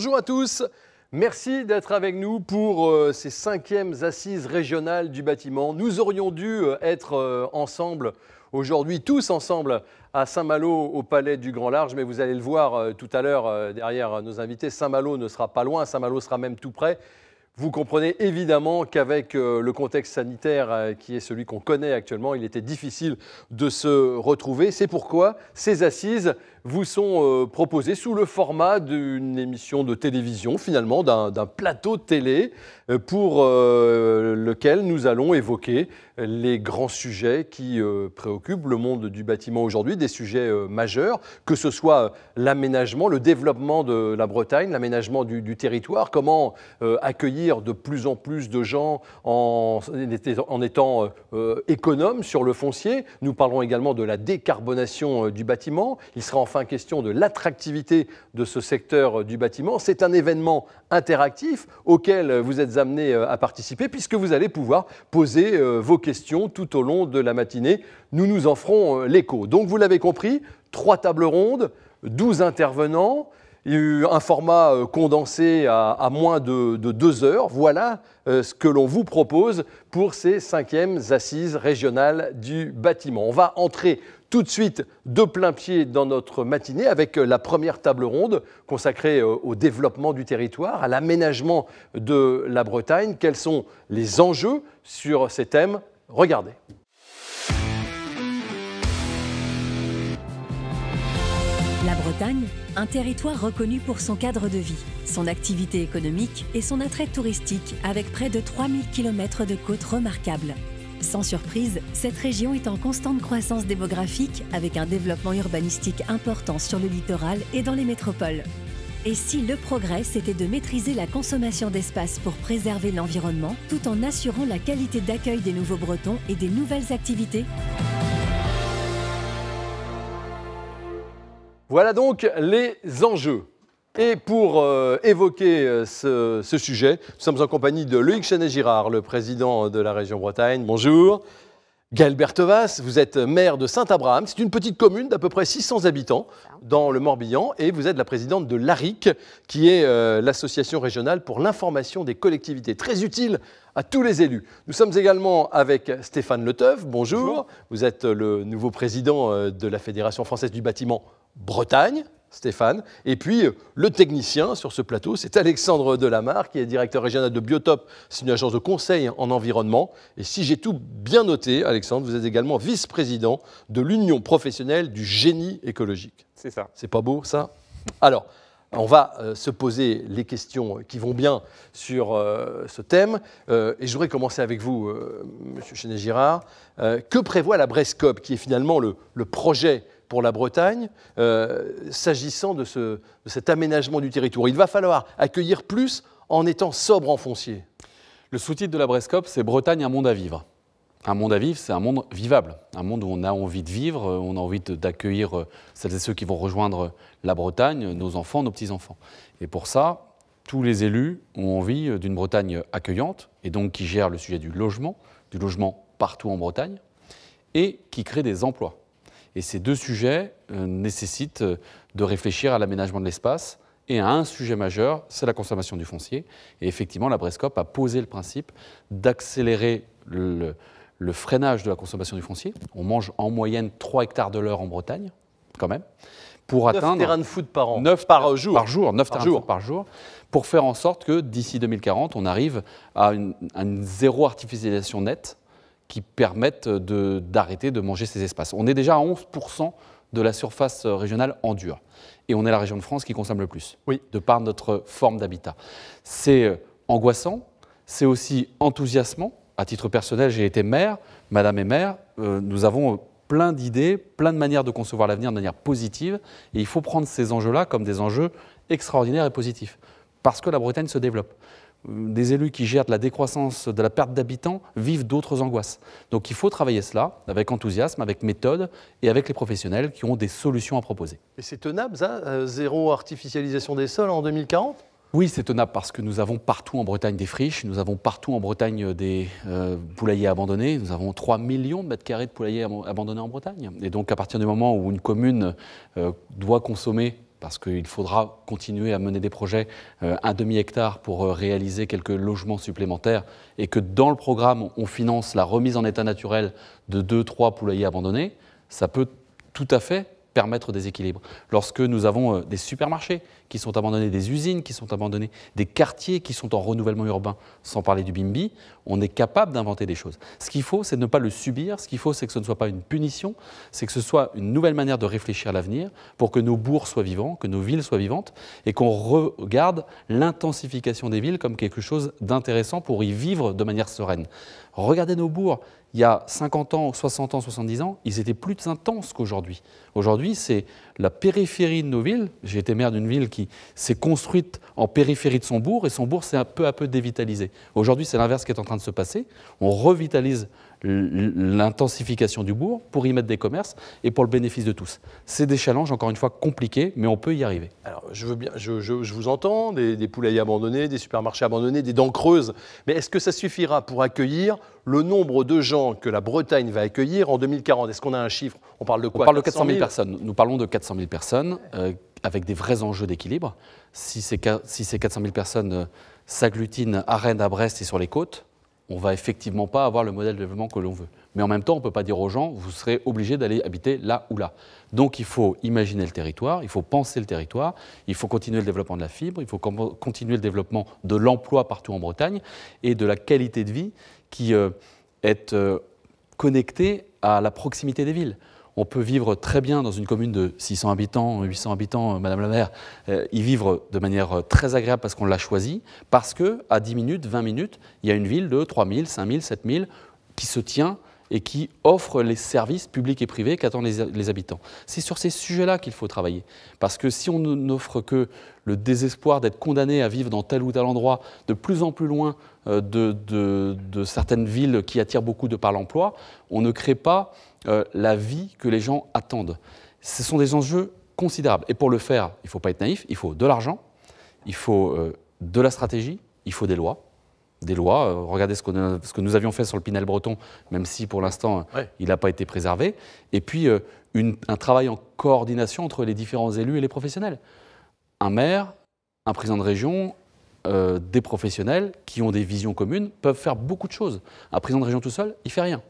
Bonjour à tous. Merci d'être avec nous pour euh, ces cinquièmes assises régionales du bâtiment. Nous aurions dû euh, être euh, ensemble aujourd'hui, tous ensemble, à Saint-Malo, au Palais du Grand Large, mais vous allez le voir tout à l'heure derrière nos invités, Saint-Malo ne sera pas loin, Saint-Malo sera même tout près. Vous comprenez évidemment qu'avec euh, le contexte sanitaire euh, qui est celui qu'on connaît actuellement, il était difficile de se retrouver. C'est pourquoi ces assises vous sont euh, proposées sous le format d'une émission de télévision, finalement, d'un plateau télé pour lequel nous allons évoquer les grands sujets qui euh, préoccupent le monde du bâtiment aujourd'hui, des sujets euh, majeurs, que ce soit euh, l'aménagement, le développement de la Bretagne, l'aménagement du, territoire, comment accueillir de plus en plus de gens en, en étant économes sur le foncier. Nous parlerons également de la décarbonation du bâtiment. Il sera enfin question de l'attractivité de ce secteur du bâtiment. C'est un événement interactif auquel vous êtes amené à participer puisque vous allez pouvoir poser vos questions tout au long de la matinée. Nous nous en ferons euh, l'écho. Donc vous l'avez compris, trois tables rondes, 12 intervenants, euh, un format euh, condensé à, moins de, de, deux heures. Voilà ce que l'on vous propose pour ces cinquièmes assises régionales du bâtiment. On va entrer tout de suite de plein pied dans notre matinée avec la première table ronde consacrée au développement du territoire, à l'aménagement de la Bretagne. Quels sont les enjeux sur ces thèmes Regardez. La Bretagne, un territoire reconnu pour son cadre de vie, son activité économique et son attrait touristique avec près de 3000 km de côtes remarquables. Sans surprise, cette région est en constante croissance démographique avec un développement urbanistique important sur le littoral et dans les métropoles. Et si le progrès, c'était de maîtriser la consommation d'espace pour préserver l'environnement, tout en assurant la qualité d'accueil des nouveaux Bretons et des nouvelles activités Voilà donc les enjeux. Et pour euh, évoquer euh, ce, ce, sujet, nous sommes en compagnie de Loïc Chenet-Girard, le président de la région Bretagne. Bonjour. Gaël Berthevas, vous êtes maire de Saint-Abraham. C'est une petite commune d'à peu près 600 habitants dans le Morbihan et vous êtes la présidente de l'ARIC, qui est euh, l'association régionale pour l'information des collectivités. Très utile à tous les élus. Nous sommes également avec Stéphane Leteuf. Bonjour. Vous êtes le nouveau président euh, de la Fédération française du bâtiment Bretagne. Stéphane. Et puis, euh, le technicien sur ce plateau, c'est Alexandre Delamare, qui est directeur régional de Biotop. C'est une agence de conseil en environnement. Et si j'ai tout bien noté, Alexandre, vous êtes également vice-président de l'Union professionnelle du génie écologique. C'est ça. C'est pas beau, ça Alors, on va euh, se poser les questions qui vont bien sur euh, ce thème. et je voudrais commencer avec vous, Monsieur Chenet-Girard. que prévoit la Brescope, qui est finalement le, le projet pour la Bretagne euh, s'agissant de, de cet aménagement du territoire. Il va falloir accueillir plus en étant sobre en foncier. Le sous-titre de la Brescope, c'est Bretagne, un monde à vivre. Un monde à vivre, c'est un monde vivable, un monde où on a envie de vivre, euh, on a envie d'accueillir euh, celles et ceux qui vont rejoindre la Bretagne, nos enfants, nos petits-enfants. Et pour ça, tous les élus ont envie d'une Bretagne accueillante, et donc qui gère le sujet du logement, du logement partout en Bretagne, et qui crée des emplois. Et ces deux sujets euh, nécessitent euh, de réfléchir à l'aménagement de l'espace et à un sujet majeur, c'est la consommation du foncier. Et effectivement, la Brescope a posé le principe d'accélérer le, freinage de la consommation du foncier. On mange en moyenne 3 hectares de l'heure en Bretagne, quand même, pour 9 atteindre. terrains de foot par an. 9 par jour. Par jour, 9 par terrains de foot par jour, pour faire en sorte que d'ici 2040, on arrive à une, à une zéro artificialisation nette qui permettent d'arrêter de, manger ces espaces. On est déjà à 11% de la surface régionale en dur. Et on est la région de France qui consomme le plus, oui. de par notre forme d'habitat. C'est euh, angoissant, c'est aussi enthousiasmant. À titre personnel, j'ai été maire, madame est maire, euh, nous avons euh, plein d'idées, plein de manières de concevoir l'avenir de manière positive, et il faut prendre ces enjeux-là comme des enjeux extraordinaires et positifs, parce que la Bretagne se développe des élus qui gèrent la décroissance, de la perte d'habitants, vivent d'autres angoisses. Donc il faut travailler cela avec enthousiasme, avec méthode et avec les professionnels qui ont des solutions à proposer. Et c'est tenable ça, euh, zéro artificialisation des sols en 2040 oui, c'est tenable parce que nous avons partout en Bretagne des friches, nous avons partout en Bretagne des euh, poulaillers abandonnés, nous avons 3 millions de mètres carrés de poulaillers abandonnés en Bretagne. Et donc à partir du moment où une commune euh, doit consommer parce qu'il faudra continuer à mener des projets euh, un demi-hectare pour euh, réaliser quelques logements supplémentaires, et que dans le programme, on finance la remise en état naturel de deux, trois poulaillers abandonnés, ça peut tout à fait permettre des équilibres. Lorsque nous avons euh, des supermarchés qui sont abandonnés, des usines qui sont abandonnées, des quartiers qui sont en renouvellement urbain, sans parler du BIMBI, on est capable d'inventer des choses. Ce qu'il faut, c'est ne pas le subir, ce qu'il faut, c'est que ce ne soit pas une punition, c'est que ce soit une nouvelle manière de réfléchir à l'avenir pour que nos bourgs soient vivants, que nos villes soient vivantes et qu'on regarde l'intensification des villes comme quelque chose d'intéressant pour y vivre de manière sereine. Regardez nos bourgs, il y a 50 ans, 60 ans, 70 ans, ils étaient plus intenses qu'aujourd'hui. Aujourd'hui, c'est la périphérie de nos villes. J'ai été maire d'une ville qui s'est construite en périphérie de son bourg et son bourg s'est peu à peu dévitalisé. Aujourd'hui, c'est l'inverse qui est en train de se passer. On revitalise l'intensification du bourg pour y mettre des commerces et pour le bénéfice de tous. C'est des challenges, encore une fois, compliqués, mais on peut y arriver. Alors, je, veux bien, je, vous entends, des, poulaillers abandonnés, des supermarchés abandonnés, des dents creuses, mais est-ce que ça suffira pour accueillir le nombre de gens que la Bretagne va accueillir en 2040 Est-ce qu'on a un chiffre On parle de quoi On parle de 400 000 personnes. Nous parlons de 400 000 personnes euh, avec des vrais enjeux d'équilibre. Si, si, ces 400 000 personnes euh, s'agglutinent à Rennes, à Brest et sur les côtes, on ne va effectivement pas avoir le modèle de développement que l'on veut. Mais en même temps, on ne peut pas dire aux gens, vous serez obligés d'aller habiter là ou là. Donc il faut imaginer le territoire, il faut penser le territoire, il faut continuer le développement de la fibre, il faut continuer le développement de l'emploi partout en Bretagne et de la qualité de vie qui euh, est euh, connectée à la proximité des villes on peut vivre très bien dans une commune de 600 habitants, 800 habitants, euh, Madame la maire, euh, y vivre de manière euh, très agréable parce qu'on l'a choisi, parce que à 10 minutes, 20 minutes, il y a une ville de 3000, 5000, 7000 qui se tient et qui offre les services publics et privés qu'attendent les, habitants. C'est sur ces sujets-là qu'il faut travailler. Parce que si on n'offre que le désespoir d'être condamné à vivre dans tel ou tel endroit, de plus en plus loin euh, de, certaines villes qui attirent beaucoup de par l'emploi, on ne crée pas euh, la vie que les gens attendent. Ce sont des enjeux considérables. Et pour le faire, il ne faut pas être naïf, il faut de l'argent, il faut euh, de la stratégie, il faut des lois des lois. Euh, regardez ce, que nous avions fait sur le Pinel breton, même si pour l'instant euh, il n'a pas été préservé. Et puis euh, un travail en coordination entre les différents élus et les professionnels. Un maire, un président de région, des professionnels qui ont des visions communes peuvent faire beaucoup de choses. Un président de région tout seul, il fait rien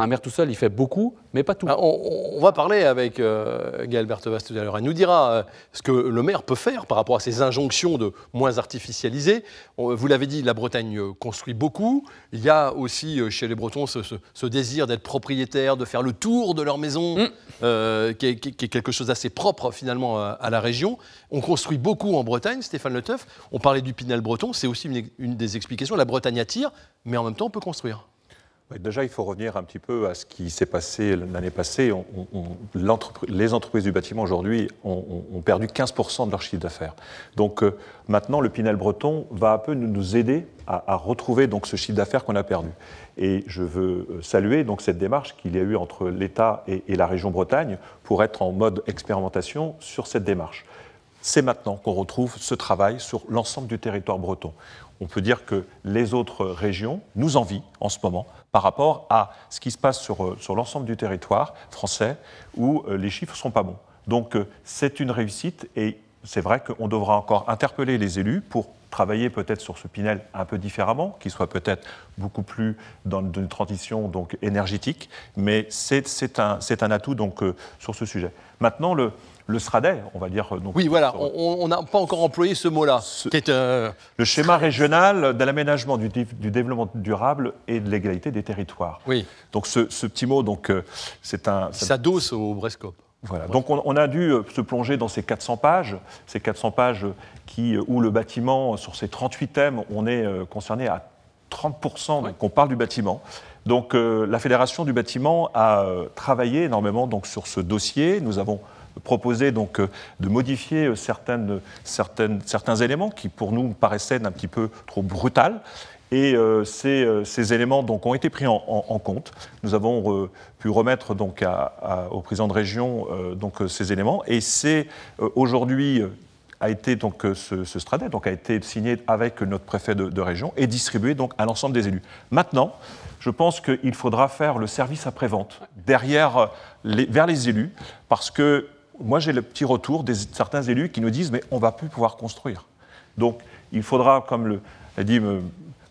un maire tout seul, il fait beaucoup, mais pas tout. Bah, on, va parler avec euh, Gaël Berthevas tout à l'heure. Elle nous dira euh, ce que le maire peut faire par rapport à ces injonctions de moins artificialiser. vous l'avez dit, la Bretagne euh, construit beaucoup. Il y a aussi chez les Bretons ce, désir d'être propriétaire, de faire le tour de leur maison, mm. qui, est, quelque chose d'assez propre finalement à, la région. On construit beaucoup en Bretagne, Stéphane Le Leteuf. On parlait du Pinel breton, c'est aussi une, une des explications. La Bretagne attire, mais en même temps on peut construire. Déjà, il faut revenir un petit peu à ce qui s'est passé l'année passée. les entreprises du bâtiment aujourd'hui ont, perdu 15% de leur chiffre d'affaires. Donc euh, maintenant, le Pinel breton va un peu nous aider à, retrouver donc, ce chiffre d'affaires qu'on a perdu. Et je veux euh, saluer donc, cette démarche qu'il y a eu entre l'État et, et la région Bretagne pour être en mode expérimentation sur cette démarche. C'est maintenant qu'on retrouve ce travail sur l'ensemble du territoire breton. On peut dire que les autres régions nous envient en ce moment par rapport à ce qui se passe sur, euh, sur l'ensemble du territoire français où euh, les chiffres ne sont pas bons. Donc euh, c'est une réussite et c'est vrai qu'on devra encore interpeller les élus pour travailler peut-être sur ce Pinel un peu différemment, qui soit peut-être beaucoup plus dans une transition donc énergétique, mais c'est un, un atout donc sur ce sujet. Maintenant, le, le on va dire. oui, voilà, euh, on n'a pas encore employé ce mot-là. Euh, le schéma régional de l'aménagement, du, développement durable et de l'égalité des territoires. Oui. Donc ce, petit mot, donc euh, c'est un. Ça dose au Brescope. Voilà. Donc on, a dû se plonger dans ces 400 pages, ces 400 pages qui, où le bâtiment, sur ces 38 thèmes, on est concerné à 30%, donc on parle du bâtiment. Donc la Fédération du bâtiment a travaillé énormément donc, sur ce dossier. Nous avons proposer donc euh, de modifier euh, certaines, certaines, certains éléments qui pour nous paraissaient un petit peu trop brutales. Et euh, ces, éléments donc, ont été pris en, compte. Nous avons pu remettre donc, à, au président de région donc, ces éléments. Et c'est aujourd'hui a été donc ce, ce, Stradet donc a été signé avec notre préfet de, région et distribué donc à l'ensemble des élus. Maintenant, je pense qu'il faudra faire le service après vente derrière les, vers les élus parce que moi j'ai le petit retour de certains élus qui nous disent mais on ne va plus pouvoir construire. Donc il faudra, comme l'a dit euh,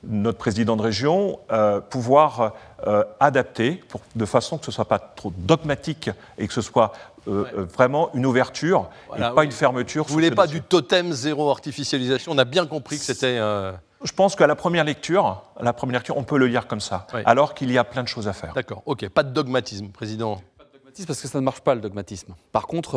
notre président de région, euh, pouvoir euh, adapter de façon que ce ne soit pas trop dogmatique et que ce soit vraiment une ouverture et pas une fermeture. Vous ne voulez pas du totem zéro artificialisation On a bien compris que c'était. Je pense qu'à la première lecture, la première lecture, on peut le lire comme ça, alors qu'il y a plein de choses à faire. D'accord. Ok. Pas de dogmatisme, président. Parce que ça ne marche pas le dogmatisme. Par contre,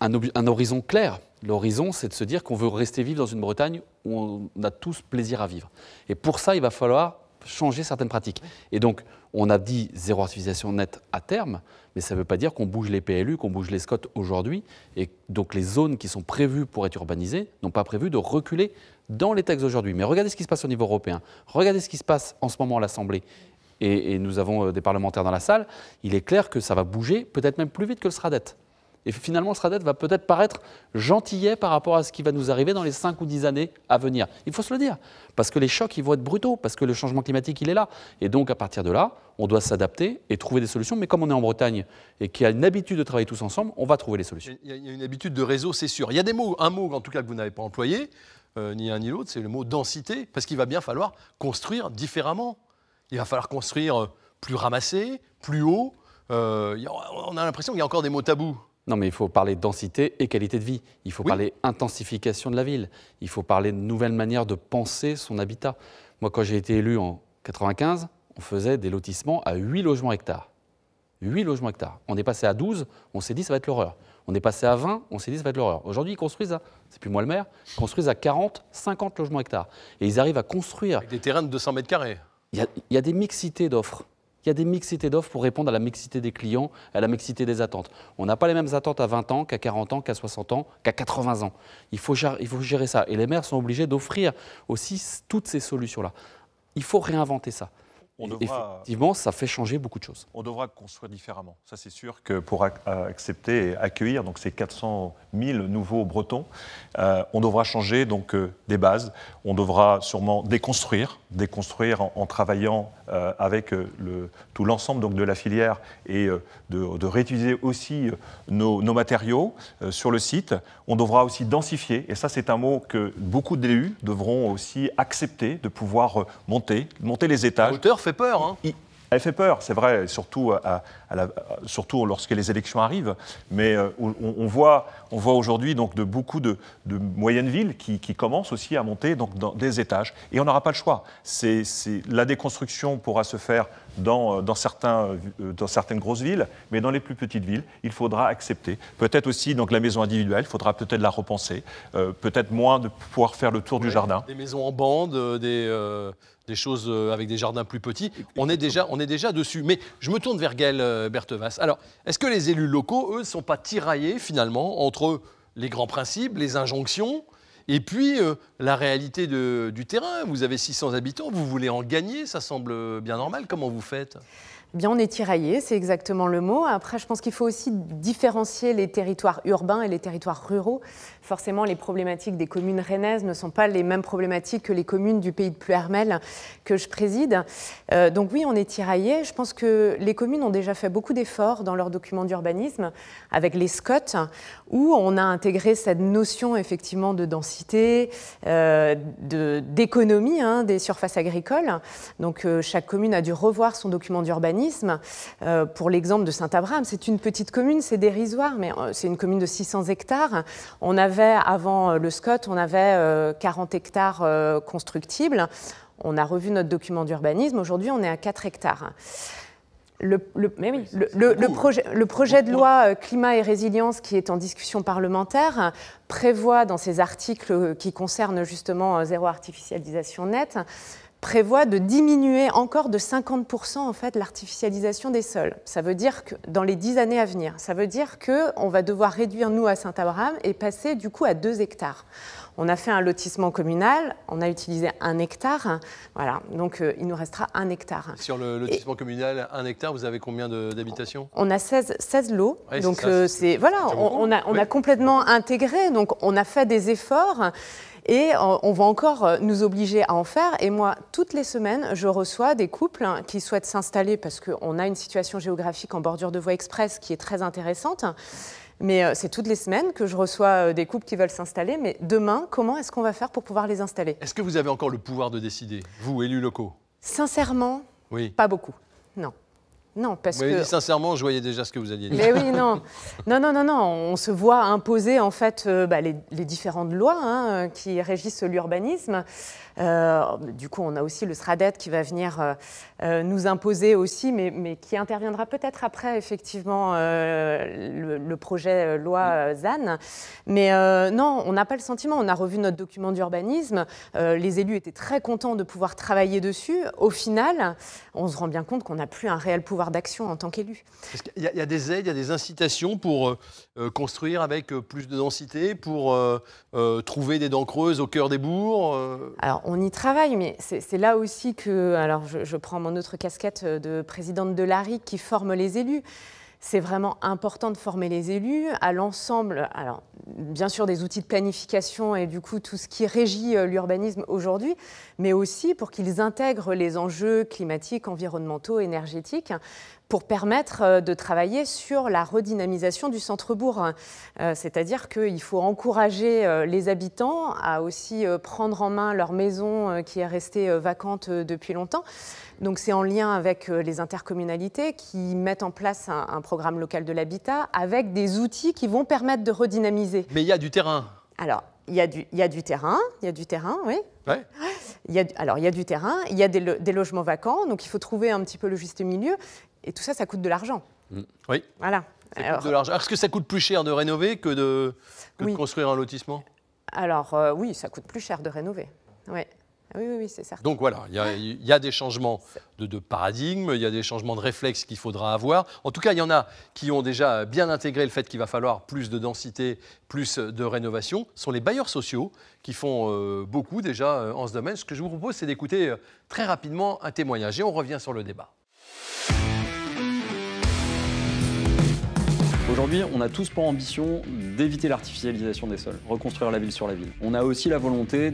euh, un, horizon clair, l'horizon, c'est de se dire qu'on veut rester vivre dans une Bretagne où on a tous plaisir à vivre. Et pour ça, il va falloir changer certaines pratiques. Et donc, on a dit zéro artificialisation nette à terme, mais ça ne veut pas dire qu'on bouge les PLU, qu'on bouge les SCOT aujourd'hui. Et donc, les zones qui sont prévues pour être urbanisées n'ont pas prévu de reculer dans les textes aujourd'hui. Mais regardez ce qui se passe au niveau européen. Regardez ce qui se passe en ce moment à l'Assemblée et, nous avons euh, des parlementaires dans la salle, il est clair que ça va bouger, peut-être même plus vite que le Sradet. Et finalement, le Sradet va peut-être paraître gentillet par rapport à ce qui va nous arriver dans les 5 ou 10 années à venir. Il faut se le dire, parce que les chocs, ils vont être brutaux, parce que le changement climatique, il est là. Et donc, à partir de là, on doit s'adapter et trouver des solutions. Mais comme on est en Bretagne et qu'il y a une habitude de travailler tous ensemble, on va trouver les solutions. Il y a une habitude de réseau, c'est sûr. Il y a des mots, un mot en tout cas que vous n'avez pas employé, euh, ni un ni l'autre, c'est le mot densité, parce qu'il va bien falloir construire différemment il va falloir construire euh, plus ramassé, plus haut. Euh, on a l'impression qu'il y a encore des mots tabous. Non, mais il faut parler densité et qualité de vie. Il faut parler intensification de la ville. Il faut parler de nouvelles manières de penser son habitat. Moi, quand j'ai été élu en 95, on faisait des lotissements à 8 logements hectares. 8 logements hectares. On est passé à 12, on s'est dit ça va être l'horreur. On est passé à 20, on s'est dit ça va être l'horreur. Aujourd'hui, ils construisent à, c'est plus moi le maire, ils construisent à 40, 50 logements hectares. Et ils arrivent à construire. des terrains de 200 mètres carrés il y, a, des mixités d'offres. Il y a des mixités d'offres pour répondre à la mixité des clients, à la mixité des attentes. On n'a pas les mêmes attentes à 20 ans qu'à 40 ans, qu'à 60 ans, qu'à 80 ans. il faut gérer ça. Et les maires sont obligés d'offrir aussi toutes ces solutions-là. Il faut réinventer ça effectivement, ça fait changer beaucoup de choses. On devra construire différemment. Ça, c'est sûr que pour euh, accepter et accueillir donc, ces 400 000 nouveaux Bretons, euh, on devra changer donc, euh, des bases. On devra sûrement déconstruire, déconstruire en travaillant euh, avec euh, le, tout l'ensemble donc de la filière et euh, de, réutiliser aussi nos, matériaux sur le site. On devra aussi densifier, et ça c'est un mot que beaucoup d'élus devront aussi accepter de pouvoir monter, monter les étages. La hauteur fait peur. Hein. Elle fait peur, c'est vrai, surtout, lorsque les élections arrivent. Mais euh, on, voit, aujourd'hui donc de beaucoup de, moyennes villes qui, commencent aussi à monter donc dans des étages. Et on n'aura pas le choix. la déconstruction pourra se faire euh, euh, dans, certaines grosses villes, mais dans les plus petites villes, il faudra accepter. Peut-être aussi donc la maison individuelle, il faudra peut-être la repenser. peut-être moins de pouvoir faire le tour du jardin. Des maisons en bande, des des choses euh, avec des jardins plus petits. On est déjà, on est déjà dessus. Mais je me tourne vers Gaël euh, Berthevas. Alors, est-ce que les élus locaux, eux, ne sont pas tiraillés finalement entre les grands principes, les injonctions et puis euh, la réalité du terrain Vous avez 600 habitants, vous voulez en gagner, ça semble bien normal. Comment vous faites bien, on est tiraillé, c'est exactement le mot. Après, je pense qu'il faut aussi différencier les territoires urbains et les territoires ruraux. Forcément, les problématiques des communes rennaises ne sont pas les mêmes problématiques que les communes du pays de Pluhermel que je préside. Euh, donc oui, on est tiraillé. Je pense que les communes ont déjà fait beaucoup d'efforts dans leurs documents d'urbanisme avec les SCOT, où on a intégré cette notion effectivement de densité, euh, d'économie hein, des surfaces agricoles. Donc euh, chaque commune a dû revoir son document d'urbanisme euh, pour l'exemple de Saint-Abraham, c'est une petite commune, c'est dérisoire, mais euh, c'est une commune de 600 hectares. On avait, avant euh, le SCOT, on avait 40 hectares constructibles. On a revu notre document d'urbanisme. Aujourd'hui, on est à 4 hectares. Le, projet, le projet de loi hein. climat et résilience qui est en discussion parlementaire prévoit dans ses articles qui concernent justement zéro artificialisation nette prévoit de diminuer encore de 50% en fait l'artificialisation des sols. Ça veut dire que dans les 10 années à venir, ça veut dire que on va devoir réduire nous à Saint-Abraham et passer du coup à 2 hectares. On a fait un lotissement communal, on a utilisé un hectare, voilà, donc euh, il nous restera un hectare. Sur le lotissement communal, un hectare, vous avez combien d'habitations on, a 16, 16 lots, donc euh, c'est voilà, on, a, on a complètement intégré, donc on a fait des efforts. Et euh, on va encore euh, nous obliger à en faire. Et moi, toutes les semaines, je reçois des couples hein, qui souhaitent s'installer parce qu'on a une situation géographique en bordure de voie express qui est très intéressante. Mais euh, c'est toutes les semaines que je reçois des couples qui veulent s'installer. Mais demain, comment est-ce qu'on va faire pour pouvoir les installer Est-ce que vous avez encore le pouvoir de décider, vous, élus locaux Sincèrement, pas beaucoup. Non, parce que. Dit, sincèrement, je voyais déjà ce que vous alliez dire. Mais oui, non. Non, non, non, non. On se voit imposer, en fait, euh, bah, les, différentes lois hein, qui régissent l'urbanisme. Euh, du coup, on a aussi le SRADET qui va venir euh, euh, nous imposer aussi, mais, mais qui interviendra peut-être après, effectivement, le, projet loi ZAN. Mais non, on n'a pas le sentiment. On a revu notre document d'urbanisme. les élus étaient très contents de pouvoir travailler dessus. Au final, on se rend bien compte qu'on n'a plus un réel pouvoir d'action en tant qu'élu. il, y, a des aides, il y a des incitations pour construire avec plus de densité, pour trouver des dents creuses au cœur des bourgs Alors, on y travaille, mais c'est là aussi que, alors je, prends mon autre casquette euh, de présidente de l'ARIC qui forme les élus. C'est vraiment important de former les élus à l'ensemble, alors bien sûr des outils de planification et du coup tout ce qui régit euh, l'urbanisme aujourd'hui, mais aussi pour qu'ils intègrent les enjeux climatiques, environnementaux, énergétiques, pour permettre euh, de travailler sur la redynamisation du centre-bourg. Euh, c'est-à-dire qu'il faut encourager euh, les habitants à aussi prendre en main leur maison qui est restée vacante depuis longtemps. Donc c'est en lien avec les intercommunalités qui mettent en place un, programme local de l'habitat avec des outils qui vont permettre de redynamiser. Mais il y a du terrain. Alors, il y, a du, il y a du terrain, il y a du terrain, oui. alors, il y a du terrain, il y a des, des, logements vacants, donc il faut trouver un petit peu le juste milieu. Et tout ça, ça coûte de l'argent. Mm. Oui. Voilà. de l'argent. Est-ce que ça coûte plus cher de rénover que de, construire un lotissement Alors euh, oui, ça coûte plus cher de rénover. Ah oui. Oui, oui, c'est certain. Donc voilà, il y, a des changements de, paradigme, il y a des changements de réflexes qu'il faudra avoir. En tout cas, il y en a qui ont déjà bien intégré le fait qu'il va falloir plus de densité, plus de rénovation. Ce sont les bailleurs sociaux qui font euh, beaucoup déjà euh, en ce domaine. Ce que je vous propose, c'est d'écouter très rapidement un témoignage et on revient sur le débat. Aujourd'hui, on a tous pour ambition d'éviter l'artificialisation des sols, reconstruire la ville sur la ville. On a aussi la volonté,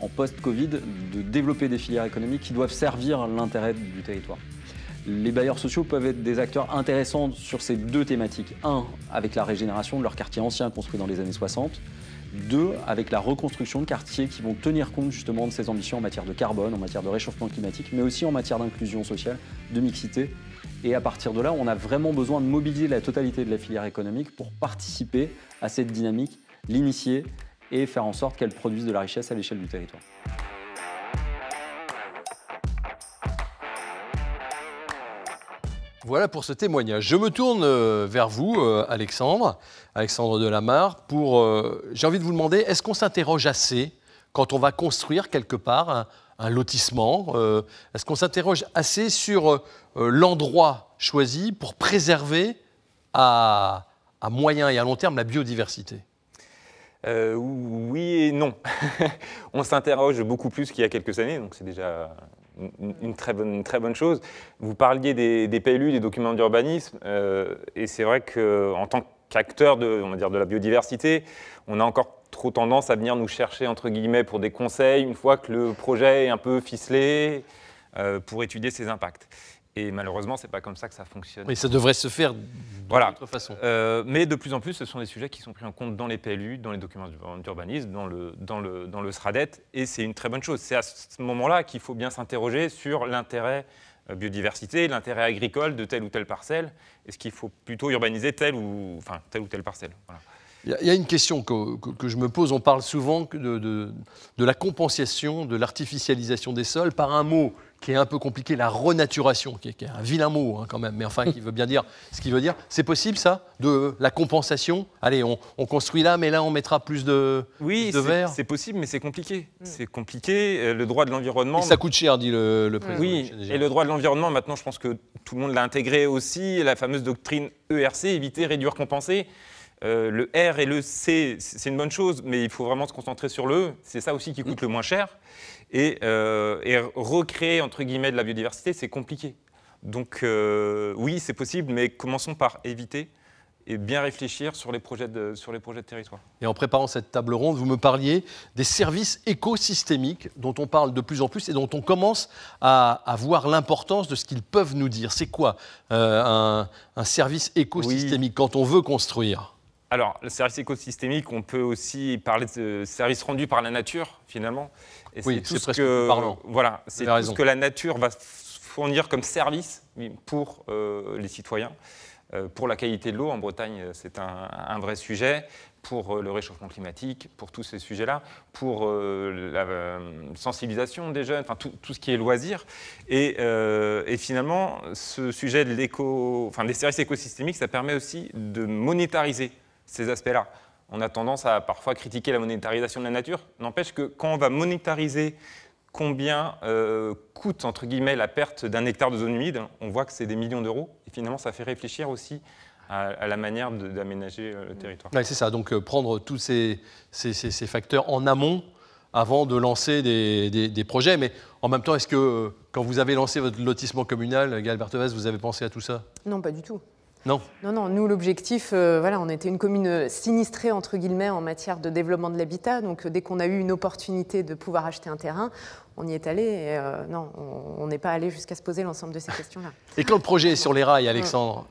en post-Covid, de développer des filières économiques qui doivent servir l'intérêt du territoire. Les bailleurs sociaux peuvent être des acteurs intéressants sur ces deux thématiques. Un, avec la régénération de leurs quartiers anciens construits dans les années 60. Deux, avec la reconstruction de quartiers qui vont tenir compte justement de ces ambitions en matière de carbone, en matière de réchauffement climatique, mais aussi en matière d'inclusion sociale, de mixité et à partir de là, on a vraiment besoin de mobiliser la totalité de la filière économique pour participer à cette dynamique, l'initier et faire en sorte qu'elle produise de la richesse à l'échelle du territoire. Voilà pour ce témoignage. Je me tourne euh, vers vous, euh, Alexandre, Alexandre Delamarre, pour. Euh, j'ai envie de vous demander, est-ce qu'on s'interroge assez quand on va construire quelque part un lotissement euh, Est-ce qu'on s'interroge assez sur euh, euh, l'endroit choisi pour préserver à, moyen et à long terme la biodiversité oui et non. on s'interroge beaucoup plus qu'il y a quelques années, donc c'est déjà une, très bonne, très bonne, chose. Vous parliez des, PLU, des documents d'urbanisme, et c'est vrai qu'en tant qu'acteur de, dire, de la biodiversité, on a encore trop tendance à venir nous chercher, entre guillemets, pour des conseils une fois que le projet est un peu ficelé euh, pour étudier ses impacts. Et malheureusement, ce n'est pas comme ça que ça fonctionne. Mais ça devrait se faire voilà toute façon. Euh, mais de plus en plus, ce sont des sujets qui sont pris en compte dans les PLU, dans les documents d'urbanisme, dans le, dans, le, dans le SRADET, et c'est une très bonne chose. C'est à ce moment-là qu'il faut bien s'interroger sur l'intérêt euh, biodiversité, l'intérêt agricole de telle ou telle parcelle Est-ce qu'il faut plutôt urbaniser telle ou, enfin, telle, ou telle parcelle il y, a une question que, je me pose. On parle souvent de, de, la compensation, de l'artificialisation des sols par un mot qui est un peu compliqué, la renaturation, qui est, un vilain mot hein, quand même, mais enfin qui veut bien dire ce qu'il veut dire. C'est possible ça De la compensation Allez, on, construit là, mais là on mettra plus de, oui, verre c'est possible, mais c'est compliqué. C'est compliqué. Euh, le droit de l'environnement. ça coûte cher, dit le, président. Oui, et le droit de l'environnement, maintenant je pense que tout le monde l'a intégré aussi, la fameuse doctrine ERC, éviter, réduire, compenser. Euh, le R et le C, c'est une bonne chose, mais il faut vraiment se concentrer sur le E. C'est ça aussi qui coûte le moins cher. Et, euh, recréer, entre guillemets, de la biodiversité, c'est compliqué. Donc euh, oui, c'est possible, mais commençons par éviter et bien réfléchir sur les, projets de, sur les projets de territoire. Et en préparant cette table ronde, vous me parliez des services écosystémiques dont on parle de plus en plus et dont on commence à, voir l'importance de ce qu'ils peuvent nous dire. C'est quoi un, service écosystémique quand on veut construire alors, le service écosystémique, on peut aussi parler de services rendus par la nature, finalement. Et oui, c'est presque que, Voilà, c'est tout ce que la nature va fournir comme service pour euh, les citoyens. Euh, pour la qualité de l'eau en Bretagne, euh, c'est un, vrai sujet. Pour le réchauffement climatique, pour tous ces sujets-là, pour la sensibilisation des jeunes, enfin tout, ce qui est loisirs. Et, finalement, ce sujet de enfin des services écosystémiques, ça permet aussi de monétariser ces aspects-là. On a tendance à parfois critiquer la monétarisation de la nature. N'empêche que quand on va monétariser combien euh, coûte entre guillemets la perte d'un hectare de zone humide, on voit que c'est des millions d'euros. Et finalement, ça fait réfléchir aussi à, la manière d'aménager euh, le territoire. Ouais, c'est ça, donc euh, prendre tous ces, facteurs en amont avant de lancer des, projets. Mais en même temps, est-ce que quand vous avez lancé votre lotissement communal, Gaël Berthevez, vous avez pensé à tout ça Non, pas du tout. Non. Non, non, nous, l'objectif, euh, voilà, on était une commune sinistrée, entre en matière de développement de l'habitat. Donc, euh, dès qu'on a eu une opportunité de pouvoir acheter un terrain, on y est allé. Euh, non, on n'est pas allé jusqu'à se poser l'ensemble de ces questions-là. Et quand le projet est sur les rails, Alexandre,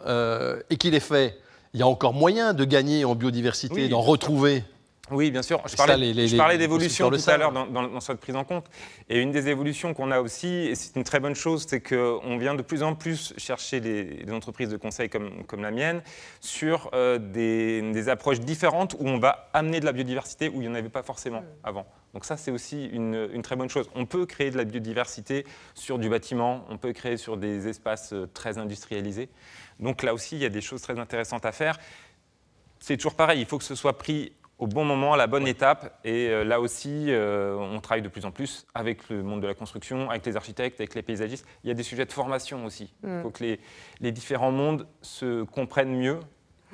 et qu'il est fait, il y a encore moyen de gagner en biodiversité, d'en retrouver oui, bien sûr. Je parlais, d'évolution tout à l'heure dans, dans, cette prise en compte. Et une des évolutions qu'on a aussi, et c'est une très bonne chose, c'est qu'on vient de plus en plus chercher des entreprises de conseil comme, comme la mienne sur euh, des, approches différentes où on va amener de la biodiversité où il n'y en avait pas forcément mm. avant. Donc ça, c'est aussi une, une, très bonne chose. On peut créer de la biodiversité sur du bâtiment, on peut créer sur des espaces euh, très industrialisés. Donc là aussi, il y a des choses très intéressantes à faire. C'est toujours pareil, il faut que ce soit pris au bon moment, à la bonne étape. Et euh, là aussi, euh, on travaille de plus en plus avec le monde de la construction, avec les architectes, avec les paysagistes. Il y a des sujets de formation aussi. Il mm. faut que les, les, différents mondes se comprennent mieux.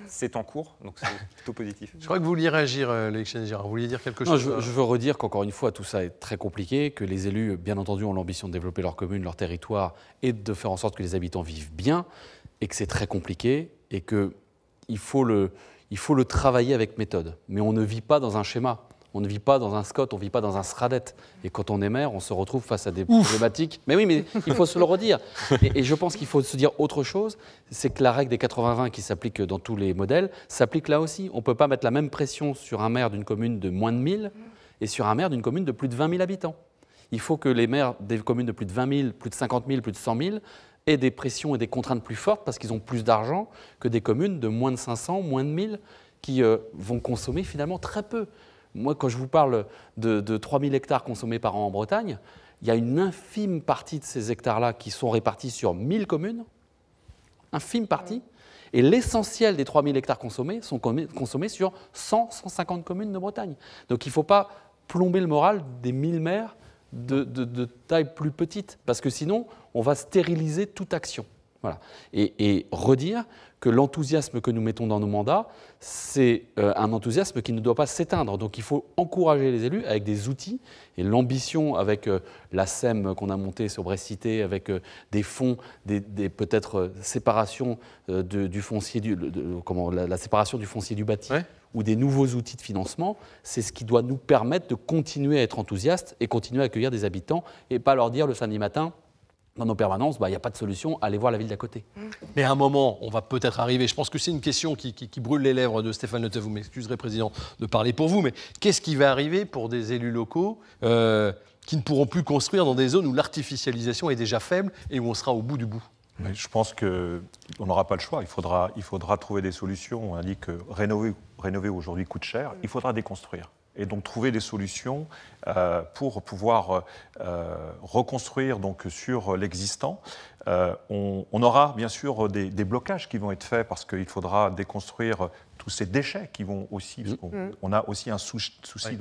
C'est en cours, donc c'est plutôt positif. Je crois que vous vouliez réagir, euh, Alexandre Vous vouliez dire quelque chose je, je, veux redire qu'encore une fois, tout ça est très compliqué, que les élus, bien entendu, ont l'ambition de développer leur commune, leur territoire, et de faire en sorte que les habitants vivent bien, et que c'est très compliqué, et qu'il faut le, il faut le travailler avec méthode. Mais on ne vit pas dans un schéma. On ne vit pas dans un Scott, on ne vit pas dans un Sradet. Et quand on est maire, on se retrouve face à des problématiques. Mais oui, mais il faut se le redire. Et, je pense qu'il faut se dire autre chose, c'est que la règle des 80-20 qui s'applique dans tous les modèles s'applique là aussi. On ne peut pas mettre la même pression sur un maire d'une commune de moins de 1000 et sur un maire d'une commune de plus de 20 000 habitants. Il faut que les maires des communes de plus de 20 000, plus de 50 000, plus de 100 000 et des pressions et des contraintes plus fortes parce qu'ils ont plus d'argent que des communes de moins de 500, moins de 1000 qui euh, vont consommer finalement très peu. Moi, quand je vous parle de, de 3000 hectares consommés par an en Bretagne, il y a une infime partie de ces hectares-là qui sont répartis sur 1000 communes, infime partie, et l'essentiel des 3000 hectares consommés sont consommés sur 100-150 communes de Bretagne. Donc il ne faut pas plomber le moral des 1000 maires de, taille plus petite, parce que sinon, on va stériliser toute action. Voilà. Et, redire que l'enthousiasme que nous mettons dans nos mandats, c'est euh, un enthousiasme qui ne doit pas s'éteindre. Donc il faut encourager les élus avec des outils. Et l'ambition avec euh, la SEM qu'on a montée sur Brest-Cité, avec euh, des fonds, des, peut-être séparation du foncier, du, la, séparation du foncier du bâti ou des nouveaux outils de financement, c'est ce qui doit nous permettre de continuer à être enthousiastes et continuer à accueillir des habitants et pas leur dire le samedi matin, dans nos permanences, bah, il n'y a pas de solution, allez voir la ville d'à côté. Mm. Mais à un moment, on va peut-être arriver, je pense que c'est une question qui, brûle les lèvres de Stéphane Leteuf, vous m'excuserez, Président, de parler pour vous, mais qu'est-ce qui va arriver pour des élus locaux euh, qui ne pourront plus construire dans des zones où l'artificialisation est déjà faible et où on sera au bout du bout je pense qu'on n'aura pas le choix. Il faudra, trouver des solutions. On a dit que rénover, rénover aujourd'hui coûte cher. Il faudra déconstruire et donc trouver des solutions euh, pour pouvoir euh, reconstruire donc sur l'existant. Euh, on, aura bien sûr des, blocages qui vont être faits parce qu'il faudra déconstruire tous ces déchets qui vont aussi, mm. Mm. on, a aussi un souci aussi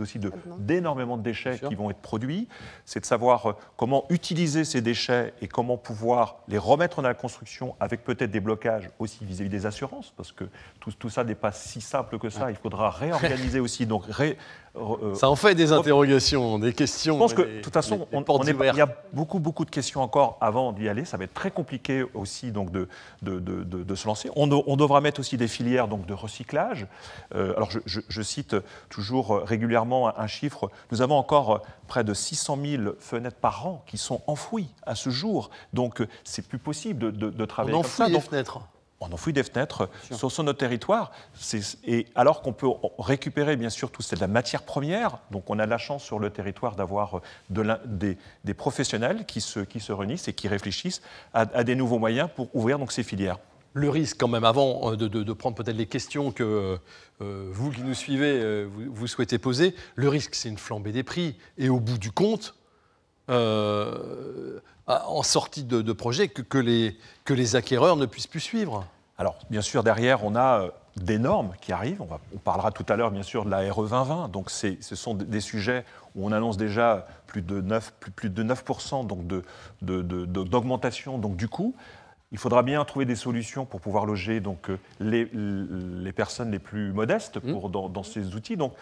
d'énormément de, déchets qui vont être produits, c'est de savoir euh, comment utiliser ces déchets et comment pouvoir les remettre dans la construction avec peut-être des blocages aussi vis-à-vis des assurances, parce que tout, tout ça n'est pas si simple que ça, il faudra réorganiser aussi, donc ré, euh, ça en fait des interrogations, des questions. Je pense que, de toute façon, on, on il y a beaucoup, beaucoup de questions encore avant d'y aller. Ça va être très compliqué aussi donc, de, de, se lancer. On, devra mettre aussi des filières donc, de recyclage. Euh, alors, je, cite toujours euh, régulièrement un, chiffre. Nous avons encore près de 600 000 fenêtres par an qui sont enfouies à ce jour. Donc, c'est plus possible de, travailler on comme ça. fenêtres on enfouit des fenêtres sur, notre territoire. Et alors qu'on peut récupérer bien sûr tout de la matière première, donc on a la chance sur le territoire d'avoir euh, des, professionnels qui se, qui se réunissent et qui réfléchissent à, des nouveaux moyens pour ouvrir donc ces filières. Le risque, quand même, avant euh, de, prendre peut-être les questions que euh, vous qui nous suivez, vous, souhaitez poser, le risque, c'est une flambée des prix. Et au bout du compte, en sortie de, projet que, les, acquéreurs ne puissent plus suivre Alors, bien sûr, derrière, on a euh, des normes qui arrivent. On, parlera tout à l'heure, bien sûr, de la RE 2020. Donc, ce sont des sujets où on annonce déjà plus de 9, plus, plus de 9 d'augmentation donc du coût. Il faudra bien trouver des solutions pour pouvoir loger donc, euh, les, personnes les plus modestes mmh. dans, dans, ces outils. Donc,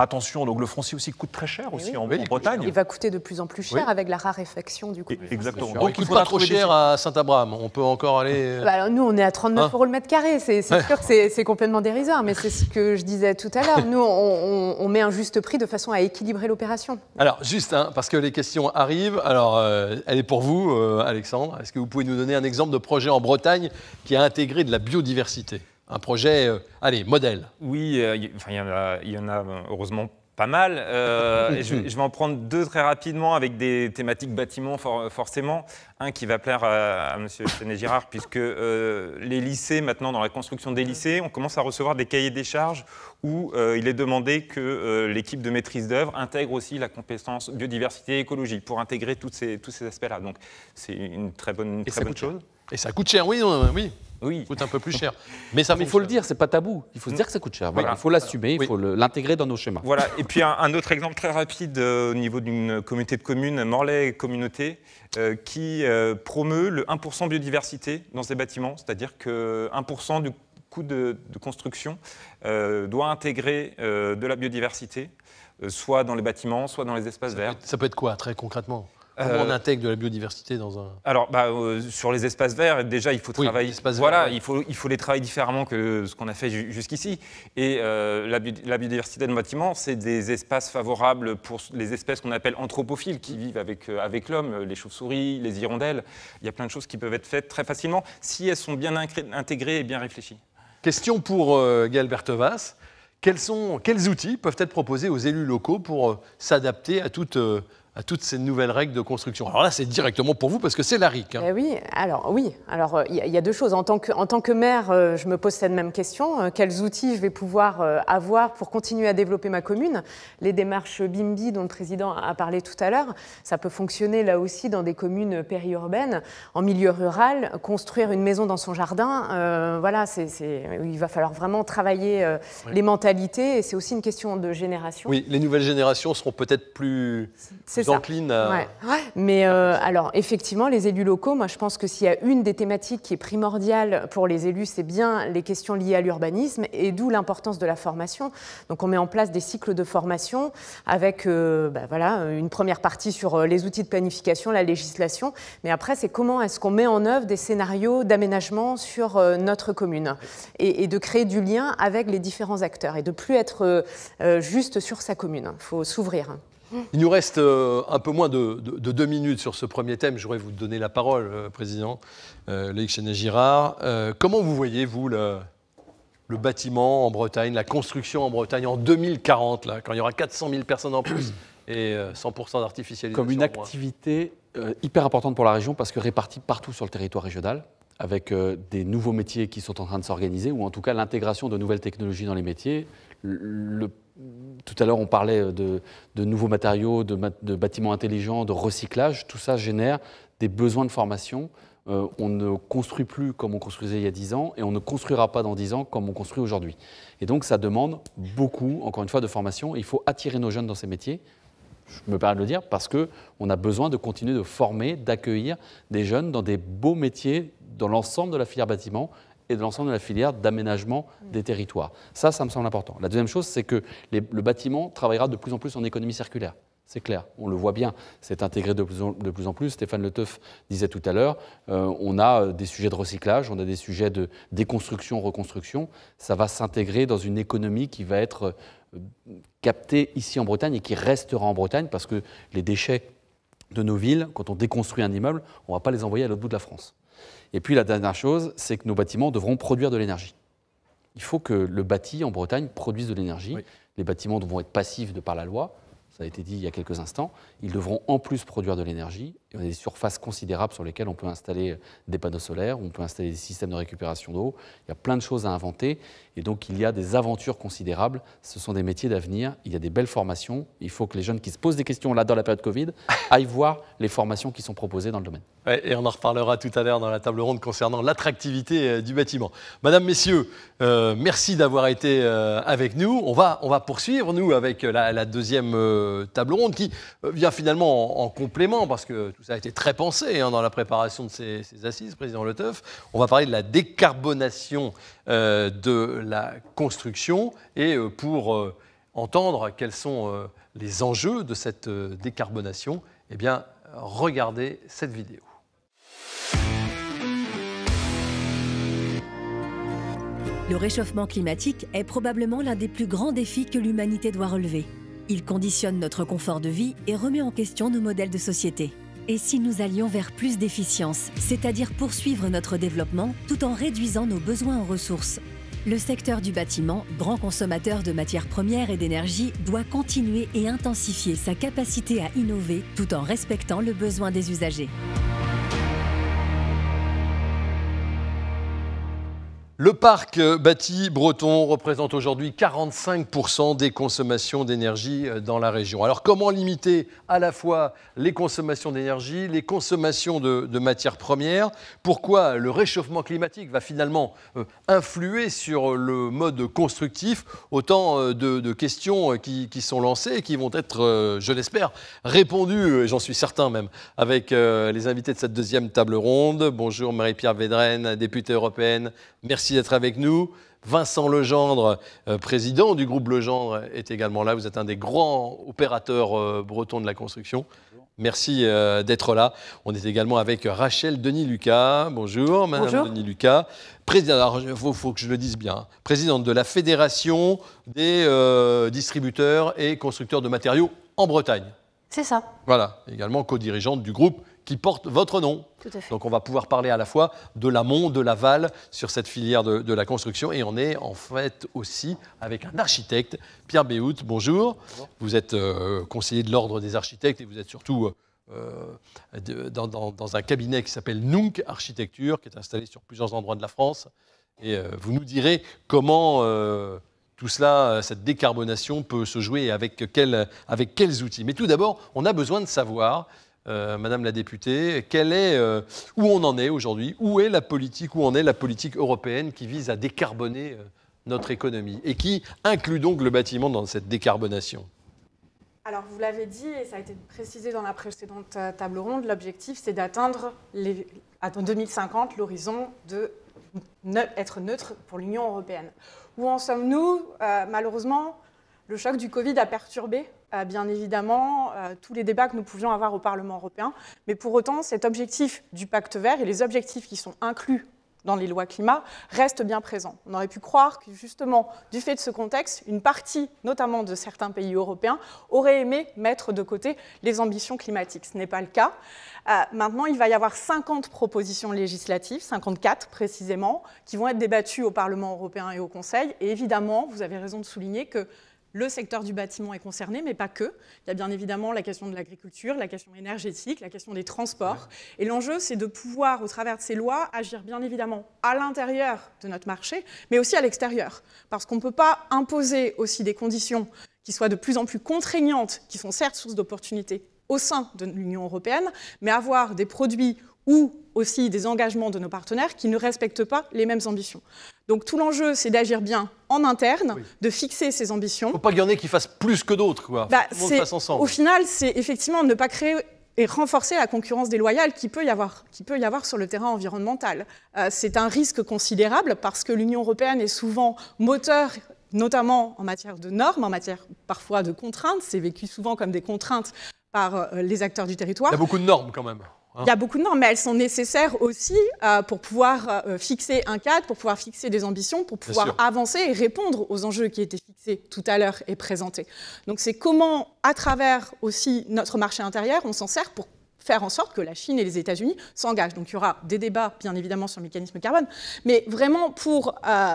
Attention, donc le foncier aussi coûte très cher eh aussi en, Bretagne. Il va coûter de plus en plus cher avec la raréfaction du coup. Exactement. Donc, il ne coûte pas trop cher à Saint-Abraham. On peut encore aller. Euh, bah nous, on est à 39 hein euros le mètre carré. C'est sûr que c'est complètement dérisoire, mais c'est ce que je disais tout à l'heure. Nous, on, met un juste prix de façon à équilibrer l'opération. Alors, juste, hein, parce que les questions arrivent. Alors, euh, elle est pour vous, euh, Alexandre. Est-ce que vous pouvez nous donner un exemple de projet en Bretagne qui a intégré de la biodiversité un projet, euh, allez, modèle Oui, il euh, y, y, en a euh, heureusement pas mal. je, vais en prendre deux très rapidement avec des thématiques bâtiments forcément. Un qui va plaire à, Monsieur Girard, puisque les lycées, maintenant dans la construction des lycées, on commence à recevoir des cahiers des charges où il est demandé que l'équipe de maîtrise d'œuvre intègre aussi la compétence biodiversité et écologie pour intégrer ces, tous ces aspects-là. Donc c'est une très bonne, bonne chose. Et ça coûte cher, oui, oui. Oui. coûte un peu plus cher. Mais il faut le dire, c'est pas tabou. Il faut se dire que ça coûte cher. Il faut l'assumer, il faut l'intégrer dans nos schémas. Voilà. Et puis un, autre exemple très rapide euh, au niveau d'une communauté de communes, Morlaix Communauté, euh, qui euh, promeut le 1% biodiversité dans ses bâtiments, c'est-à-dire que 1% du coût de, construction doit intégrer de la biodiversité, soit dans les bâtiments, soit dans les espaces verts. ça peut être quoi, très concrètement Comment euh, on intègre de la biodiversité dans un Alors, bah, euh, sur les espaces verts, déjà, il faut travailler. Voilà, il faut il faut les travailler différemment que ce qu'on a fait jusqu'ici. Et euh, la, biodiversité de bâtiment, c'est des espaces favorables pour les espèces qu'on appelle anthropophiles, qui vivent avec avec l'homme, les chauves-souris, les hirondelles. Il y a plein de choses qui peuvent être faites très facilement si elles sont bien intégrées et bien réfléchies. Question pour Gaël Berthevas. Quels, sont, quels outils peuvent être proposés aux élus locaux pour s'adapter à toute à toutes ces nouvelles règles de construction. Alors là, c'est directement pour vous parce que c'est la RIC. Hein. Eh oui, alors oui. Alors il euh, y, a deux choses. En tant que, en tant que maire, euh, je me pose cette même question. Euh, quels outils je vais pouvoir avoir pour continuer à développer ma commune Les démarches BIMBI dont le président a parlé tout à l'heure, ça peut fonctionner là aussi dans des communes périurbaines, en milieu rural. Construire une maison dans son jardin, voilà, il va falloir vraiment travailler les mentalités et c'est aussi une question de génération. Oui, les nouvelles générations seront peut-être plus vous euh, Mais euh, alors, effectivement, les élus locaux, moi, je pense que s'il y a une des thématiques qui est primordiale pour les élus, c'est bien les questions liées à l'urbanisme et d'où l'importance de la formation. Donc, on met en place des cycles de formation avec euh, bah, voilà, une première partie sur les outils de planification, la législation. Mais après, c'est comment est-ce qu'on met en œuvre des scénarios d'aménagement sur notre commune et, et, de créer du lien avec les différents acteurs et de plus être juste sur sa commune. Il faut s'ouvrir. Il nous reste euh, un peu moins de, deux minutes sur ce premier thème. J'aurais vous donner la parole, euh, Président euh, girard euh, comment vous voyez, vous, le, bâtiment en Bretagne, la construction en Bretagne en 2040, là, quand il y aura 400 000 personnes en plus et 100% d'artificialisation Comme une activité hyper importante pour la région parce que répartie partout sur le territoire régional avec des nouveaux métiers qui sont en train de s'organiser, ou en tout cas l'intégration de nouvelles technologies dans les métiers. le tout à l'heure, on parlait de, nouveaux matériaux, de, bâtiments intelligents, de recyclage. Tout ça génère des besoins de formation. Euh, on ne construit plus comme on construisait il y a 10 ans et on ne construira pas dans 10 ans comme on construit aujourd'hui. Et donc, ça demande beaucoup, encore une fois, de formation. Il faut attirer nos jeunes dans ces métiers. Je me permets de le dire parce qu'on a besoin de continuer de former, d'accueillir des jeunes dans des beaux métiers dans l'ensemble de la filière bâtiment et de l'ensemble de la filière d'aménagement des territoires. Ça, ça me semble important. La deuxième chose, c'est que le bâtiment travaillera de plus en plus en économie circulaire. C'est clair, on le voit bien, c'est intégré de plus, en, plus, Stéphane Le Teuf disait tout à l'heure, euh, on a euh, des sujets de recyclage, on a des sujets de déconstruction, reconstruction. Ça va s'intégrer dans une économie qui va être euh, captée ici en Bretagne et qui restera en Bretagne parce que les déchets de nos villes, quand on déconstruit un immeuble, on ne va pas les envoyer à l'autre bout de la France. Et puis la dernière chose, c'est que nos bâtiments devront produire de l'énergie. Il faut que le bâti en Bretagne produise de l'énergie. Les bâtiments devront être passifs de par la loi, ça a été dit il y a quelques instants. Ils devront en plus produire de l'énergie, on a des surfaces considérables sur lesquelles on peut installer euh, des panneaux solaires, on peut installer des systèmes de récupération d'eau. Il y a plein de choses à inventer. Et donc, il y a des aventures considérables. Ce sont des métiers d'avenir. Il y a des belles formations. Il faut que les jeunes qui se posent des questions, là, dans la période Covid, aillent voir les formations qui sont proposées dans le domaine. et on en reparlera tout à l'heure dans la table ronde concernant l'attractivité euh, du bâtiment. Madame, messieurs, euh, merci d'avoir été avec nous. On va, on va poursuivre, nous, avec la, deuxième table ronde qui vient finalement en, en complément parce que tout ça a été très pensé hein, dans la préparation de ces, assises, président Le On va parler de la décarbonation euh, de la construction et euh, pour euh, entendre quels sont les enjeux de cette décarbonation, eh bien, regardez cette vidéo. Le réchauffement climatique est probablement l'un des plus grands défis que l'humanité doit relever. Il conditionne notre confort de vie et remet en question nos modèles de société. Et si nous allions vers plus d'efficience, c'est-à-dire poursuivre notre développement tout en réduisant nos besoins en ressources le secteur du bâtiment, grand consommateur de matières premières et d'énergie, doit continuer et intensifier sa capacité à innover tout en respectant le besoin des usagers. Le parc euh, bâti breton représente aujourd'hui 45% des consommations d'énergie euh, dans la région. Alors comment limiter à la fois les consommations d'énergie, les consommations de, matières premières Pourquoi le réchauffement climatique va finalement euh, influer sur le mode constructif Autant de, questions qui, sont lancées et qui vont être, je l'espère, répondues, et j'en suis certain même, avec les invités de cette deuxième table ronde. Bonjour Marie-Pierre Védrenne, députée européenne. Merci d'être avec nous. Vincent Legendre, euh, président du groupe Legendre, est également là. Vous êtes un des grands opérateurs euh, bretons de la construction. Merci euh, d'être là. On est également avec Rachel Denis-Lucas. Bonjour, Madame Denis-Lucas. il faut, que je le dise bien, hein. présidente de la Fédération des distributeurs et constructeurs de matériaux en Bretagne. C'est ça. Voilà, également co-dirigeante du groupe qui porte votre nom. Donc on va pouvoir parler à la fois de l'amont, de l'aval sur cette filière de, la construction et on est en fait aussi avec un architecte, Pierre Béout. Bonjour. Vous êtes euh, conseiller de l'ordre des architectes et vous êtes surtout euh, euh, dans, un cabinet qui s'appelle Nunc Architecture, qui est installé sur plusieurs endroits de la France. Et vous nous direz comment tout cela, cette décarbonation peut se jouer avec, quel, avec quels outils. Mais tout d'abord, on a besoin de savoir euh, Madame la députée, euh, où on en est aujourd'hui, où est la politique, où en est la politique européenne qui vise à décarboner euh, notre économie et qui inclut donc le bâtiment dans cette décarbonation alors, vous l'avez dit, et ça a été précisé dans la précédente table ronde, l'objectif, c'est d'atteindre, en 2050, l'horizon de être neutre pour l'Union européenne. Où en sommes-nous Malheureusement, le choc du Covid a perturbé euh, bien évidemment euh, tous les débats que nous pouvions avoir au Parlement européen. Mais pour autant, cet objectif du pacte vert et les objectifs qui sont inclus dans les lois climat restent bien présents. On aurait pu croire que justement, du fait de ce contexte, une partie, notamment de certains pays européens, aurait aimé mettre de côté les ambitions climatiques. Ce n'est pas le cas. Euh, maintenant, il va y avoir 50 propositions législatives, 54 précisément, qui vont être débattues au Parlement européen et au Conseil. Et évidemment, vous avez raison de souligner que le secteur du bâtiment est concerné, mais pas que. Il y a bien évidemment la question de l'agriculture, la question énergétique, la question des transports. Et l'enjeu, c'est de pouvoir, au travers de ces lois, agir bien évidemment à l'intérieur de notre marché, mais aussi à l'extérieur. Parce qu'on ne peut pas imposer aussi des conditions qui soient de plus en plus contraignantes, qui sont certes sources d'opportunités au sein de l'Union européenne, mais avoir des produits ou aussi des engagements de nos partenaires qui ne respectent pas les mêmes ambitions. Donc tout l'enjeu, c'est d'agir bien en interne, de fixer ses ambitions. Il ne faut pas qu'il y en ait qui fassent plus que d'autres, quoi. Bah, au final, c'est effectivement ne pas créer et renforcer la concurrence déloyale qui peut y avoir, sur le terrain environnemental. Euh, c'est un risque considérable parce que l'Union européenne est souvent moteur notamment en matière de normes, en matière parfois de contraintes, c'est vécu souvent comme des contraintes par euh, les acteurs du territoire. Il y a beaucoup de normes quand même. Hein. Il y a beaucoup de normes, mais elles sont nécessaires aussi euh, pour pouvoir euh, fixer un cadre, pour pouvoir fixer des ambitions, pour pouvoir avancer et répondre aux enjeux qui étaient fixés tout à l'heure et présentés. Donc c'est comment, à travers aussi notre marché intérieur, on s'en sert pour faire en sorte que la Chine et les États-Unis s'engagent. Donc il y aura des débats, bien évidemment, sur le mécanisme carbone, mais vraiment pour euh,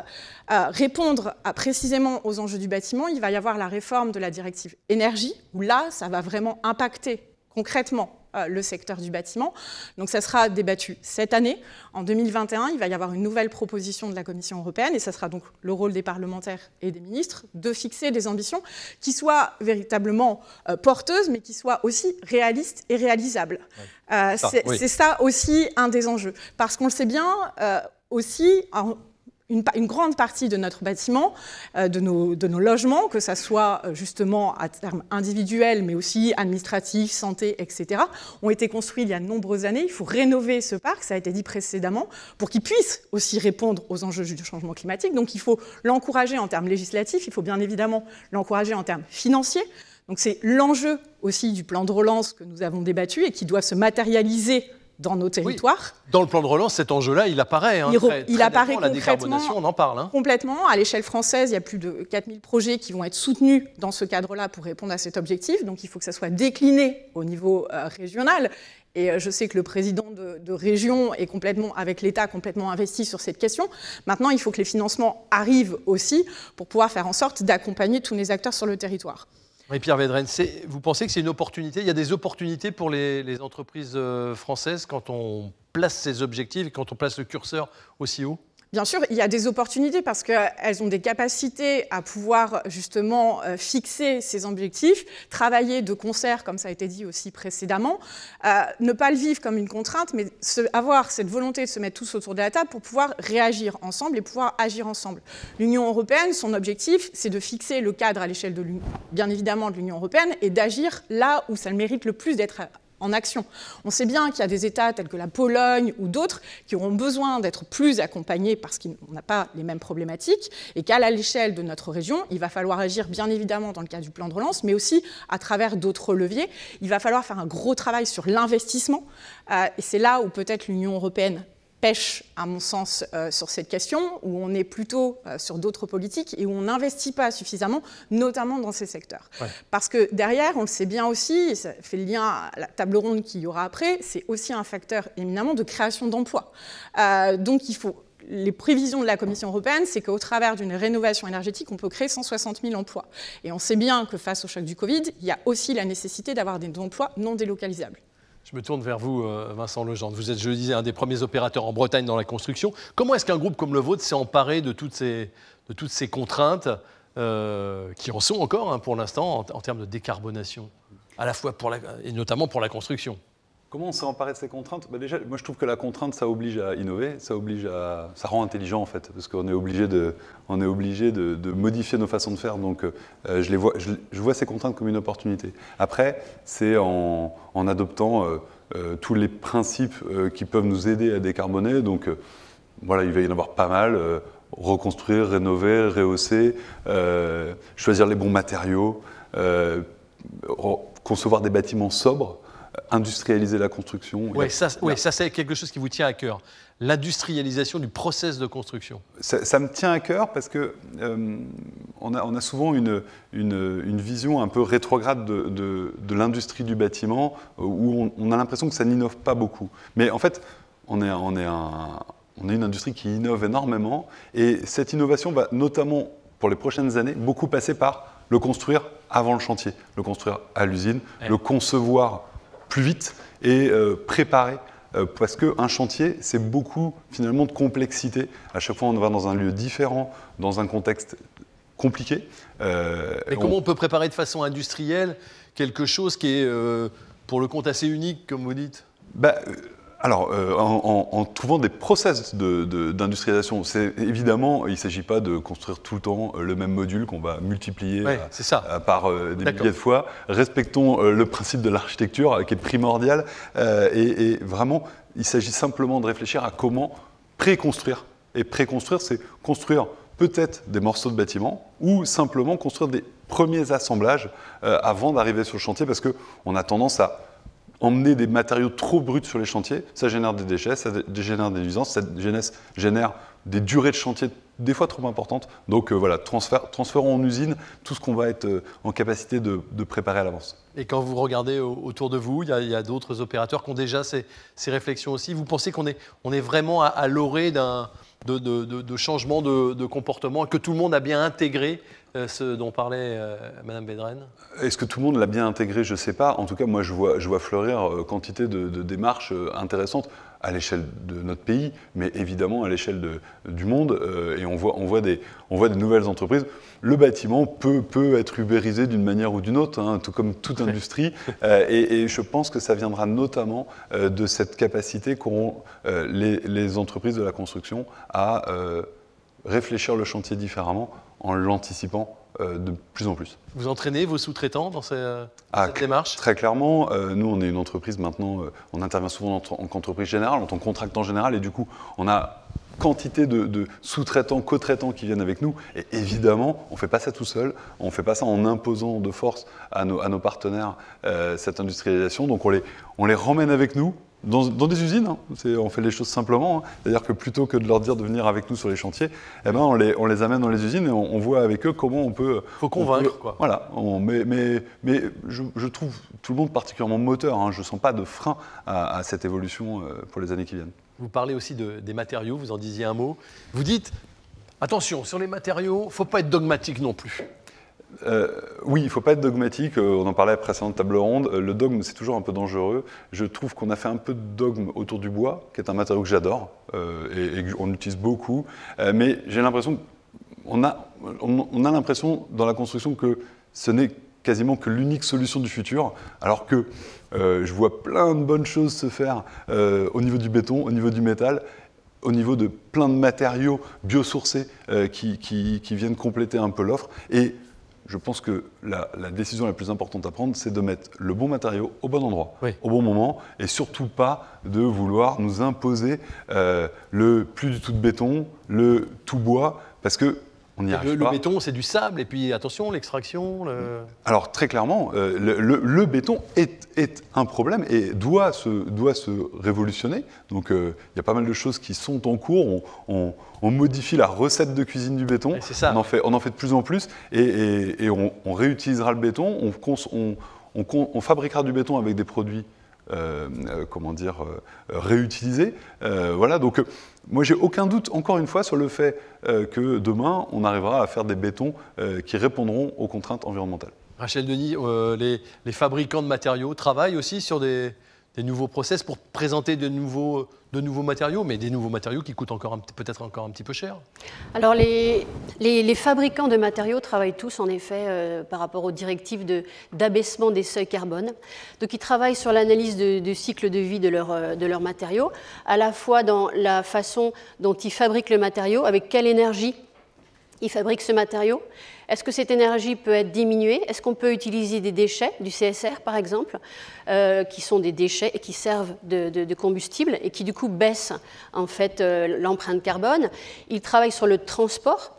répondre précisément aux enjeux du bâtiment, il va y avoir la réforme de la directive énergie, où là, ça va vraiment impacter concrètement euh, le secteur du bâtiment. Donc ça sera débattu cette année. En 2021, il va y avoir une nouvelle proposition de la Commission européenne et ça sera donc le rôle des parlementaires et des ministres de fixer des ambitions qui soient véritablement euh, porteuses mais qui soient aussi réalistes et réalisables. Euh, c'est ça aussi un des enjeux. Parce qu'on le sait bien, aussi, une, grande partie de notre bâtiment, euh, de, nos, logements, que ça soit euh, justement à terme individuel, mais aussi administratif, santé, etc., ont été construits il y a de nombreuses années. Il faut rénover ce parc, ça a été dit précédemment, pour qu'il puisse aussi répondre aux enjeux du changement climatique. Donc il faut l'encourager en termes législatifs, il faut bien évidemment l'encourager en termes financiers. Donc c'est l'enjeu aussi du plan de relance que nous avons débattu et qui doit se matérialiser dans nos territoires. Dans le plan de relance, cet enjeu-là, il apparaît. Hein, il, apparaît concrètement, la on en parle. Hein. Complètement. À l'échelle française, il y a plus de 4000 projets qui vont être soutenus dans ce cadre-là pour répondre à cet objectif. Donc il faut que ça soit décliné au niveau euh, régional. Et euh, je sais que le président de région est complètement, avec l'État, complètement investi sur cette question. Maintenant, il faut que les financements arrivent aussi pour pouvoir faire en sorte d'accompagner tous les acteurs sur le territoire. Et Pierre Védren, vous pensez que c'est une opportunité Il y a des opportunités pour les, entreprises euh, françaises quand on place ces objectifs, quand on place le curseur aussi haut Bien sûr, il y a des opportunités parce qu'elles euh, ont des capacités à pouvoir justement euh, fixer ces objectifs, travailler de concert, comme ça a été dit aussi précédemment, euh, ne pas le vivre comme une contrainte, mais avoir cette volonté de se mettre tous autour de la table pour pouvoir réagir ensemble et pouvoir agir ensemble. L'Union européenne, son objectif, c'est de fixer le cadre à l'échelle, bien évidemment, de l'Union européenne et d'agir là où ça le mérite le plus d'être action. On sait bien qu'il y a des États tels que la Pologne ou d'autres qui auront besoin d'être plus accompagnés parce qu'on n'a pas les mêmes problématiques et qu'à l'échelle de notre région, il va falloir agir bien évidemment dans le cadre du plan de relance, mais aussi à travers d'autres leviers. Il va falloir faire un gros travail sur l'investissement. Euh, et c'est là où peut-être l'Union européenne pêche, à mon sens, euh, sur cette question, où on est plutôt euh, sur d'autres politiques et où on n'investit pas suffisamment, notamment dans ces secteurs. Parce que derrière, on le sait bien aussi, ça fait le lien à la table ronde qu'il y aura après, c'est aussi un facteur éminemment de création d'emplois. Euh, donc il faut les prévisions de la Commission européenne, c'est qu'au travers d'une rénovation énergétique, on peut créer 160 000 emplois. Et on sait bien que face au choc du Covid, il y a aussi la nécessité d'avoir des emplois non délocalisables. Je me tourne vers vous, euh, Vincent Legendre. Vous êtes, je le disais, un des premiers opérateurs en Bretagne dans la construction. Comment est-ce qu'un groupe comme le vôtre s'est emparé de toutes ces, contraintes euh, qui en sont encore hein, pour l'instant en, termes de décarbonation, à la fois et notamment pour la construction Comment on s'est emparé de ces contraintes bah, Déjà, moi je trouve que la contrainte, ça oblige à innover, ça, oblige à, ça rend intelligent en fait, parce qu'on est obligé, de, on est obligé de, modifier nos façons de faire. Donc euh, je, les vois, je, vois ces contraintes comme une opportunité. Après, c'est en, adoptant euh, euh, tous les principes qui peuvent nous aider à décarboner. Donc voilà, il va y en avoir pas mal. reconstruire, rénover, rehausser, choisir les bons matériaux, concevoir des bâtiments sobres industrialiser la construction. Oui, ça, c'est quelque chose qui vous tient à cœur. L'industrialisation du process de construction. Ça, me tient à cœur parce que euh, on, a, souvent une, vision un peu rétrograde de, l'industrie du bâtiment euh, où on, a l'impression que ça n'innove pas beaucoup. Mais en fait, on est, on est, une industrie qui innove énormément et cette innovation va notamment pour les prochaines années beaucoup passer par le construire avant le chantier, le construire à l'usine, le concevoir plus vite et euh, préparer euh, parce qu'un chantier, c'est beaucoup finalement de complexité. À chaque fois, on va dans un lieu différent, dans un contexte compliqué. Euh, et comment on... peut préparer de façon industrielle quelque chose qui est pour le compte assez unique, comme vous dites bah, alors, euh, en, trouvant des process d'industrialisation, évidemment, il ne s'agit pas de construire tout le temps euh, le même module qu'on va multiplier euh, par des milliers de fois. Respectons le principe de l'architecture qui est primordial et, vraiment, il s'agit simplement de réfléchir à comment préconstruire. Et préconstruire, c'est construire peut-être des morceaux de bâtiment ou simplement construire des premiers assemblages avant d'arriver sur le chantier parce qu'on a tendance à emmener des matériaux trop bruts sur les chantiers, ça génère des déchets, ça génère des nuisances, ça génère des durées de chantier des fois trop importantes. Donc euh, voilà, transférons en usine tout ce qu'on va être euh, en capacité de, préparer à l'avance. Et quand vous regardez autour de vous, il y a, d'autres opérateurs qui ont déjà ces, réflexions aussi. Vous pensez qu'on est, vraiment à, l'orée d'un de, de, changement de, comportement, que tout le monde a bien intégré euh, ce dont parlait Mme euh, Madame Bedren Est-ce que tout le monde l'a bien intégré Je ne sais pas. En tout cas, moi, je vois, fleurir euh, quantité de, démarches intéressantes à l'échelle de notre pays, mais évidemment à l'échelle du monde. et on voit, on, voit des, on voit nouvelles entreprises. Le bâtiment peut, être ubérisé d'une manière ou d'une autre, hein, tout comme toute industrie. et, je pense que ça viendra notamment de cette capacité qu'auront les, entreprises de la construction à réfléchir le chantier différemment en l'anticipant euh, de plus en plus. Vous entraînez vos sous-traitants dans, ces, euh, ah, cette démarche Très clairement, euh, nous on est une entreprise maintenant, on intervient souvent en, entreprise tant qu'entreprise générale, en tant que contractant général, et du coup on a quantité de, sous-traitants, co-traitants qui viennent avec nous. Et évidemment, on ne fait pas ça tout seul, on ne fait pas ça en imposant de force à nos, partenaires cette industrialisation. Donc on les, on les ramène avec nous, dans, des usines, hein. on fait les choses simplement. Hein. C'est-à-dire que plutôt que de leur dire de venir avec nous sur les chantiers, eh ben, on, les, amène dans les usines et on, voit avec eux comment on peut. faut convaincre, quoi. Voilà. mais, je, trouve tout le monde particulièrement moteur. Hein. Je ne sens pas de frein à, cette évolution euh, pour les années qui viennent. Vous parlez aussi des matériaux, vous en disiez un mot. Vous dites attention, sur les matériaux, il ne faut pas être dogmatique non plus. Euh, oui, il ne faut pas être dogmatique. Euh, on en parlait à la précédente table ronde. Euh, le dogme, c'est toujours un peu dangereux. Je trouve qu'on a fait un peu de dogme autour du bois, qui est un matériau que j'adore et, qu'on utilise beaucoup. mais j'ai l'impression, on a, on, a l'impression dans la construction que ce n'est quasiment que l'unique solution du futur, alors que je vois plein de bonnes choses se faire au niveau du béton, au niveau du métal, au niveau de plein de matériaux biosourcés qui, viennent compléter un peu l'offre je pense que la, décision la plus importante à prendre, c'est de mettre le bon matériau au bon endroit, au bon moment, et surtout pas de vouloir nous imposer euh, le plus du tout de béton, le tout bois, parce que le, béton, c'est du sable, et puis attention, l'extraction. Alors très clairement, euh, le, béton est, un problème et doit se, doit se révolutionner. Donc euh, il y a pas mal de choses qui sont en cours. On, modifie la recette de cuisine du béton. C'est Ça. On, en fait, on en fait de plus en plus et, on, réutilisera le béton. on fabriquera du béton avec des produits euh, euh comment dire, réutilisés. voilà, donc moi, j'ai aucun doute, encore une fois, sur le fait euh, que demain, on arrivera à faire des bétons euh, qui répondront aux contraintes environnementales. Rachel Denis, euh, les fabricants de matériaux travaillent aussi sur des, des nouveaux process pour présenter de nouveaux, de nouveaux matériaux, mais des nouveaux matériaux qui coûtent encore peut-être encore un petit peu cher Alors les, fabricants de matériaux travaillent tous en effet euh, par rapport aux directives d'abaissement des seuils carbone. Donc ils travaillent sur l'analyse du cycle de vie de, leur, euh, de leurs matériaux, à la fois dans la façon dont ils fabriquent le matériau, avec quelle énergie ils fabriquent ce matériau, est-ce que cette énergie peut être diminuée Est-ce qu'on peut utiliser des déchets, du CSR par exemple, euh, qui sont des déchets et qui servent de, combustible et qui du coup baissent en fait euh, l'empreinte carbone Il travaille sur le transport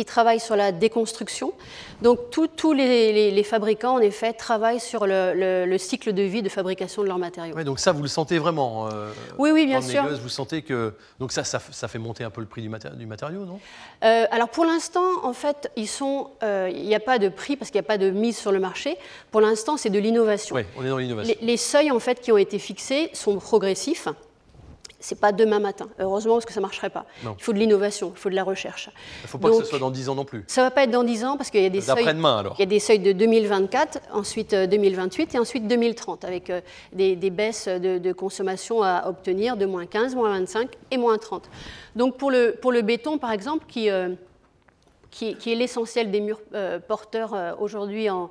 ils travaillent sur la déconstruction. Donc tous les, fabricants, en effet, travaillent sur le, cycle de vie de fabrication de leurs matériaux. donc ça, vous le sentez vraiment euh, Oui, oui, bien sûr. Vous sentez que donc ça, ça, fait monter un peu le prix du, du matériau, non euh, Alors pour l'instant, en fait, euh, Il n'y a pas de prix parce qu'il n'y a pas de mise sur le marché. Pour l'instant, c'est de l'innovation. Oui, on est dans l'innovation. Les, les seuils en fait qui ont été fixés sont progressifs n'est pas demain matin, heureusement, parce que ça ne marcherait pas. Il faut de l'innovation, il faut de la recherche. Il ne faut pas que ce soit dans 10 ans non plus. Ça ne va pas être dans 10 ans, parce qu'il y a des seuils... alors. Il y a des seuils de 2024, ensuite 2028 euh, et ensuite 2030, avec euh, des, baisses de, consommation à obtenir de moins 15, moins 25 et moins 30. Donc pour le, pour le béton, par exemple, qui... Euh, qui, est l'essentiel des murs euh, porteurs euh, aujourd'hui en,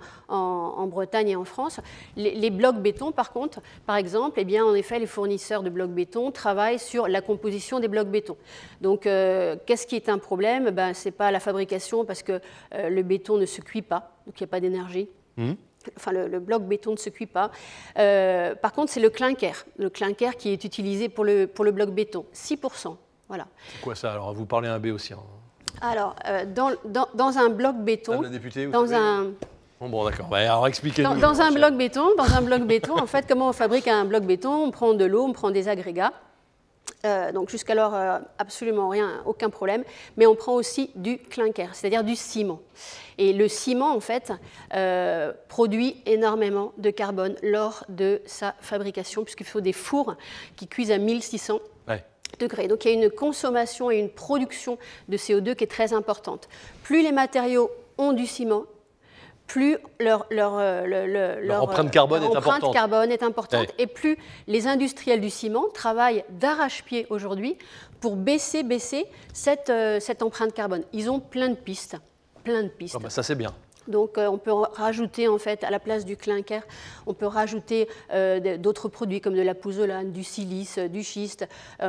Bretagne et en France. Les, blocs béton, par contre, par exemple, eh bien, en effet, les fournisseurs de blocs béton travaillent sur la composition des blocs béton. Donc, euh, qu'est-ce qui est un problème ben, Ce n'est pas la fabrication parce que le béton ne se cuit pas, donc il n'y a pas d'énergie. Mmh. enfin le, bloc béton ne se cuit pas. par contre, c'est le clinker, le clinker qui est utilisé pour le, pour le bloc béton, 6%. Voilà. C'est quoi ça Alors, vous parlez un B aussi. Hein. Alors, euh, dans, dans, un bloc béton. Ah, dans un. Bon, bon d'accord. Bah, alors, expliquez-nous. Dans, un bloc béton, dans un bloc béton, en fait, comment on fabrique un bloc béton On prend de l'eau, on prend des agrégats. Euh, donc jusqu'alors, euh, absolument rien, aucun problème. Mais on prend aussi du clinker, c'est-à-dire du ciment. Et le ciment, en fait, produit énormément de carbone lors de sa fabrication, puisqu'il faut des fours qui cuisent à 1600 donc il y a une consommation et une production de CO2 qui est très importante. Plus les matériaux ont du ciment, plus leur, euh, euh, empreinte carbone, est, importante. et plus les industriels du ciment travaillent d'arrache-pied aujourd'hui pour baisser, baisser cette, euh, empreinte carbone. Ils ont plein de pistes. Plein de pistes. Ah bah ça c'est bien. Donc euh, on peut rajouter en fait à la place du clinker, on peut rajouter euh, d'autres produits comme de la pouzzolane, du silice, euh, du schiste.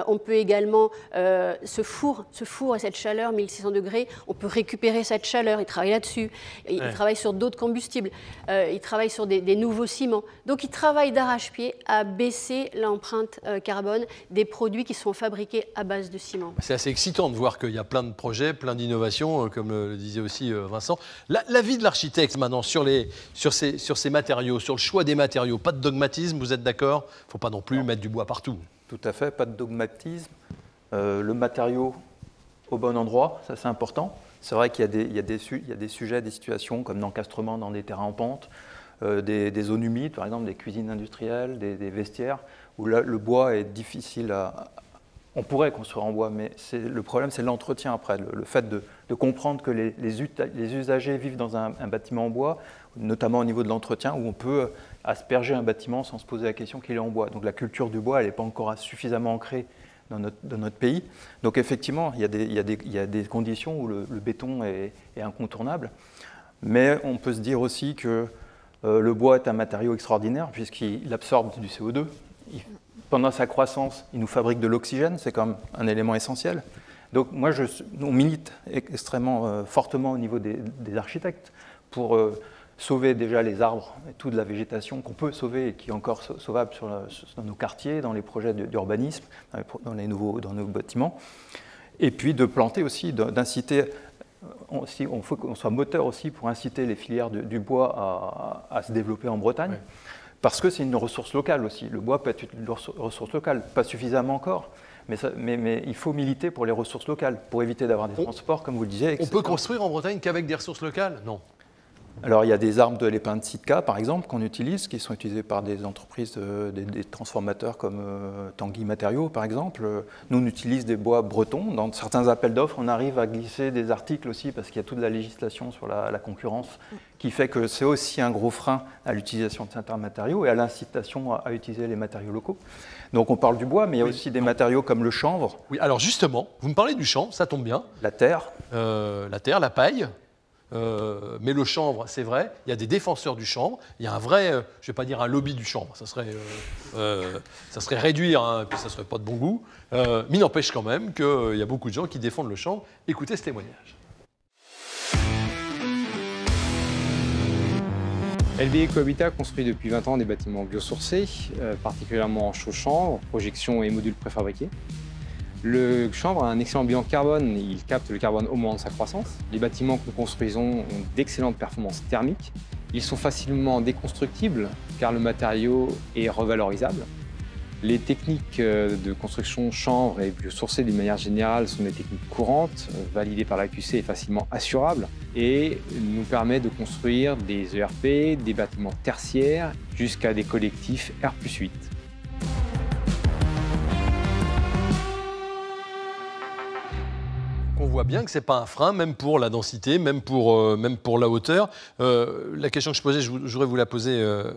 on peut également se ce four, ce four et cette chaleur 1600 degrés, on peut récupérer cette chaleur. Ils travaillent là-dessus. Ils travaillent sur d'autres combustibles. ils travaillent sur des, nouveaux ciments. Donc ils travaillent d'arrache-pied à baisser l'empreinte carbone des produits qui sont fabriqués à base de ciment. C'est assez excitant de voir qu'il y a plein de projets, plein d'innovations, comme le disait aussi Vincent. la vie architecte maintenant sur, les, sur, ces, sur ces matériaux, sur le choix des matériaux. Pas de dogmatisme, vous êtes d'accord Il ne faut pas non plus mettre du bois partout. Tout à fait, pas de dogmatisme. Euh, le matériau au bon endroit, ça c'est important. C'est vrai qu'il y, y, y, a des sujets, des situations comme l'encastrement dans des terrains en pente, euh, des, zones humides, par exemple des cuisines industrielles, des, vestiaires, où le bois est difficile à... On pourrait construire en bois, mais le problème c'est l'entretien après, le fait de de comprendre que les, les, usagers vivent dans un, bâtiment en bois, notamment au niveau de l'entretien, où on peut euh, asperger un bâtiment sans se poser la question qu'il est en bois. Donc la culture du bois, elle n'est pas encore suffisamment ancrée dans notre, pays. Donc effectivement, il y a des, conditions où le, béton est, incontournable. Mais on peut se dire aussi que euh, le bois est un matériau extraordinaire puisqu'il absorbe du CO2. pendant sa croissance, il nous fabrique de l'oxygène, c'est comme un élément essentiel. Donc moi, je, on milite extrêmement euh, fortement au niveau des, architectes pour euh, sauver déjà les arbres et toute la végétation qu'on peut sauver et qui est encore sauvable euh, dans nos quartiers, dans les projets d'urbanisme, dans, les nouveaux, nos bâtiments. Et puis de planter aussi, d'inciter on, faut qu'on soit moteur aussi pour inciter les filières du bois à, se développer en Bretagne, parce que c'est une ressource locale aussi. Le bois peut être une ressource locale, pas suffisamment encore, mais, il faut militer pour les ressources locales, pour éviter d'avoir des transports, comme vous le disiez. On peut construire en Bretagne qu'avec des ressources locales Non. Alors il y a des armes de l'épin de Sitka, par exemple, qu'on utilise, qui sont utilisées par des entreprises, euh, des, transformateurs comme euh, Tanguy Matériaux, par exemple. Nous, on utilise des bois bretons. Dans certains appels d'offres, on arrive à glisser des articles aussi, parce qu'il y a toute la législation sur la, concurrence, qui fait que c'est aussi un gros frein à l'utilisation de certains matériaux et à l'incitation à utiliser les matériaux locaux. Donc on parle du bois, mais il y a aussi des matériaux comme le chanvre. Oui, alors justement, vous me parlez du chanvre, ça tombe bien. La terre. Euh, la terre, la paille. Euh, mais le chanvre, c'est vrai, il y a des défenseurs du chanvre, il y a un vrai, euh, je ne vais pas dire un lobby du chanvre, ça serait, ça serait réduire, hein, puis ça serait pas de bon goût, mais n'empêche quand même qu'il y a beaucoup de gens qui défendent le chanvre. Écoutez ce témoignage. LBE Cohabitat construit depuis 20 ans des bâtiments biosourcés, euh, particulièrement en chaux chambre, projections et modules préfabriqués. Le chambre a un excellent bilan carbone, il capte le carbone au moment de sa croissance. Les bâtiments que nous construisons ont d'excellentes performances thermiques. Ils sont facilement déconstructibles car le matériau est revalorisable. Les techniques euh, de construction chanvre et biosourcées d'une manière générale sont des techniques courantes, euh, validées par la QC et facilement assurables, et nous permettent de construire des ERP, des bâtiments tertiaires, jusqu'à des collectifs R 8. on voit bien que ce n'est pas un frein, même pour la densité, même pour, euh, même pour la hauteur. Euh, la question que je posais, je voudrais vous la poser, euh,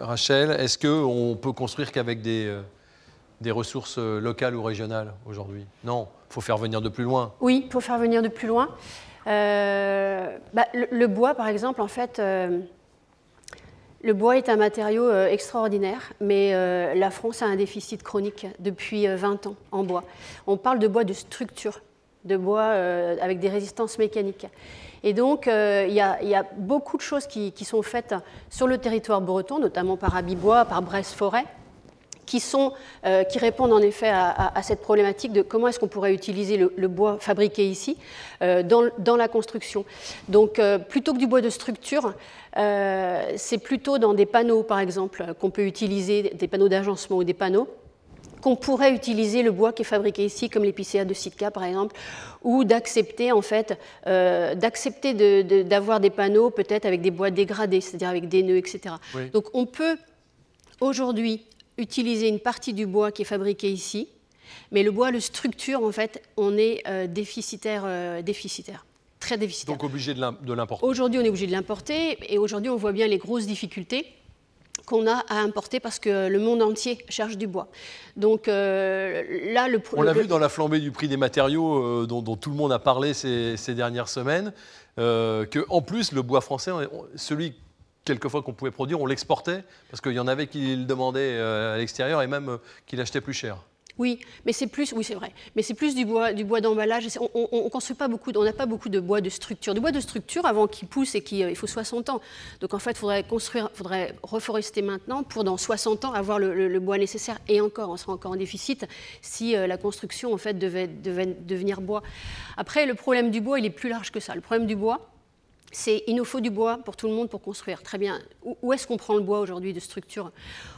Rachel. Est-ce qu'on peut construire qu'avec des, des ressources locales ou régionales aujourd'hui Non, il faut faire venir de plus loin. Oui, il faut faire venir de plus loin. Bah, le, le, bois, par exemple, en fait... Le bois est un matériau extraordinaire, mais la France a un déficit chronique depuis 20 ans en bois. On parle de bois de structure de bois euh, avec des résistances mécaniques. Et donc, euh, il y, a beaucoup de choses qui, sont faites sur le territoire breton, notamment par Abibois, par Bresse-Forêt, qui, euh, qui répondent en effet à, cette problématique de comment est-ce qu'on pourrait utiliser le, bois fabriqué ici dans, la construction. Donc plutôt que du bois de structure, c'est plutôt dans des panneaux par exemple qu'on peut utiliser, des panneaux d'agencement ou des panneaux qu'on pourrait utiliser le bois qui est fabriqué ici, comme l'épicéa de Sitka par exemple, ou d'accepter en fait, euh, d'accepter d'avoir des panneaux peut-être avec des bois dégradés, c'est-à-dire avec des nœuds, etc. Donc on peut aujourd'hui utiliser une partie du bois qui est fabriqué ici, mais le bois, le structure en fait, on est euh, déficitaire, euh, déficitaire très déficitaire. Donc obligé de l'importer. Aujourd'hui, on est obligé de l'importer et aujourd'hui, on voit bien les grosses difficultés qu'on a à importer parce que le monde entier cherche du bois. Donc euh, là, le On l'a vu dans la flambée du prix des matériaux euh, dont, tout le monde a parlé ces, dernières semaines, qu'en euh, que en plus le bois français, celui quelquefois qu'on pouvait produire, on l'exportait parce qu'il y en avait qui le demandaient à l'extérieur et même qui l'achetaient plus cher. Oui, mais c'est plus, oui c'est vrai, mais c'est plus du bois, du bois d'emballage. On, pas beaucoup, on n'a pas beaucoup de bois de structure. Du bois de structure avant qu'il pousse et qu'il il faut 60 ans. Donc en fait, faudrait construire, faudrait reforester maintenant pour dans 60 ans avoir le, bois nécessaire. Et encore, on sera encore en déficit si euh, la construction en fait devait devenir bois. Après, le problème du bois, il est plus large que ça. Le problème du bois, c'est il nous faut du bois pour tout le monde pour construire. Très bien. Où, est-ce qu'on prend le bois aujourd'hui de structure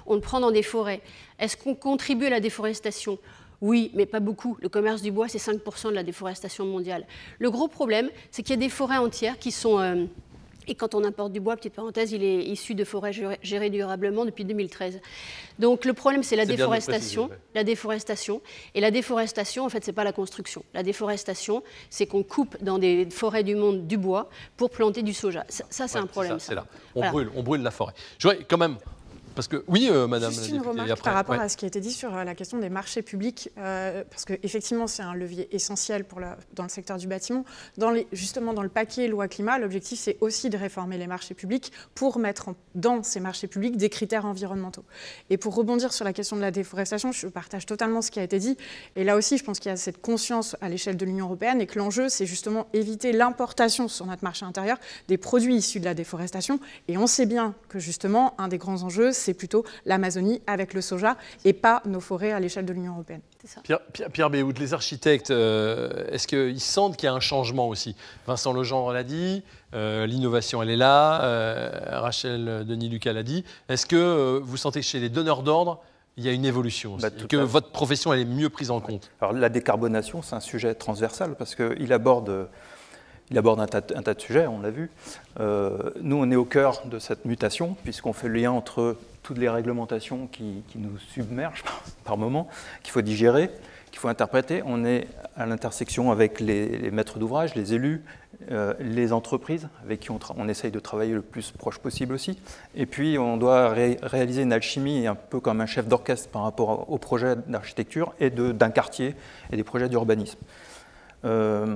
On le prend dans des forêts. Est-ce qu'on contribue à la déforestation oui, mais pas beaucoup. Le commerce du bois, c'est 5% de la déforestation mondiale. Le gros problème, c'est qu'il y a des forêts entières qui sont euh, et quand on importe du bois, petite parenthèse, il est issu de forêts gérées durablement depuis 2013. Donc le problème, c'est la déforestation, la déforestation. Et la déforestation, en fait, c'est pas la construction. La déforestation, c'est qu'on coupe dans des forêts du monde du bois pour planter du soja. Ça, c'est un problème. Ça, Là. On, brûle, on brûle la forêt. Je quand même, parce que oui, euh, Madame. Juste une remarque après, par rapport à ce qui a été dit sur euh, la question des marchés publics, euh, parce que effectivement, c'est un levier essentiel pour la, dans le secteur du bâtiment. Dans les, justement, dans le paquet loi climat, l'objectif c'est aussi de réformer les marchés publics pour mettre dans ces marchés publics des critères environnementaux. Et pour rebondir sur la question de la déforestation, je partage totalement ce qui a été dit. Et là aussi, je pense qu'il y a cette conscience à l'échelle de l'Union européenne et que l'enjeu, c'est justement éviter l'importation sur notre marché intérieur des produits issus de la déforestation. Et on sait bien que justement, un des grands enjeux, c'est plutôt l'Amazonie avec le soja et pas nos forêts à l'échelle de l'Union européenne. Pierre, Pierre, les architectes, euh, est-ce qu'ils sentent qu'il y a un changement aussi Vincent Legendre l'a dit, euh, l'innovation elle est là, euh, Rachel Denis-Lucas l'a dit. Est-ce que vous sentez que chez les donneurs d'ordre, il y a une évolution, aussi, bah, que votre profession elle est mieux prise en compte. Alors la décarbonation, c'est un sujet transversal parce qu'il aborde il aborde un tas, de sujets, on l'a vu. Euh, nous, on est au cœur de cette mutation, puisqu'on fait le lien entre toutes les réglementations qui, nous submergent par, par moment, qu'il faut digérer, qu'il faut interpréter. On est à l'intersection avec les, maîtres d'ouvrage, les élus, euh, les entreprises avec qui on, essaye de travailler le plus proche possible aussi. Et puis, on doit réaliser une alchimie un peu comme un chef d'orchestre par rapport aux projets d'architecture et d'un quartier et des projets d'urbanisme. Euh,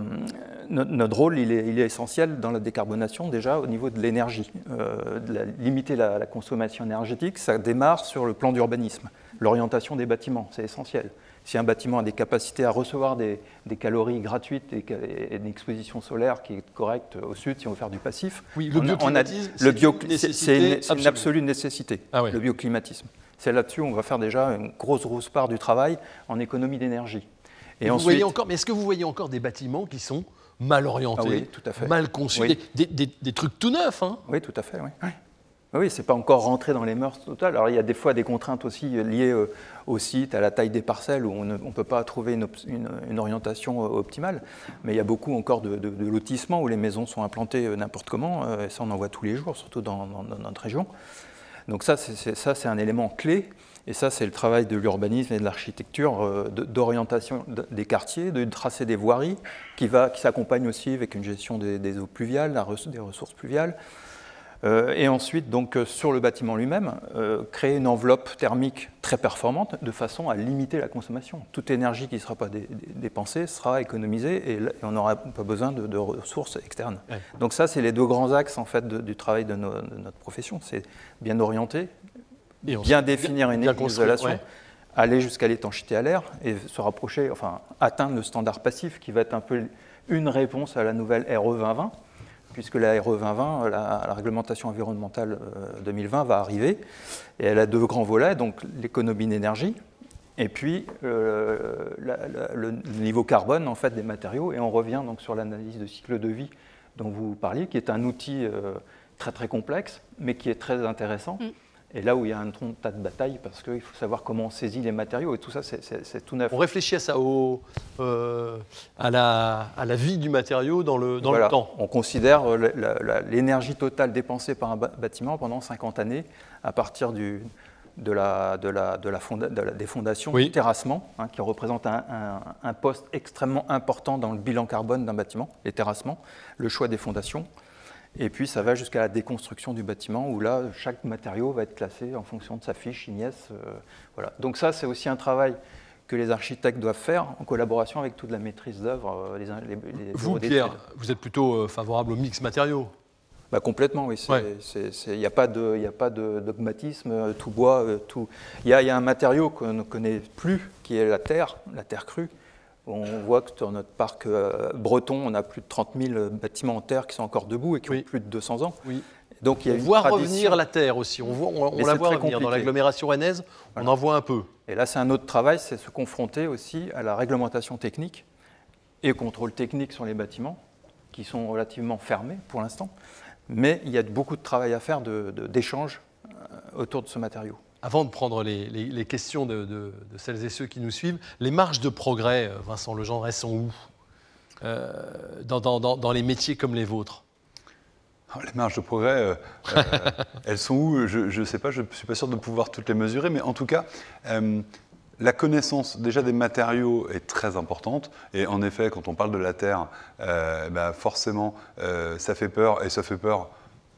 notre, rôle, il est, essentiel dans la décarbonation déjà au niveau de l'énergie. Euh, limiter la, consommation énergétique, ça démarre sur le plan d'urbanisme, l'orientation des bâtiments, c'est essentiel. Si un bâtiment a des capacités à recevoir des, calories gratuites et, une exposition solaire qui est correcte au sud, si on veut faire du passif, oui, le bioclimatisme, c'est une, absolue nécessité. Ah le bioclimatisme. C'est là-dessus on va faire déjà une grosse grosse part du travail en économie d'énergie encore, mais est-ce que vous voyez encore des bâtiments qui sont mal orientés, ah mal conçus, des, trucs tout neufs hein Oui, tout à fait, oui. Ah oui. c'est pas encore rentré dans les mœurs totales. Alors il y a des fois des contraintes aussi euh, liées euh, au site, à la taille des parcelles, où on ne peut pas trouver une, orientation euh, optimale. Mais il y a beaucoup encore de, lotissements où les maisons sont implantées n'importe comment. ça, on en voit tous les jours, surtout dans, dans notre région. Donc ça, c'est un élément clé. Et ça, c'est le travail de l'urbanisme et de l'architecture, euh, d'orientation des quartiers, de tracer des voiries, qui, va, qui s'accompagne aussi avec une gestion des, eaux pluviales, des ressources pluviales. Euh, et ensuite, donc, euh, sur le bâtiment lui-même, créer une enveloppe thermique très performante de façon à limiter la consommation. Toute énergie qui ne sera pas dépensée sera économisée et, on n'aura pas besoin de, ressources externes. Donc ça, c'est les deux grands axes en fait, du travail de, de notre profession. C'est bien orienter bien définir une bien isolation, aller jusqu'à l'étanchéité à l'air et se rapprocher, enfin atteindre le standard passif qui va être un peu une réponse à la nouvelle RE 2020, puisque la RE 2020, euh, la, réglementation environnementale 2020 euh, va arriver et elle a deux grands volets, donc l'économie d'énergie et puis euh, le niveau carbone en fait des matériaux et on revient donc sur l'analyse de cycle de vie dont vous parliez, qui est un outil très très complexe, mais qui est très intéressant. Mm. Et là où il y a un tronc tas de batailles, parce qu'il faut savoir comment on saisit les matériaux, et tout ça, c'est tout neuf. On réfléchit à ça, euh, à, la, vie du matériau dans le, temps. On considère euh, l'énergie totale dépensée par un bâtiment pendant 50 années, à partir de la, de la, des fondations, du terrassement, hein, qui représente un, poste extrêmement important dans le bilan carbone d'un bâtiment, les terrassements, le choix des fondations, et puis ça va jusqu'à la déconstruction du bâtiment, où là, chaque matériau va être classé en fonction de sa fiche ignes euh, voilà. Donc ça, c'est aussi un travail que les architectes doivent faire en collaboration avec toute la maîtrise d'œuvre. Euh, vous, Pierre, vous êtes plutôt euh, favorable au mix matériaux bah complètement, oui. Il n'y a pas de, y a pas de dogmatisme, tout bois, tout. Il y, y, a un matériau qu'on ne connaît plus, qui est la terre, la terre crue, on voit que dans notre parc euh, breton, on a plus de 30 000 bâtiments en terre qui sont encore debout et qui ont plus de 200 ans. Oui. Donc il y a on voit revenir la terre aussi. On, la voit revenir dans l'agglomération rennaise. On en voit un peu. Et là, c'est un autre travail, c'est se confronter aussi à la réglementation technique et au contrôle technique sur les bâtiments, qui sont relativement fermés pour l'instant. Mais il y a beaucoup de travail à faire d'échange euh, autour de ce matériau avant de prendre les, questions de, celles et ceux qui nous suivent, les marges de progrès, euh, Vincent Legendre, elles sont où euh, dans, les métiers comme les vôtres ah, les marges de progrès, euh, elles sont où Je ne sais pas, je ne suis pas sûr de pouvoir toutes les mesurer, mais en tout cas, la connaissance déjà des matériaux est très importante et en effet quand on parle de la Terre, eh ben, forcément ça fait peur et ça fait peur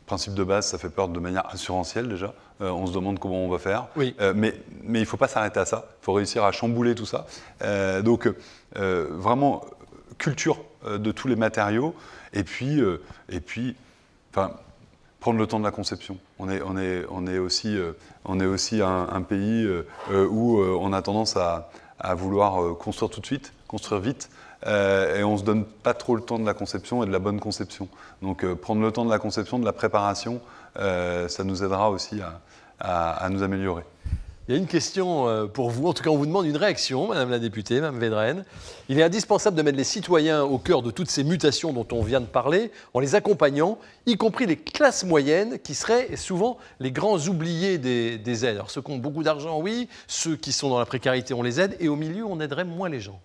principe de base, ça fait peur de manière assurantielle déjà. Euh, on se demande comment on va faire. Euh, mais, il ne faut pas s'arrêter à ça. Il faut réussir à chambouler tout ça. Euh, donc, vraiment, culture de tous les matériaux. Et puis, et puis prendre le temps de la conception. On est, aussi, on est aussi un, pays où on a tendance à vouloir construire tout de suite, construire vite. Euh, et on ne se donne pas trop le temps de la conception et de la bonne conception. Donc euh, prendre le temps de la conception, de la préparation, euh, ça nous aidera aussi à, nous améliorer. Il y a une question pour vous, en tout cas on vous demande une réaction, Madame la députée, Madame Védrenne. Il est indispensable de mettre les citoyens au cœur de toutes ces mutations dont on vient de parler, en les accompagnant, y compris les classes moyennes, qui seraient souvent les grands oubliés des, des aides. Alors ceux qui ont beaucoup d'argent, oui, ceux qui sont dans la précarité, on les aide, et au milieu, on aiderait moins les gens.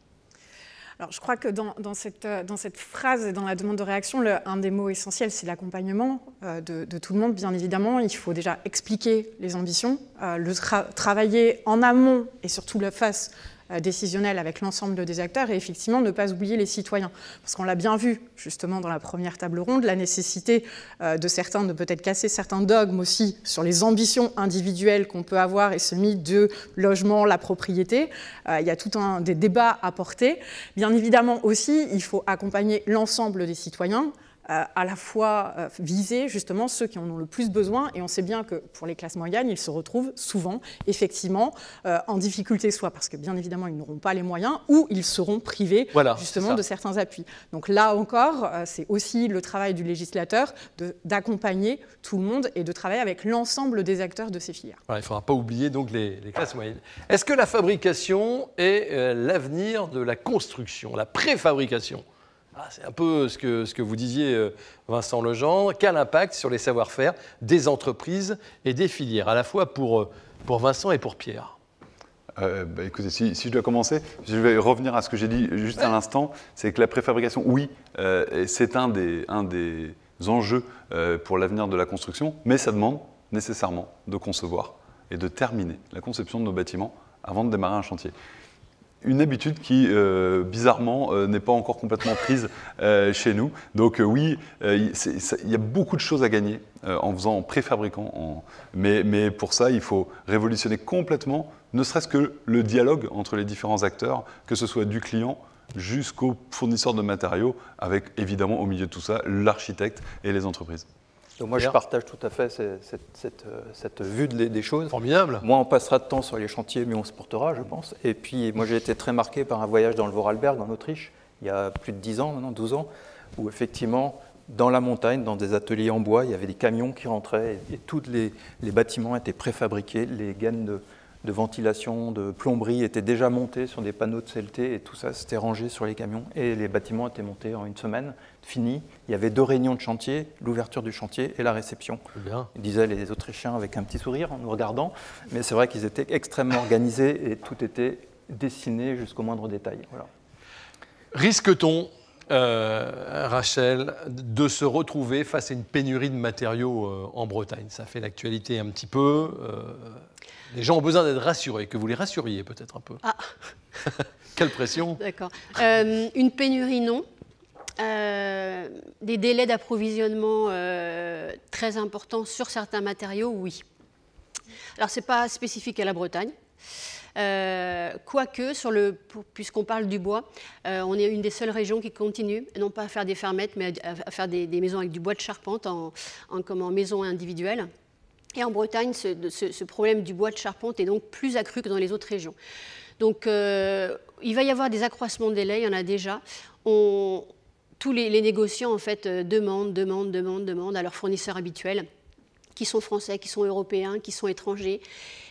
Alors, je crois que euh, dans, cette, phrase et dans la demande de réaction, un des mots essentiels, c'est l'accompagnement euh, de, tout le monde, bien évidemment. Il faut déjà expliquer les ambitions, euh, le travailler en amont et surtout le face euh, décisionnelle avec l'ensemble des acteurs et effectivement ne pas oublier les citoyens. Parce qu'on l'a bien vu justement dans la première table ronde, la nécessité euh, de certains de peut-être casser certains dogmes aussi sur les ambitions individuelles qu'on peut avoir et ce mythe de logement, la propriété. Euh, il y a tout un des débats à porter. Bien évidemment aussi, il faut accompagner l'ensemble des citoyens euh, à la fois euh, viser justement ceux qui en ont le plus besoin, et on sait bien que pour les classes moyennes, ils se retrouvent souvent, effectivement, euh, en difficulté, soit parce que bien évidemment, ils n'auront pas les moyens, ou ils seront privés justement de certains appuis. Donc là encore, c'est aussi le travail du législateur d'accompagner tout le monde et de travailler avec l'ensemble des acteurs de ces filières. il ne faudra pas oublier donc les, classes moyennes. Est-ce que la fabrication est l'avenir de la construction, la préfabrication ah, c'est un peu ce que, vous disiez, euh, Vincent Legendre. Quel impact sur les savoir-faire des entreprises et des filières, à la fois pour, euh, Vincent et pour Pierre euh, bah, écoutez, si, je dois commencer, je vais revenir à ce que j'ai dit juste à l'instant, c'est que la préfabrication, oui, c'est un des, enjeux pour l'avenir de la construction, mais ça demande nécessairement de concevoir et de terminer la conception de nos bâtiments avant de démarrer un chantier une habitude qui, euh, bizarrement, euh, n'est pas encore complètement prise euh, chez nous. Donc oui, il y a beaucoup de choses à gagner en faisant en préfabriquant. Mais, mais, pour ça, il faut révolutionner complètement, ne serait-ce que le dialogue entre les différents acteurs, que ce soit du client jusqu'au fournisseur de matériaux, avec évidemment au milieu de tout ça l'architecte et les entreprises. Donc moi, je partage tout à fait euh, cette, vue des choses. Formidable. Moi, on passera de temps sur les chantiers, mais on se portera, je pense. Et puis, moi, j'ai été très marqué par un voyage dans le Vorarlberg, en Autriche, il y a plus de 10 ans, maintenant 12 ans, où effectivement, dans la montagne, dans des ateliers en bois, il y avait des camions qui rentraient et, toutes tous les, les, bâtiments étaient préfabriqués, les gaines de, de ventilation, de plomberie étaient déjà montés sur des panneaux de CLT et tout ça s'était rangé sur les camions et les bâtiments étaient montés en une semaine, fini. Il y avait deux réunions de chantier, l'ouverture du chantier et la réception. Bien. Disaient les Autrichiens avec un petit sourire en nous regardant, mais c'est vrai qu'ils étaient extrêmement organisés et tout était dessiné jusqu'au moindre détail. Risque-t-on euh, Rachel, de se retrouver face à une pénurie de matériaux euh, en Bretagne. Ça fait l'actualité un petit peu. Euh, les gens ont besoin d'être rassurés, que vous les rassuriez peut-être un peu. Ah. Quelle pression D'accord. Euh, une pénurie, non. Euh, des délais d'approvisionnement euh, très importants sur certains matériaux, oui. Alors, ce n'est pas spécifique à la Bretagne. quoique, puisqu'on parle du bois, on est une des seules régions qui continue, non pas à faire des fermettes, mais à, faire des, maisons avec du bois de charpente comme en maison individuelle. Et en Bretagne, ce, problème du bois de charpente est donc plus accru que dans les autres régions. Donc euh, il va y avoir des accroissements de délais, il y en a déjà. tous les, négociants en fait euh, demandent, demandent, demandent, demandent à leurs fournisseurs habituels, qui sont français, qui sont européens, qui sont étrangers.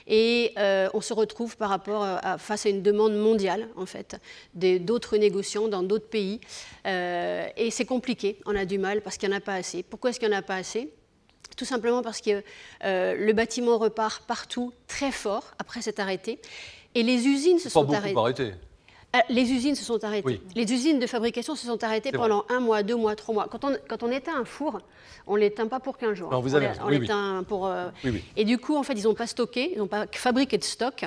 Et euh, on se retrouve par rapport à, face à une demande mondiale, en fait, d'autres négociants dans d'autres pays. et c'est compliqué, on a du mal parce qu'il n'y en a pas assez. Pourquoi est-ce qu'il n'y en a pas assez tout simplement parce que euh, le bâtiment repart partout très fort après cet arrêté. Et les usines se Pas sont arrêtées. Euh, les usines se sont arrêtées. Les usines de fabrication se sont arrêtées pendant un mois, deux mois, trois mois. Quand on, quand on éteint un four, on ne l'éteint pas pour 15 jours. vous avez... On, l'éteint pour... Euh, et du coup, en fait, ils n'ont pas stocké, ils n'ont pas fabriqué de stock.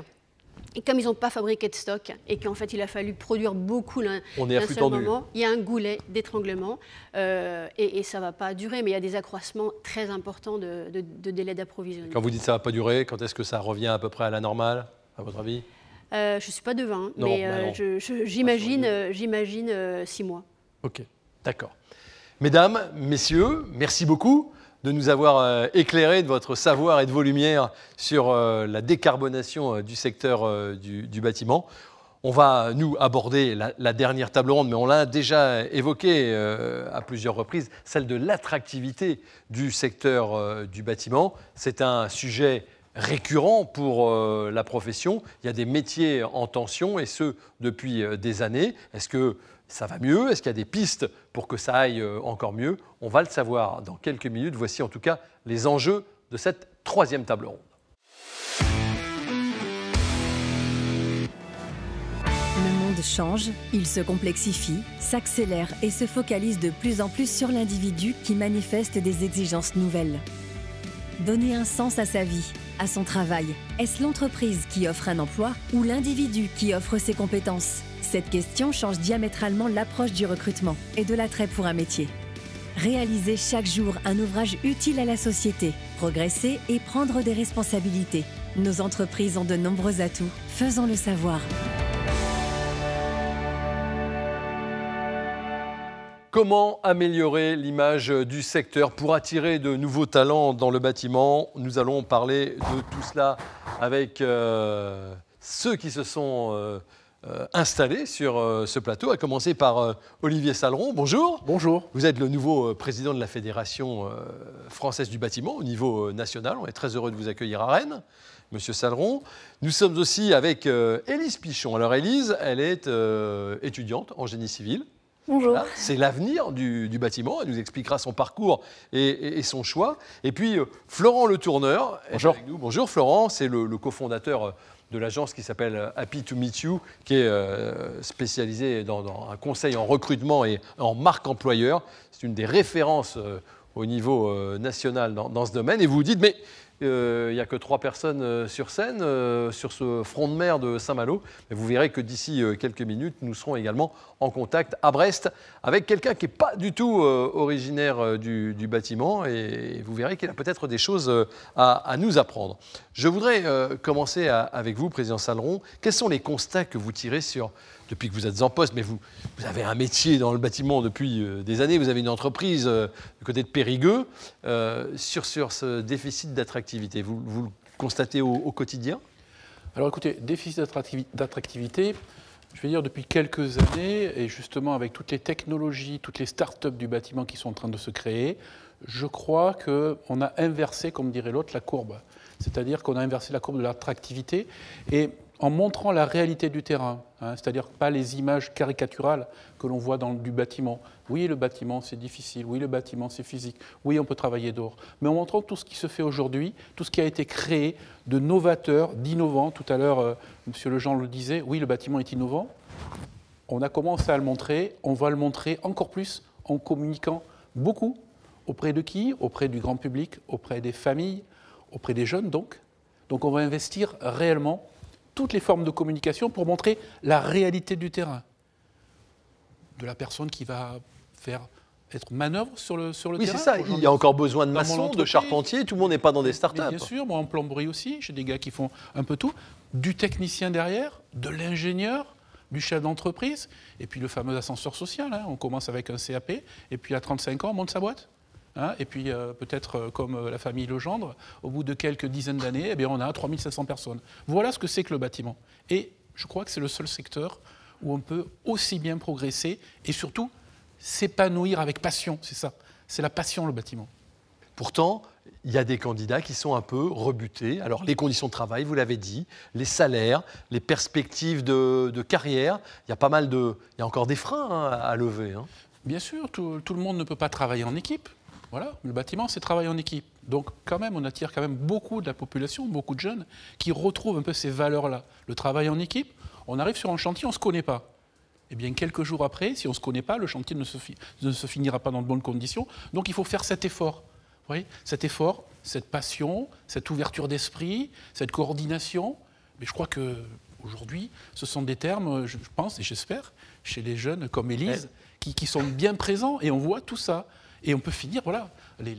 Et comme ils n'ont pas fabriqué de stock et qu'en fait il a fallu produire beaucoup d'un seul moment, il y a un goulet d'étranglement euh, et, ça ne va pas durer. Mais il y a des accroissements très importants de, de, délai d'approvisionnement. Quand vous dites que ça ne va pas durer, quand est-ce que ça revient à peu près à la normale, à votre avis euh, Je ne suis pas devin, hein, mais bah euh, j'imagine j'imagine six mois. Ok, d'accord. Mesdames, messieurs, merci beaucoup de nous avoir euh, éclairé de votre savoir et de vos lumières sur euh, la décarbonation euh, du secteur du, bâtiment. On va nous aborder la, dernière table ronde, mais on l'a déjà évoquée à plusieurs reprises, celle de l'attractivité du secteur du bâtiment. C'est un sujet récurrent pour la profession. Il y a des métiers en tension, et ce, depuis des années. Est-ce que ça va mieux Est-ce qu'il y a des pistes pour que ça aille euh, encore mieux On va le savoir dans quelques minutes. Voici en tout cas les enjeux de cette troisième table ronde. Le monde change, il se complexifie, s'accélère et se focalise de plus en plus sur l'individu qui manifeste des exigences nouvelles. Donner un sens à sa vie, à son travail. Est-ce l'entreprise qui offre un emploi ou l'individu qui offre ses compétences Cette question change diamétralement l'approche du recrutement et de l'attrait pour un métier. Réaliser chaque jour un ouvrage utile à la société, progresser et prendre des responsabilités. Nos entreprises ont de nombreux atouts. Faisons le savoir. Comment améliorer l'image du secteur pour attirer de nouveaux talents dans le bâtiment Nous allons parler de tout cela avec euh, ceux qui se sont euh, euh, installés sur ce plateau, à commencer par Olivier Saleron. Bonjour. Bonjour. Vous êtes le nouveau président de la Fédération française du bâtiment au niveau national. On est très heureux de vous accueillir à Rennes. Monsieur Saleron. Nous sommes aussi avec Élise Pichon. Alors Elise, elle est étudiante en génie civil. Bonjour. c'est l'avenir du, bâtiment. Elle nous expliquera son parcours et, son choix. Et puis, euh, Florent Le Tourneur Bonjour. avec nous. Bonjour, Florent. C'est le, cofondateur euh, de l'agence qui s'appelle euh, Happy to Meet You, qui est spécialisé spécialisée dans, un conseil en recrutement et en marque employeur. C'est une des références au niveau national dans, dans, ce domaine. Et vous vous dites, mais il euh, n'y a que trois personnes euh, sur scène, euh, sur ce front de mer de Saint-Malo. vous verrez que d'ici quelques minutes, nous serons également en contact à Brest avec quelqu'un qui n'est pas du tout originaire du, bâtiment. Et vous verrez qu'il a peut-être des choses à, nous apprendre. Je voudrais commencer avec vous, Président Saleron. Quels sont les constats que vous tirez sur depuis que vous êtes en poste, mais vous, vous avez un métier dans le bâtiment depuis euh, des années, vous avez une entreprise euh, du côté de Périgueux, euh, sur, sur ce déficit d'attractivité. Vous, vous, le constatez au, au quotidien Alors écoutez, déficit d'attractivité, je vais dire depuis quelques années, et justement avec toutes les technologies, toutes les start-up du bâtiment qui sont en train de se créer, je crois qu'on a inversé, comme dirait l'autre, la courbe. C'est-à-dire qu'on a inversé la courbe de l'attractivité. Et en montrant la réalité du terrain, hein, c'est-à-dire pas les images caricaturales que l'on voit dans du bâtiment. Oui, le bâtiment, c'est difficile, oui, le bâtiment, c'est physique, oui, on peut travailler dehors, mais en montrant tout ce qui se fait aujourd'hui, tout ce qui a été créé de novateur, d'innovant. Tout à l'heure, M. Euh, Monsieur Lejean le disait, oui, le bâtiment est innovant. On a commencé à le montrer, on va le montrer encore plus en communiquant beaucoup. Auprès de qui Auprès du grand public, auprès des familles, auprès des jeunes donc. Donc on va investir réellement toutes les formes de communication pour montrer la réalité du terrain, de la personne qui va faire être manœuvre sur le, sur le terrain. Oui, c'est ça. Il y a encore besoin de maçons, de charpentiers. Tout le monde n'est pas dans des startups. Bien sûr, moi en plomberie aussi, j'ai des gars qui font un peu tout. Du technicien derrière, de l'ingénieur, du chef d'entreprise, et puis le fameux ascenseur social. Hein. On commence avec un CAP, et puis à 35 ans, on monte sa boîte. Hein, et puis euh, peut-être euh, comme euh, la famille Legendre, au bout de quelques dizaines d'années, eh on a 3500 personnes. Voilà ce que c'est que le bâtiment. Et je crois que c'est le seul secteur où on peut aussi bien progresser et surtout s'épanouir avec passion, c'est ça. C'est la passion, le bâtiment. Pourtant, il y a des candidats qui sont un peu rebutés. Alors, les conditions de travail, vous l'avez dit, les salaires, les perspectives de, carrière, il y a pas mal de. Il y a encore des freins hein, à lever. Hein. Bien sûr, tout, le monde ne peut pas travailler en équipe. Voilà, le bâtiment, c'est travail en équipe. Donc quand même, on attire quand même beaucoup de la population, beaucoup de jeunes, qui retrouvent un peu ces valeurs-là. Le travail en équipe, on arrive sur un chantier, on ne se connaît pas. Eh bien, quelques jours après, si on ne se connaît pas, le chantier ne se, finira pas dans de bonnes conditions. Donc il faut faire cet effort. Vous cet effort, cette passion, cette ouverture d'esprit, cette coordination. Mais je crois que aujourd'hui, ce sont des termes, je pense et j'espère, chez les jeunes comme Élise, qui sont bien présents. Et on voit tout ça. Et on peut finir, voilà, les,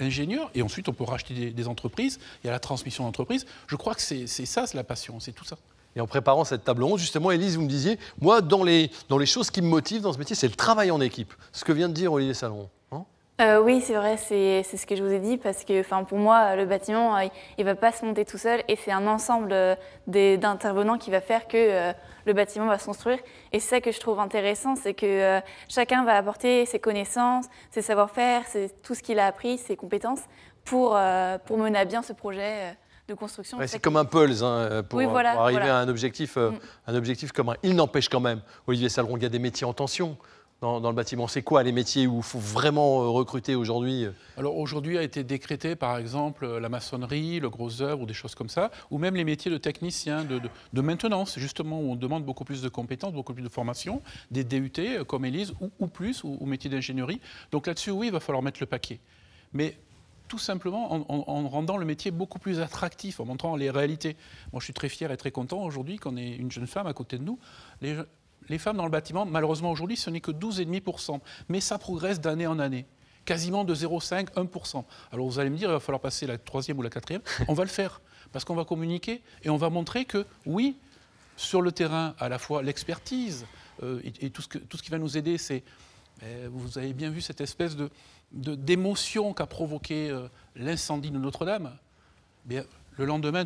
ingénieurs, et ensuite on peut racheter des, entreprises, il y a la transmission d'entreprises. Je crois que c'est ça, c'est la passion, c'est tout ça. Et en préparant cette table ronde, justement, Élise, vous me disiez, moi, dans les, dans les choses qui me motivent dans ce métier, c'est le travail en équipe. Ce que vient de dire Olivier Salon. Hein euh, oui, c'est vrai, c'est ce que je vous ai dit, parce que pour moi, le bâtiment, euh, il ne va pas se monter tout seul, et c'est un ensemble euh, d'intervenants qui va faire que le bâtiment va se construire. Et c'est ça que je trouve intéressant, c'est que chacun va apporter ses connaissances, ses savoir-faire, tout ce qu'il a appris, ses compétences, pour, pour mener à bien ce projet de construction. c'est comme un pulse hein, pour, arriver à un objectif, mm. un objectif commun. Il n'empêche quand même, Olivier Salron, il y a des métiers en tension dans, le bâtiment C'est quoi les métiers où il faut vraiment euh, recruter aujourd'hui euh Alors aujourd'hui a été décrété par exemple la maçonnerie, le gros œuvre ou des choses comme ça, ou même les métiers de technicien, de, maintenance, justement où on demande beaucoup plus de compétences, beaucoup plus de formation, des DUT euh, comme Élise ou, plus, ou, métiers d'ingénierie. Donc là-dessus, oui, il va falloir mettre le paquet. Mais tout simplement en, rendant le métier beaucoup plus attractif, en montrant les réalités. Moi, je suis très fier et très content aujourd'hui qu'on ait une jeune femme à côté de nous. Les, les femmes dans le bâtiment, malheureusement aujourd'hui, ce n'est que 12,5%, mais ça progresse d'année en année quasiment de 0,5, 1%. Alors vous allez me dire, il va falloir passer la troisième ou la quatrième. On va le faire, parce qu'on va communiquer et on va montrer que, oui, sur le terrain, à la fois l'expertise euh, et, tout, ce que, tout, ce qui va nous aider, c'est, eh, vous avez bien vu cette espèce de, d'émotion qu'a provoqué euh, l'incendie de Notre-Dame. Eh bien, le lendemain,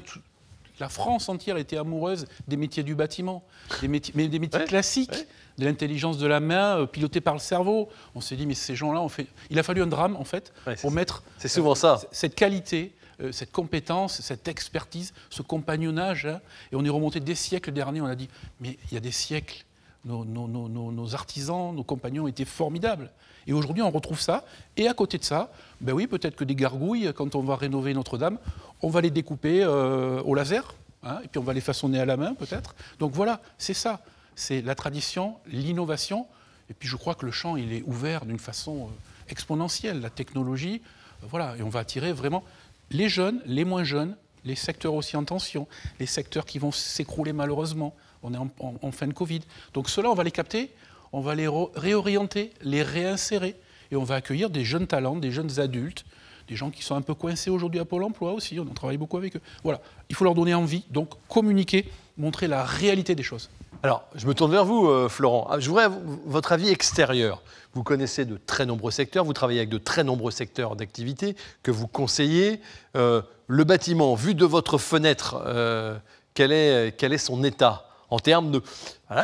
la France entière était amoureuse des métiers du bâtiment, des métiers, mais des métiers classiques, de l'intelligence de la main, euh, pilotée par le cerveau. On s'est dit, mais ces gens-là, ont fait... il a fallu un drame, en fait, pour mettre souvent ça. Euh, cette qualité euh, cette compétence, cette expertise, ce compagnonnage. Hein. Et on est remonté des siècles derniers, on a dit, mais il y a des siècles, nos, nos artisans, nos compagnons étaient formidables. Et aujourd'hui, on retrouve ça. Et à côté de ça, ben oui, peut-être que des gargouilles, quand on va rénover Notre-Dame, on va les découper euh, au laser, hein, et puis on va les façonner à la main peut-être. Donc voilà, c'est ça, c'est la tradition, l'innovation, et puis je crois que le champ, il est ouvert d'une façon euh, exponentielle, la technologie, euh, voilà, et on va attirer vraiment les jeunes, les moins jeunes, les secteurs aussi en tension, les secteurs qui vont s'écrouler malheureusement. On est en, fin de Covid. Donc cela on va les capter, on va les réorienter, les réinsérer, et on va accueillir des jeunes talents, des jeunes adultes, des gens qui sont un peu coincés aujourd'hui à Pôle emploi aussi, on en travaille beaucoup avec eux. Voilà, il faut leur donner envie, donc communiquer, montrer la réalité des choses. Alors, je me tourne vers vous, euh, Florent. Ah, je voudrais votre avis extérieur. Vous connaissez de très nombreux secteurs, vous travaillez avec de très nombreux secteurs d'activité que vous conseillez. Euh, le bâtiment, vu de votre fenêtre, euh, quel, est, son état en termes de...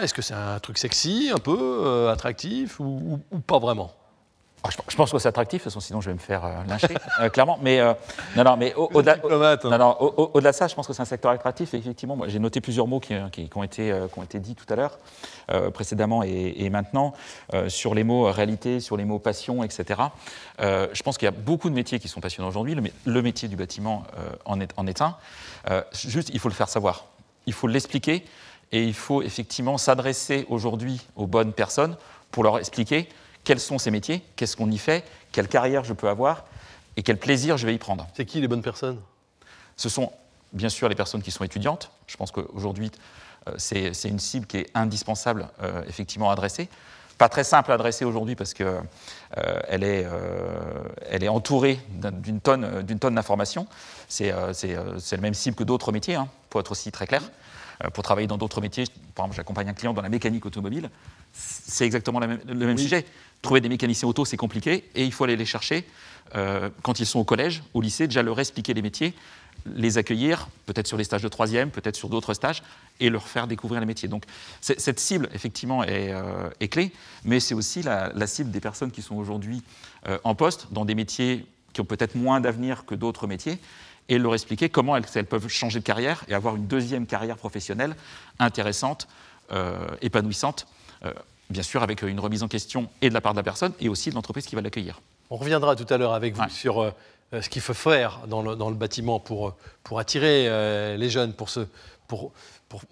Est-ce que c'est un truc sexy, un peu attractif ou pas vraiment ah, je, pense que c'est attractif, de toute façon, sinon je vais me faire euh, lyncher, euh, clairement. Mais, euh, non, non, mais hein. au-delà de ça, je pense que c'est un secteur attractif. Et effectivement, j'ai noté plusieurs mots qui, ont été, qui ont été dits tout à l'heure, précédemment et, maintenant, sur les mots réalité, sur les mots passion, etc. je pense qu'il y a beaucoup de métiers qui sont passionnants aujourd'hui. Le, le, métier du bâtiment en, est, en est un. juste, il faut le faire savoir. Il faut l'expliquer et il faut effectivement s'adresser aujourd'hui aux bonnes personnes pour leur expliquer quels sont ces métiers, qu'est-ce qu'on y fait, quelle carrière je peux avoir et quel plaisir je vais y prendre. C'est qui les bonnes personnes Ce sont bien sûr les personnes qui sont étudiantes. Je pense qu'aujourd'hui, euh, c'est une cible qui est indispensable euh, effectivement à adresser. Pas très simple à adresser aujourd'hui parce qu'elle euh, est, est entourée d'une tonne, tonne d'informations. C'est le même cible que d'autres métiers, hein, pour être aussi très clair. pour travailler dans d'autres métiers, par exemple, j'accompagne un client dans la mécanique automobile c'est exactement le même sujet. Trouver des mécaniciens auto, c'est compliqué, et il faut aller les chercher euh, quand ils sont au collège, au lycée, déjà leur expliquer les métiers, les accueillir, peut-être sur les stages de troisième, peut-être sur d'autres stages, et leur faire découvrir les métiers. Donc cette cible, effectivement, euh, est, clé, mais c'est aussi la, cible des personnes qui sont aujourd'hui euh, en poste, dans des métiers qui ont peut-être moins d'avenir que d'autres métiers, et leur expliquer comment elles, peuvent changer de carrière et avoir une deuxième carrière professionnelle intéressante, épanouissante euh, bien sûr avec euh, une remise en question et de la part de la personne et aussi de l'entreprise qui va l'accueillir. On reviendra tout à l'heure avec vous sur euh, ce qu'il faut faire dans le, bâtiment pour, attirer les jeunes, pour,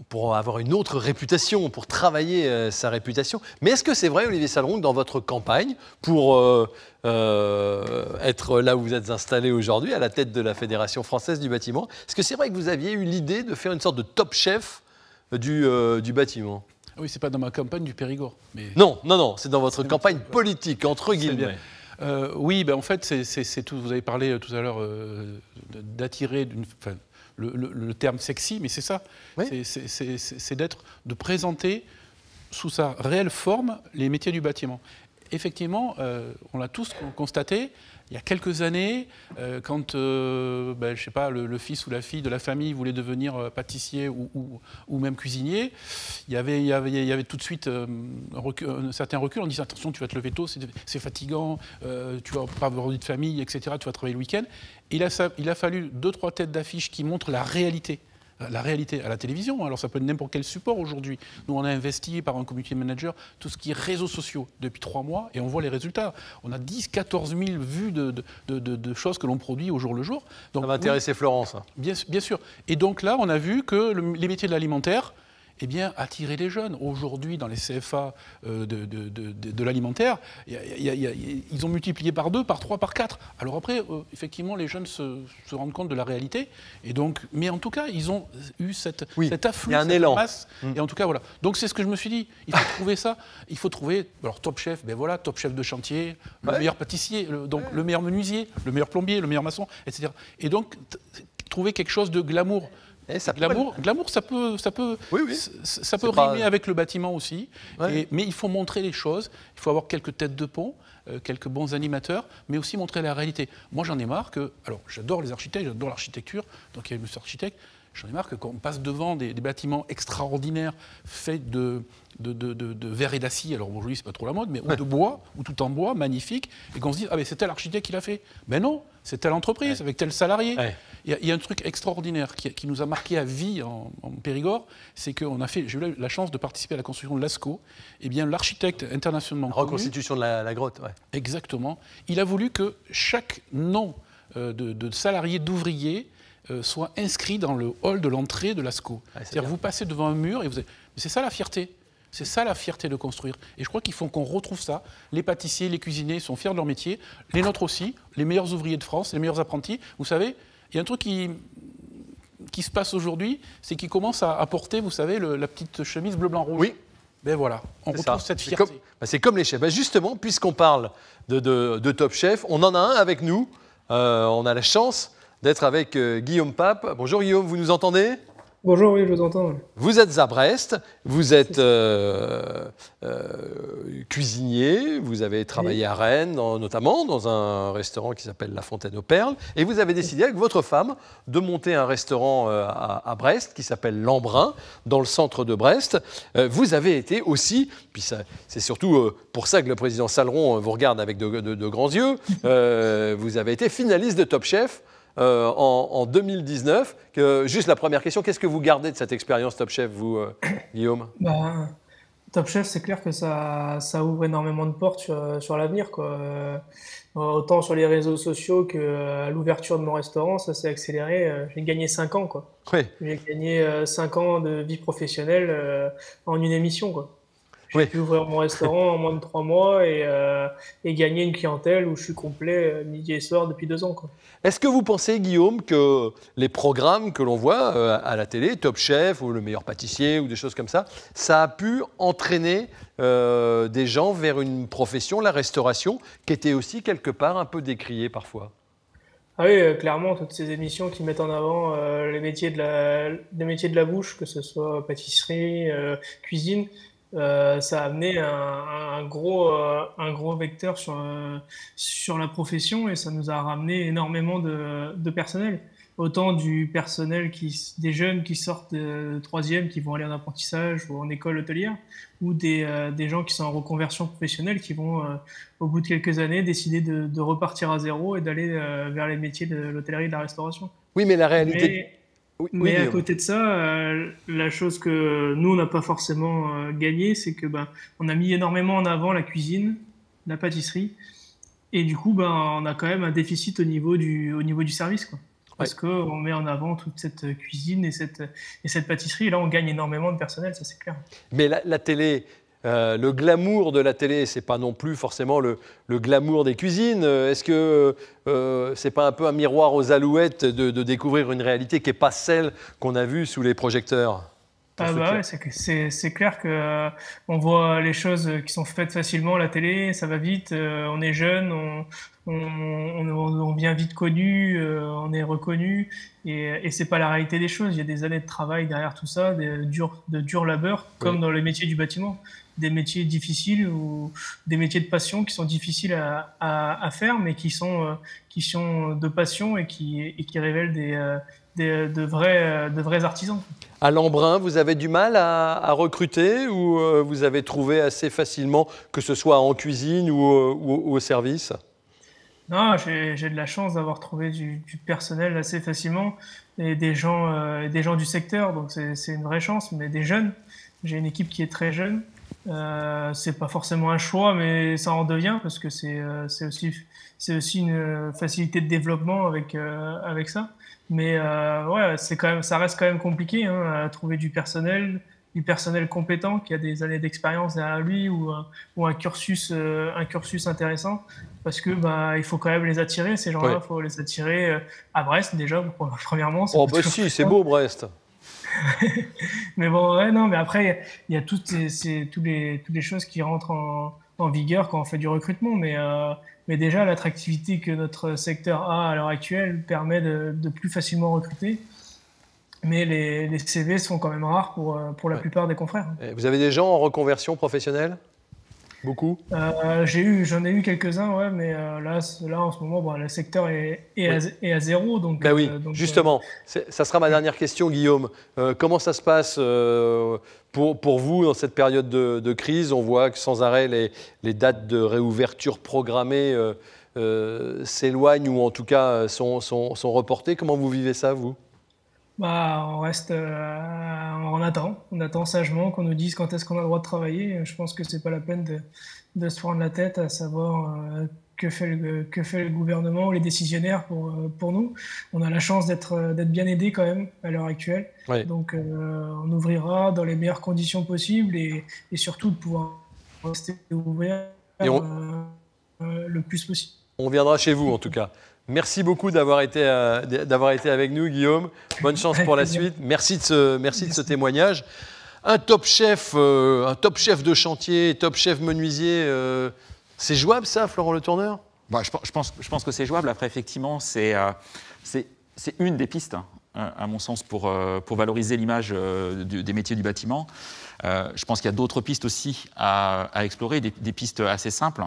pour, avoir une autre réputation, pour travailler sa réputation. Mais est-ce que c'est vrai, Olivier Salron, dans votre campagne, pour être là où vous êtes installé aujourd'hui, à la tête de la Fédération française du bâtiment, est-ce que c'est vrai que vous aviez eu l'idée de faire une sorte de top chef du bâtiment ah oui, c'est pas dans ma campagne du Périgord. Mais... Non, non, non, c'est dans votre campagne politique, entre guillemets. Euh, oui, ben, en fait, c'est tout. Vous avez parlé euh, tout à l'heure euh, d'attirer Le, le, terme sexy, mais c'est ça. C'est d'être, de présenter sous sa réelle forme les métiers du bâtiment. Effectivement, on l'a tous constaté, il y a quelques années, euh, quand euh, ben, je sais pas, le, fils ou la fille de la famille voulait devenir euh, pâtissier ou, même cuisinier, il y avait, tout de suite un, certain recul. en disait attention, tu vas te lever tôt, c'est fatigant, tu vas pas avoir de famille, etc. Tu vas travailler le week-end. Il a, il a fallu deux, trois têtes d'affiches qui montrent la réalité la réalité à la télévision. Hein. Alors ça peut être n'importe quel support aujourd'hui. Nous, on a investi par un community manager tout ce qui est réseaux sociaux depuis trois mois et on voit les résultats. On a 10, 14 000 vues de, choses que l'on produit au jour le jour. ça va intéresser Florence. Bien, sûr. Et donc là, on a vu que les métiers de l'alimentaire eh bien, attirer les jeunes. Aujourd'hui, dans les CFA euh, de, l'alimentaire, ils ont multiplié par deux, par trois, par quatre. Alors après, euh, effectivement, les jeunes se, rendent compte de la réalité. Et donc, mais en tout cas, ils ont eu cette, oui, cet afflux, un élan. Mm. Et en tout cas, voilà. Donc c'est ce que je me suis dit. Il faut trouver ça. Il faut trouver, alors top chef, ben voilà, top chef de chantier, le meilleur pâtissier, donc le meilleur menuisier, le meilleur plombier, le meilleur maçon, etc. Et donc, trouver quelque chose de glamour. Et ça peut... ça peut, ça peut, ça, peut rimer avec le bâtiment aussi. mais il faut montrer les choses. Il faut avoir quelques têtes de pont, euh, quelques bons animateurs, mais aussi montrer la réalité. Moi, j'en ai marre que. Alors, j'adore les architectes, j'adore l'architecture. Donc, il y a monsieur architecte. J'en ai marre que quand on passe devant des, bâtiments extraordinaires faits de, de, verre et d'acier, alors aujourd'hui c'est pas trop la mode, mais ou de bois, ou tout en bois, magnifique, et qu'on se dit ah mais c'est tel architecte qui l'a fait. Mais non, c'est telle entreprise, avec tel salarié. Il, y a, un truc extraordinaire qui, nous a marqué à vie en, Périgord, c'est qu'on a fait, j'ai eu la chance de participer à la construction de l'ASCO, et eh bien l'architecte internationalement. connu, reconstitution de la, grotte, oui. Exactement. Il a voulu que chaque nom euh, de, de salariés, d'ouvriers, euh, soit inscrit dans le hall de l'entrée de l'ASCO. Ah, C'est-à-dire vous passez devant un mur et vous êtes… c'est ça la fierté. C'est ça la fierté de construire. Et je crois qu'il faut qu'on retrouve ça. Les pâtissiers, les cuisiniers sont fiers de leur métier. Les nôtres aussi, les meilleurs ouvriers de France, les meilleurs apprentis. Vous savez, il y a un truc qui, qui se passe aujourd'hui, c'est qu'ils commencent à apporter, vous savez, la petite chemise bleu-blanc-rouge. Oui. Ben voilà, on retrouve cette fierté. Ben, c'est comme, les chefs. Ben, justement, puisqu'on parle de, Top Chef, on en a un avec nous. Euh, on a la chance d'être avec euh, Guillaume Pape. Bonjour Guillaume, vous nous entendez Bonjour, oui, je vous entends. Vous êtes à Brest, vous êtes euh, euh, cuisinier, vous avez travaillé à Rennes, notamment dans un restaurant qui s'appelle La Fontaine aux Perles, et vous avez décidé avec votre femme de monter un restaurant à, Brest qui s'appelle L'Embrun, dans le centre de Brest. vous avez été aussi, puis c'est surtout pour ça que le président Saleron vous regarde avec de grands yeux, vous avez été finaliste de Top Chef. Euh, en, 2019. Que, juste la première question, qu'est-ce que vous gardez de cette expérience Top Chef, vous, euh, Guillaume ben, Top Chef, c'est clair que ça, ça, ouvre énormément de portes sur, l'avenir. Euh, autant sur les réseaux sociaux que l'ouverture de mon restaurant, ça s'est accéléré. J'ai gagné 5 ans. Quoi. J'ai gagné 5 ans de vie professionnelle en une émission. Quoi. J'ai pu ouvrir mon restaurant en moins de trois mois et, euh, gagner une clientèle où je suis complet euh, midi et soir depuis deux ans. Est-ce que vous pensez, Guillaume, que les programmes que l'on voit euh, à la télé, Top Chef ou Le meilleur pâtissier ou des choses comme ça, ça a pu entraîner des gens vers une profession, la restauration, qui était aussi quelque part un peu décriée parfois ah oui, clairement, toutes ces émissions qui mettent en avant les, métiers de la, métiers de la bouche, que ce soit pâtisserie, cuisine, euh, ça a amené un, gros, euh, un gros vecteur sur, euh, sur la profession et ça nous a ramené énormément de, de personnel. Autant du personnel qui, des jeunes qui sortent de troisième, qui vont aller en apprentissage ou en école hôtelière, ou des, des gens qui sont en reconversion professionnelle, qui vont, au bout de quelques années, décider de, repartir à zéro et d'aller vers les métiers de l'hôtellerie et de la restauration. Oui, mais la réalité, mais à côté de ça, euh, la chose que nous, on n'a pas forcément euh, gagné, c'est que bah, on a mis énormément en avant la cuisine, la pâtisserie, et du coup, ben, on a quand même un déficit au niveau du, au niveau du service. Quoi. Parce qu'on met en avant toute cette euh, cuisine et cette, et cette pâtisserie, et là, on gagne énormément de personnel, ça c'est clair. Mais la, la télé, euh, le glamour de la télé, c'est pas non plus forcément le, glamour des cuisines. Euh, est-ce que euh, ce n'est pas un peu un miroir aux alouettes de, découvrir une réalité qui n'est pas celle qu'on a vue sous les projecteurs ah bah c'est clair qu'on voit les choses qui sont faites facilement à la télé, ça va vite, on est jeune, on, on, on, vite connu, on est reconnu, et, ce n'est pas la réalité des choses. Il y a des années de travail derrière tout ça, de dur labeur, comme dans les métiers du bâtiment des métiers difficiles ou des métiers de passion qui sont difficiles à, à, faire, mais qui sont, euh, qui sont de passion et qui, et qui révèlent des, euh, des, euh, de, vrais, de vrais artisans. À l'embrun vous avez du mal à, recruter ou vous avez trouvé assez facilement, que ce soit en cuisine ou, ou, au service non, j'ai de la chance d'avoir trouvé du, personnel assez facilement et des gens, des gens du secteur, donc c'est une vraie chance, mais des jeunes. J'ai une équipe qui est très jeune euh, c'est pas forcément un choix, mais ça en devient parce que c'est euh, aussi, aussi une facilité de développement avec, euh, avec ça. Mais ouais, quand même, ça reste quand même compliqué hein, à trouver du personnel, du personnel compétent qui a des années d'expérience derrière lui ou, un, cursus, un cursus intéressant parce que bah, il faut quand même les attirer, ces gens-là, il faut les attirer à Brest déjà, premièrement. Oh, bah si, c'est beau Brest! mais bon, non, mais après, il y a, toutes, ces, toutes, les, toutes les choses qui rentrent en, vigueur quand on fait du recrutement, mais, euh, mais déjà, l'attractivité que notre secteur a à l'heure actuelle permet de, plus facilement recruter. Mais les, les, CV sont quand même rares pour, euh, pour la plupart des confrères. vous avez des gens en reconversion professionnelle Beaucoup euh, J'ai eu, j'en ai eu quelques-uns, mais euh, là, là, en ce moment, le secteur est, à, zéro. Donc, bah oui, euh, justement, ça sera ma dernière question, Guillaume. comment ça se passe pour, pour, vous dans cette période de, crise On voit que sans arrêt, les, les dates de réouverture programmées s'éloignent ou en tout cas sont, sont, sont reportées. Comment vous vivez ça, vous bah, on reste, euh, attend, on attend sagement qu'on nous dise quand est-ce qu'on a le droit de travailler. Je pense que c'est pas la peine de, se prendre la tête à savoir euh, que fait le, que fait le gouvernement ou les décisionnaires pour, euh, pour nous. On a la chance d'être d'être bien aidé quand même à l'heure actuelle. Donc, on ouvrira dans les meilleures conditions possibles et, et surtout de pouvoir rester ouvert le plus possible. On viendra chez vous en tout cas. Merci beaucoup d'avoir été, euh, d'avoir été avec nous, Guillaume. Bonne chance pour la suite. Merci de ce, merci de ce témoignage. Un top chef, euh, un top chef de chantier, top chef menuisier, euh, c'est jouable ça, Florent Le Tourneur bah, je, pense, je pense que c'est jouable. Après, effectivement, c'est c'est une des pistes, hein, à mon sens, pour, pour valoriser l'image des métiers du bâtiment. je pense qu'il y a d'autres pistes aussi à, à explorer, des, pistes assez simples.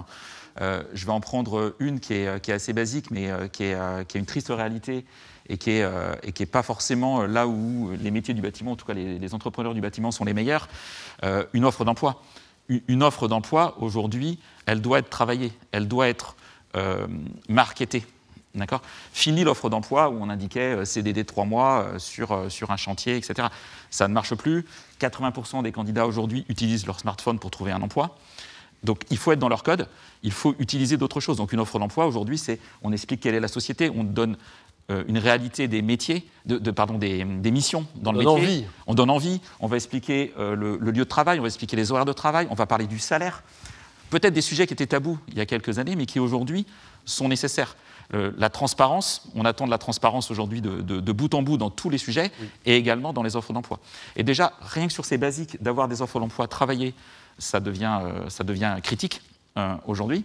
Euh, je vais en prendre une qui est, assez basique, mais euh, euh, qui est, une triste réalité et qui n'est pas forcément là où les métiers du bâtiment, en tout cas les, entrepreneurs du bâtiment sont les meilleurs, une offre d'emploi. Une offre d'emploi, aujourd'hui, elle doit être travaillée, elle doit être marketée. Fini l'offre d'emploi où on indiquait CDD de mois sur, sur un chantier, etc. Ça ne marche plus. 80% des candidats aujourd'hui utilisent leur smartphone pour trouver un emploi. Donc il faut être dans leur code, il faut utiliser d'autres choses. Donc une offre d'emploi, aujourd'hui, c'est on explique quelle est la société, on donne euh, une réalité des métiers, de, pardon, des, missions dans le On donne envie, on va expliquer euh, le, lieu de travail, on va expliquer les horaires de travail, on va parler du salaire. Peut-être des sujets qui étaient tabous il y a quelques années, mais qui aujourd'hui sont nécessaires. Euh, la transparence, on attend de la transparence aujourd'hui de, bout en bout dans tous les sujets et également dans les offres d'emploi. Et déjà, rien que sur ces basiques d'avoir des offres d'emploi travaillées, ça devient, euh, ça devient critique euh, aujourd'hui.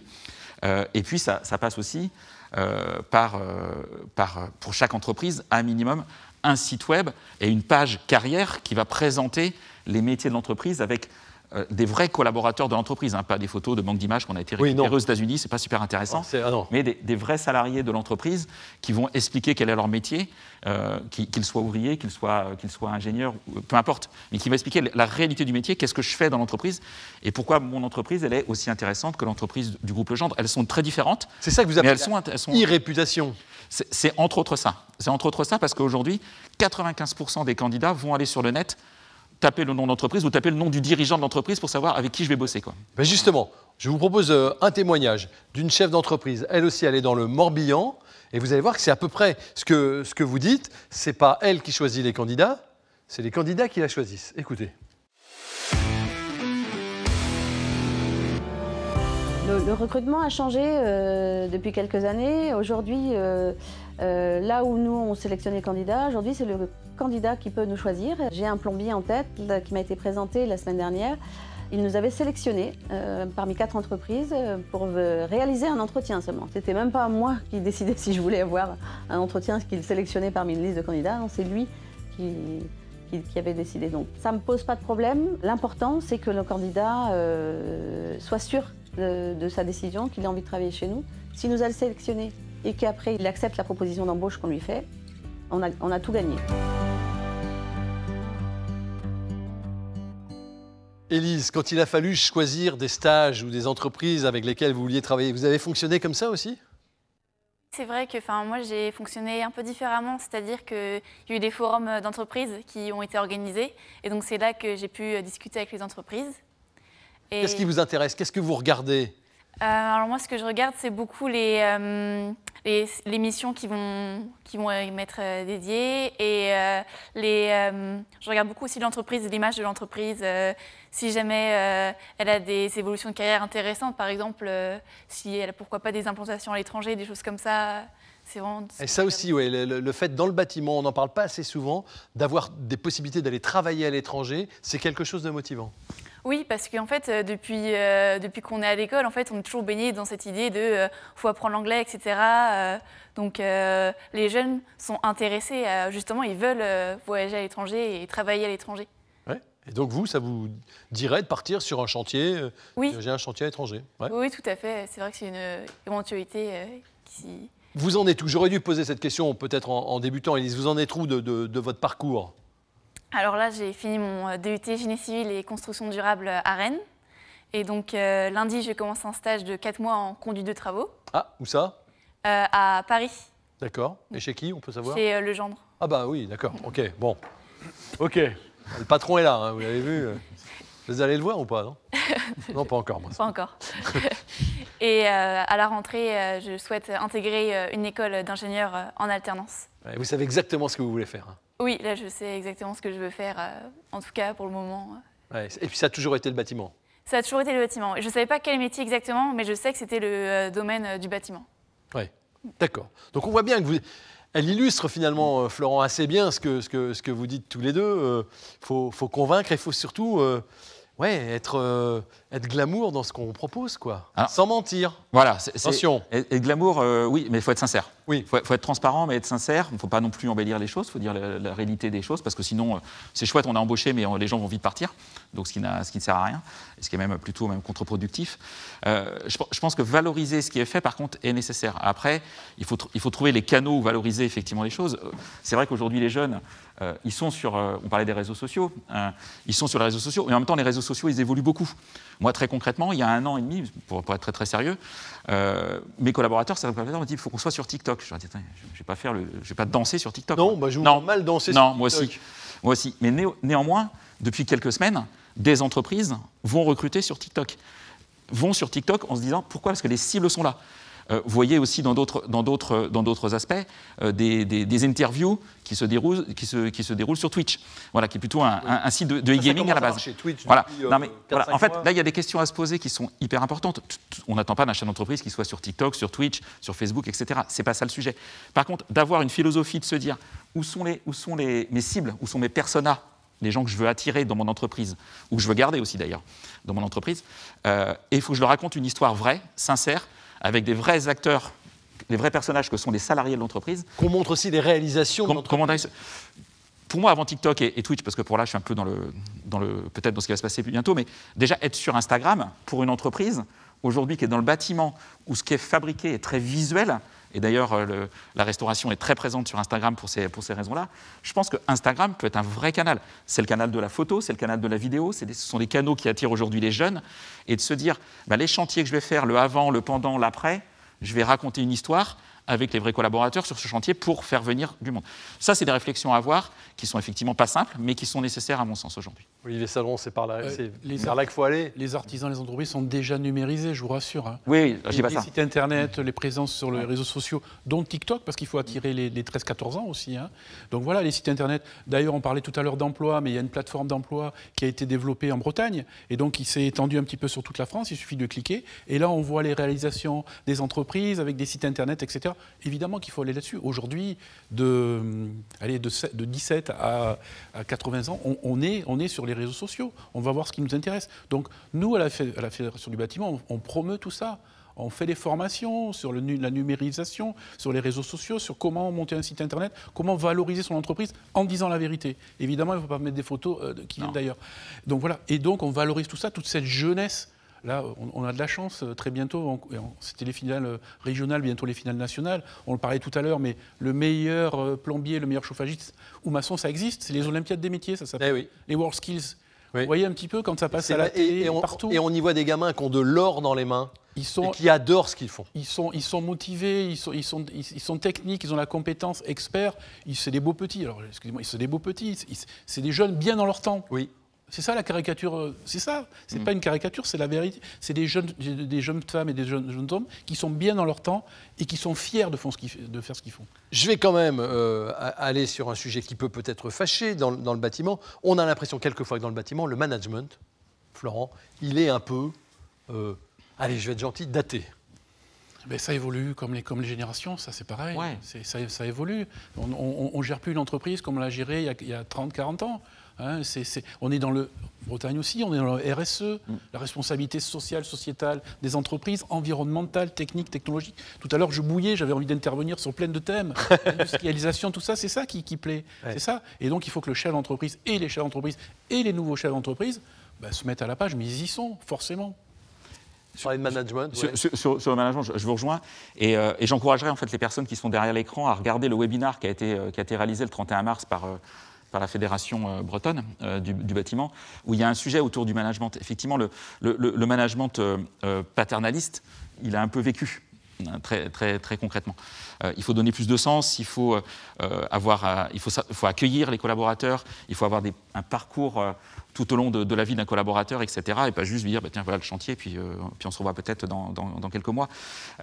Euh, et puis ça, passe aussi par, par, pour chaque entreprise, un minimum, un site web et une page carrière qui va présenter les métiers de l'entreprise avec euh, des vrais collaborateurs de l'entreprise, hein, pas des photos de banque d'images qu'on a été récupérées aux États-Unis, c'est pas super intéressant, ah, ah, mais des, vrais salariés de l'entreprise qui vont expliquer quel est leur métier, euh, qu'ils soient ouvriers, qu'ils soient, ingénieurs, euh, peu importe, mais qui vont expliquer la réalité du métier, qu'est-ce que je fais dans l'entreprise et pourquoi mon entreprise elle est aussi intéressante que l'entreprise du groupe Legendre. Elles sont très différentes. C'est ça que vous appelez e-réputation. C'est entre autres ça. C'est entre autres ça parce qu'aujourd'hui, 95% des candidats vont aller sur le net taper le nom d'entreprise ou taper le nom du dirigeant de l'entreprise pour savoir avec qui je vais bosser. Quoi. Ben, justement, je vous propose euh, un témoignage d'une chef d'entreprise. Elle aussi, elle est dans le Morbihan. Et vous allez voir que c'est à peu près ce que, ce que vous dites. C'est pas elle qui choisit les candidats, c'est les candidats qui la choisissent. Écoutez. Le, recrutement a changé euh, depuis quelques années. Aujourd'hui, euh, euh, là où nous, on sélectionne les candidats, aujourd'hui, c'est le candidat qui peut nous choisir. J'ai un plombier en tête qui m'a été présenté la semaine dernière. Il nous avait sélectionné euh, parmi quatre entreprises euh, pour réaliser un entretien seulement. n'était même pas moi qui décidais si je voulais avoir un entretien qu'il sélectionnait parmi une liste de candidats. C'est lui qui, avait décidé. Donc ça ne me pose pas de problème. L'important, c'est que le candidat soit sûr de, sa décision, qu'il ait envie de travailler chez nous. S'il nous a sélectionnés et qu'après il accepte la proposition d'embauche qu'on lui fait, on a, on a tout gagné. Élise, quand il a fallu choisir des stages ou des entreprises avec lesquelles vous vouliez travailler, vous avez fonctionné comme ça aussi C'est vrai que enfin, moi j'ai fonctionné un peu différemment, c'est-à-dire qu'il y a eu des forums d'entreprises qui ont été organisés et donc c'est là que j'ai pu euh, discuter avec les entreprises. Et... Qu'est-ce qui vous intéresse Qu'est-ce que vous regardez euh, Alors moi ce que je regarde c'est beaucoup les, euh, les, missions qui vont, qui vont euh, m'être euh, dédiées. Et euh, les, je regarde beaucoup aussi l'entreprise, l'image de l'entreprise. si jamais elle a des évolutions de carrière intéressantes, par exemple, si elle a pourquoi pas des implantations à l'étranger, des choses comme ça. c'est Vraiment et ça aussi, le, fait dans le bâtiment, on n'en parle pas assez souvent, d'avoir des possibilités d'aller travailler à l'étranger, c'est quelque chose de motivant. Oui, parce qu'en fait, euh, depuis, euh, depuis qu'on est à l'école, en fait, on est toujours baigné dans cette idée de euh, faut apprendre l'anglais, etc. donc, les jeunes sont intéressés justement, ils veulent voyager à l'étranger et travailler à l'étranger. Ouais. Et donc, vous, ça vous dirait de partir sur un chantier, oui. j'ai un chantier à l'étranger Oui, tout à fait. C'est vrai que c'est une éventualité qui. Vous en êtes où J'aurais dû poser cette question peut-être en, débutant, Elise. Vous en êtes où de votre parcours alors là, j'ai fini mon euh, DUT génie civil et construction durable à Rennes. Et donc euh, lundi, je commence un stage de 4 mois en conduite de travaux. Ah, où ça euh, À Paris. D'accord. Et chez qui, on peut savoir Chez Le Gendre. Ah bah oui, d'accord. Ok, bon. Ok. Le patron est là, hein, vous l'avez vu. Vous allez le voir ou pas non, pas encore. Moi, pas encore. Et à la rentrée, je souhaite intégrer une école d'ingénieurs en alternance. Vous savez exactement ce que vous voulez faire. Hein. Oui, là, je sais exactement ce que je veux faire, euh, en tout cas pour le moment. et puis ça a toujours été le bâtiment Ça a toujours été le bâtiment. Je ne savais pas quel métier exactement, mais je sais que c'était le euh, domaine euh, du bâtiment. Oui, d'accord. Donc on voit bien que vous... Elle illustre finalement, Florent, assez bien ce que, ce, que, ce que vous dites tous les deux. Il faut, faut, convaincre et il faut surtout ouais, euh, être, glamour dans ce qu'on propose, quoi. Ah. Sans mentir. Voilà. c'est Attention. Et, glamour, euh, oui, mais il faut être sincère. Oui. Il faut, être transparent, mais être sincère. Il ne faut pas non plus embellir les choses. Il faut dire la, réalité des choses, parce que sinon, euh, c'est chouette, on a embauché, mais les gens vont vite partir. Donc, ce qui, ne sert à rien, et ce qui est même plutôt même contre-productif. Je, pense que valoriser ce qui est fait, par contre, est nécessaire. Après, il faut, il faut trouver les canaux où valoriser effectivement les choses. C'est vrai qu'aujourd'hui, les jeunes, euh, ils sont sur, euh, on parlait des réseaux sociaux, euh, ils sont sur les réseaux sociaux, mais en même temps, les réseaux sociaux, ils évoluent beaucoup. Moi, très concrètement, il y a un an et demi, pour, être très très sérieux, mes collaborateurs, certains collaborateurs me dit, il faut qu'on soit sur TikTok. Je leur dis, je vais pas faire le, je vais pas danser sur TikTok. Non, bah, je mal danser sur TikTok. Moi aussi, moi aussi. Mais néanmoins, depuis quelques semaines, des entreprises vont recruter sur TikTok, vont sur TikTok en se disant pourquoi Parce que les cibles sont là. Euh, vous voyez aussi dans d'autres aspects euh, des, interviews qui se, déroulent, sur Twitch, voilà, qui est plutôt un, site de, e-gaming à la base. voilà. Euh, en fait, là, il y a des questions à se poser qui sont hyper importantes. On n'attend pas d'un chef d'entreprise qui soit sur TikTok, sur Twitch, sur Facebook, etc. C'est pas ça le sujet. Par contre, d'avoir une philosophie de se dire où sont, les, où sont mes cibles, où sont mes personas les gens que je veux attirer dans mon entreprise, ou que je veux garder aussi d'ailleurs dans mon entreprise, et il faut que je leur raconte une histoire vraie, sincère, avec des vrais acteurs, des vrais personnages que sont les salariés de l'entreprise. Qu'on montre aussi des réalisations. pour moi, avant TikTok et, et, Twitch, parce que pour là, je suis un peu dans le, peut-être dans ce qui va se passer bientôt, mais déjà être sur Instagram pour une entreprise aujourd'hui qui est dans le bâtiment où ce qui est fabriqué est très visuel, et d'ailleurs euh, la restauration est très présente sur Instagram pour ces, pour ces raisons-là, je pense que Instagram peut être un vrai canal. C'est le canal de la photo, c'est le canal de la vidéo, ce sont des canaux qui attirent aujourd'hui les jeunes, et de se dire, bah, les chantiers que je vais faire, le avant, le pendant, l'après, je vais raconter une histoire avec les vrais collaborateurs sur ce chantier pour faire venir du monde. Ça, c'est des réflexions à avoir qui sont effectivement pas simples, mais qui sont nécessaires à mon sens aujourd'hui les salons, c'est par là, euh, là qu'il faut aller. Les artisans, les entreprises sont déjà numérisés, je vous rassure. Hein. Oui, je les, les sites internet, les présences sur les réseaux sociaux, dont TikTok, parce qu'il faut attirer les, 13-14 ans aussi. Hein. Donc voilà, les sites internet. D'ailleurs, on parlait tout à l'heure d'emploi, mais il y a une plateforme d'emploi qui a été développée en Bretagne, et donc qui s'est étendue un petit peu sur toute la France. Il suffit de cliquer, et là, on voit les réalisations des entreprises avec des sites internet, etc. Évidemment qu'il faut aller là-dessus. Aujourd'hui, de, de, de 17 à, 80 ans, on, est, on est sur les réseaux sociaux, on va voir ce qui nous intéresse. Donc nous, à la, Fédération du bâtiment, on, promeut tout ça. On fait des formations sur la numérisation, sur les réseaux sociaux, sur comment monter un site internet, comment valoriser son entreprise en disant la vérité. Évidemment, il ne faut pas mettre des photos euh, qui viennent d'ailleurs. Donc voilà. Et donc, on valorise tout ça, toute cette jeunesse Là, on, a de la chance. Euh, très bientôt, c'était les finales euh, régionales, bientôt les finales nationales. On le parlait tout à l'heure, mais le meilleur euh, plombier, le meilleur chauffagiste ou maçon, ça existe. C'est les Olympiades des métiers, ça s'appelle. Eh les World Skills. Vous voyez un petit peu quand ça passe à la télé, et, on, partout. Et on y voit des gamins qui ont de l'or dans les mains. et qui adorent ce qu'ils font. Ils sont, ils sont motivés, ils sont, ils, sont, ils sont techniques, ils ont la compétence, experts. C'est des beaux petits. Alors, excusez-moi, c'est des beaux petits. C'est des jeunes bien dans leur temps. Oui. C'est ça la caricature, euh, c'est ça. C'est mm. pas une caricature, c'est la vérité. C'est des jeunes, femmes et des jeunes, jeunes, hommes qui sont bien dans leur temps et qui sont fiers de, faire ce qu'ils font. Je vais quand même euh, aller sur un sujet qui peut peut-être fâcher dans, le bâtiment. On a l'impression quelquefois que dans le bâtiment, le management, Florent, il est un peu, euh, allez, je vais être gentil, daté. Ben, ça évolue comme les, comme les générations, ça c'est pareil. Ça, évolue. On ne gère plus une entreprise comme on l'a gérée il y a 30-40 ans. Hein, on est dans le Bretagne aussi, on est dans le RSE, mm. la responsabilité sociale, sociétale des entreprises, environnementale, technique, technologique. Tout à l'heure, je bouillais, j'avais envie d'intervenir sur plein de thèmes. Industrialisation, tout ça, c'est ça qui, plaît. C'est ça. Et donc, il faut que le chef d'entreprise et les chefs d'entreprise et les nouveaux chefs d'entreprise bah, se mettent à la page, mais ils y sont, forcément. Sur, le management, sur, management, je, vous rejoins. Euh, et, j'encouragerais en fait les personnes qui sont derrière l'écran à regarder le webinaire euh, qui a été, réalisé le 31 mars par, euh, par la Fédération euh, bretonne euh, du, bâtiment, où il y a un sujet autour du management. Effectivement, le, le, management euh, paternaliste, il a un peu vécu hein, Très, très, très, concrètement. il faut donner plus de sens, il faut, avoir, il, faut, faut, accueillir les collaborateurs, il faut avoir des, un parcours tout au long de, la vie d'un collaborateur, etc. Et pas juste dire, bah, tiens, voilà le chantier, puis, euh, puis on se revoit peut-être dans, dans, dans, quelques mois.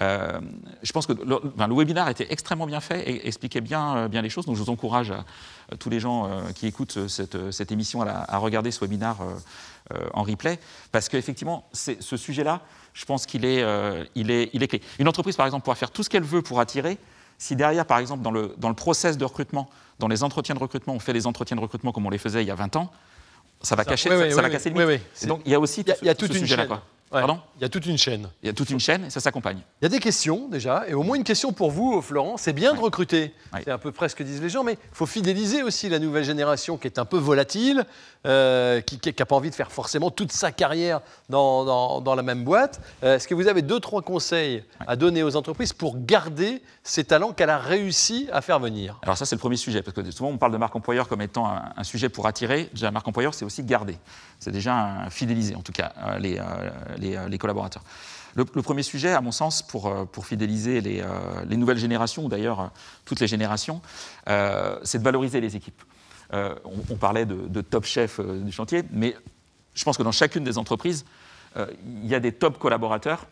Euh, je pense que le, enfin, le, webinaire était extrêmement bien fait et expliquait bien, euh, bien les choses. Donc je vous encourage à, tous les gens euh, qui écoutent cette, cette émission à, à, regarder ce webinaire en replay, parce qu'effectivement, ce sujet-là, je pense qu'il est, il est, il est clé. Une entreprise, par exemple, pourra faire tout ce qu'elle veut pour attirer, si derrière, par exemple, dans le, dans le process de recrutement, dans les entretiens de recrutement, on fait les entretiens de recrutement comme on les faisait il y a 20 ans, ça va, cacher, casser le Donc il y a aussi y a, tout, y a toute il y a toute une chaîne. Il y a toute une chaîne et ça s'accompagne. Il y a des questions déjà, et au moins une question pour vous, Florent. C'est bien de recruter, c'est à peu près ce que disent les gens, mais il faut fidéliser aussi la nouvelle génération qui est un peu volatile, euh, qui n'a pas envie de faire forcément toute sa carrière dans, la même boîte. Euh, est-ce que vous avez deux, trois conseils à donner aux entreprises pour garder ces talents qu'elle a réussi à faire venir Alors ça, c'est le premier sujet, parce que souvent on parle de marque employeur comme étant un, sujet pour attirer. Déjà, marque employeur, c'est aussi garder c'est déjà un fidéliser, en tout cas, euh, euh, euh, les, collaborateurs. Le, premier sujet, à mon sens, pour, fidéliser les, nouvelles générations, ou d'ailleurs toutes les générations, c'est de valoriser les équipes. on, parlait de, top chef du chantier, mais je pense que dans chacune des entreprises, il y a des top collaborateurs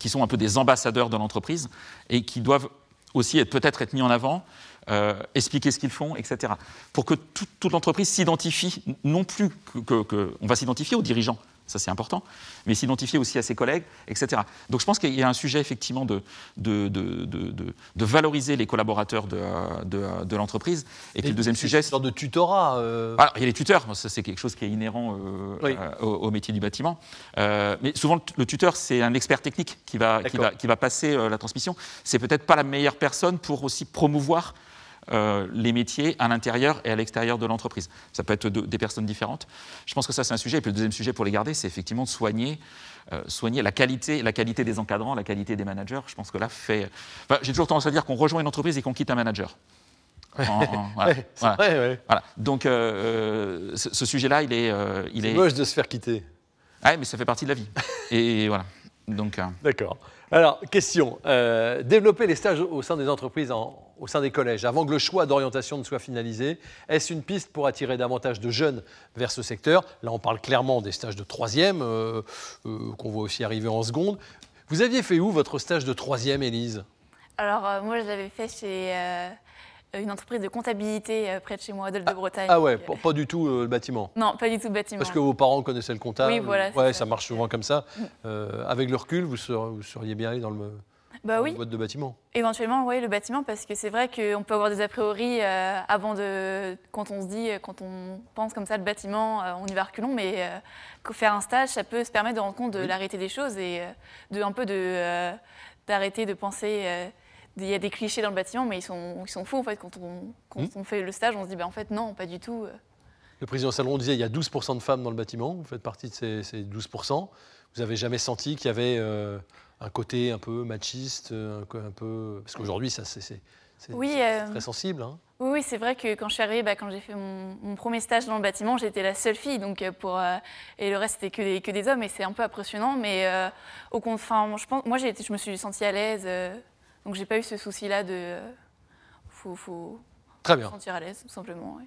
qui sont un peu des ambassadeurs de l'entreprise et qui doivent aussi peut-être être mis en avant euh, expliquer ce qu'ils font, etc. Pour que toute l'entreprise s'identifie, non plus que, on va s'identifier aux dirigeants, ça c'est important, mais s'identifier aussi à ses collègues, etc. Donc je pense qu'il y a un sujet effectivement de, de, valoriser les collaborateurs de, l'entreprise. Et, puis le deuxième sujet. C'est une sorte de tutorat. Euh. Bah alors, il y a les tuteurs, ça c'est quelque chose qui est inhérent euh, au, métier du bâtiment. mais souvent le, tuteur, c'est un expert technique qui va, qui va passer la transmission. C'est peut-être pas la meilleure personne pour aussi promouvoir euh, les métiers à l'intérieur et à l'extérieur de l'entreprise. Ça peut être des personnes différentes. Je pense que ça, c'est un sujet. Et puis le deuxième sujet pour les garder, c'est effectivement de soigner euh, soigner la qualité, la qualité des encadrants, la qualité des managers. Je pense que là, fait. J'ai toujours tendance à dire qu'on rejoint une entreprise et qu'on quitte un manager. Oui, Donc, euh, ce, sujet-là, il est. il est, moche de se faire quitter. Oui, mais ça fait partie de la vie. et voilà. Donc. D'accord. Alors, question développer les stages au sein des entreprises en, au sein des collèges, avant que le choix d'orientation ne soit finalisé Est-ce une piste pour attirer davantage de jeunes vers ce secteur Là, on parle clairement des stages de troisième, euh, euh, qu'on voit aussi arriver en seconde. Vous aviez fait où votre stage de troisième, Élise Alors, euh, moi, je l'avais fait chez une entreprise de comptabilité près de chez moi, Adol de ah, Bretagne. Ah ouais, pas du tout le bâtiment. Non, pas du tout le bâtiment. Parce que vos parents connaissaient le comptable. Oui, voilà. Ouais, ça. marche souvent comme ça. avec le recul, vous, seriez bien allé dans le bah oui. de bâtiment. Éventuellement, oui, le bâtiment, parce que c'est vrai qu'on peut avoir des a priori euh, avant de. Quand on se dit, euh, quand on pense comme ça, le bâtiment, euh, on y va reculons, mais faire un stage, ça peut se permettre de rendre compte de l'arrêter l'arrêté des choses et de, un peu de, d'arrêter de penser. il y a des clichés dans le bâtiment, mais ils sont, ils sont en fait. Quand, hmm. on, fait le stage, on se dit, bah, en fait, non, pas du tout. Le président Salon disait, il y a 12% de femmes dans le bâtiment, vous faites partie de ces, ces 12%. Vous n'avez jamais senti qu'il y avait un côté un peu machiste, un, peu... Parce qu'aujourd'hui, ça, c'est oui, euh, très sensible. Hein. Oui, c'est vrai que quand je suis arrivée, bah, quand j'ai fait mon, premier stage dans le bâtiment, j'étais la seule fille, donc euh, pour euh, et le reste c'était que des, hommes, et c'est un peu impressionnant, mais au contraire je pense, moi été, je me suis sentie à l'aise, donc j'ai pas eu ce souci-là de faut, faut, très bien. sentir à l'aise tout simplement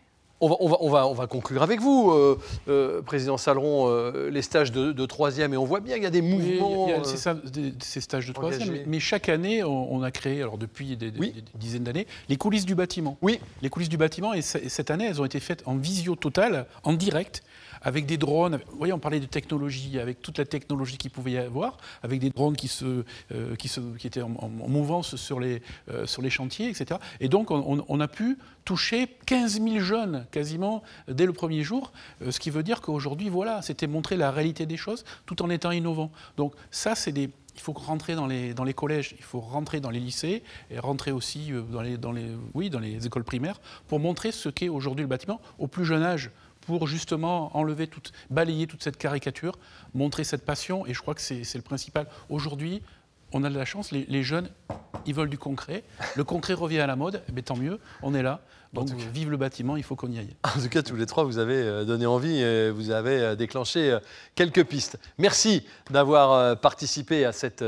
on va, conclure avec vous, euh, euh, Président Saleron, euh, les stages de, troisième, et on voit bien qu'il y a des mouvements. ces, stages de troisième, mais, chaque année, on, a créé, alors depuis des, dizaines d'années, les coulisses du bâtiment. Oui. Les coulisses du bâtiment, et, cette année, elles ont été faites en visio totale, en direct avec des drones. Vous voyez, on parlait de technologie, avec toute la technologie qu'il pouvait y avoir, avec des drones qui, se, euh, qui, se, qui étaient en, mouvement mouvance sur les, euh, sur les chantiers, etc. Et donc, on, a pu toucher 15 000 jeunes quasiment dès le premier jour, euh, ce qui veut dire qu'aujourd'hui, voilà, c'était montrer la réalité des choses tout en étant innovant. Donc, ça, c'est des il faut rentrer dans les, dans les collèges, il faut rentrer dans les lycées et rentrer aussi dans les, dans les, oui, dans les écoles primaires pour montrer ce qu'est aujourd'hui le bâtiment au plus jeune âge pour justement enlever toute, balayer toute cette caricature, montrer cette passion, et je crois que c'est le principal. Aujourd'hui, on a de la chance, les, jeunes, ils veulent du concret. Le concret revient à la mode, mais eh ben, tant mieux, on est là. Donc vive le bâtiment, il faut qu'on y aille. En tout cas, tous les trois, vous avez euh, donné envie, et vous avez euh, déclenché euh, quelques pistes. Merci d'avoir participé à cette,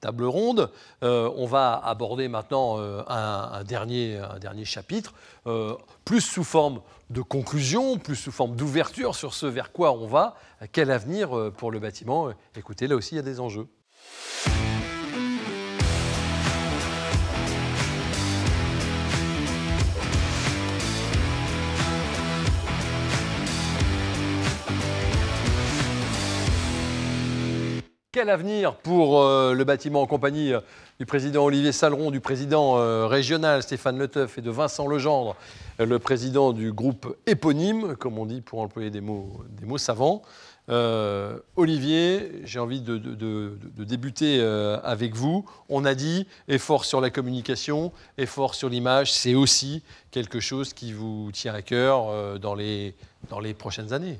table ronde. on va aborder maintenant un, dernier, chapitre, plus sous forme de conclusion, plus sous forme d'ouverture sur ce vers quoi on va, quel avenir euh, pour le bâtiment. Écoutez, là aussi, il y a des enjeux. Quel avenir pour euh, le bâtiment en compagnie euh, du président Olivier Saleron, du président euh, régional Stéphane Leteuf et de Vincent Legendre, le président du groupe éponyme, comme on dit pour employer des mots, savants. Olivier, j'ai envie de, débuter avec vous. On a dit effort sur la communication, effort sur l'image, c'est aussi quelque chose qui vous tient à cœur dans les prochaines années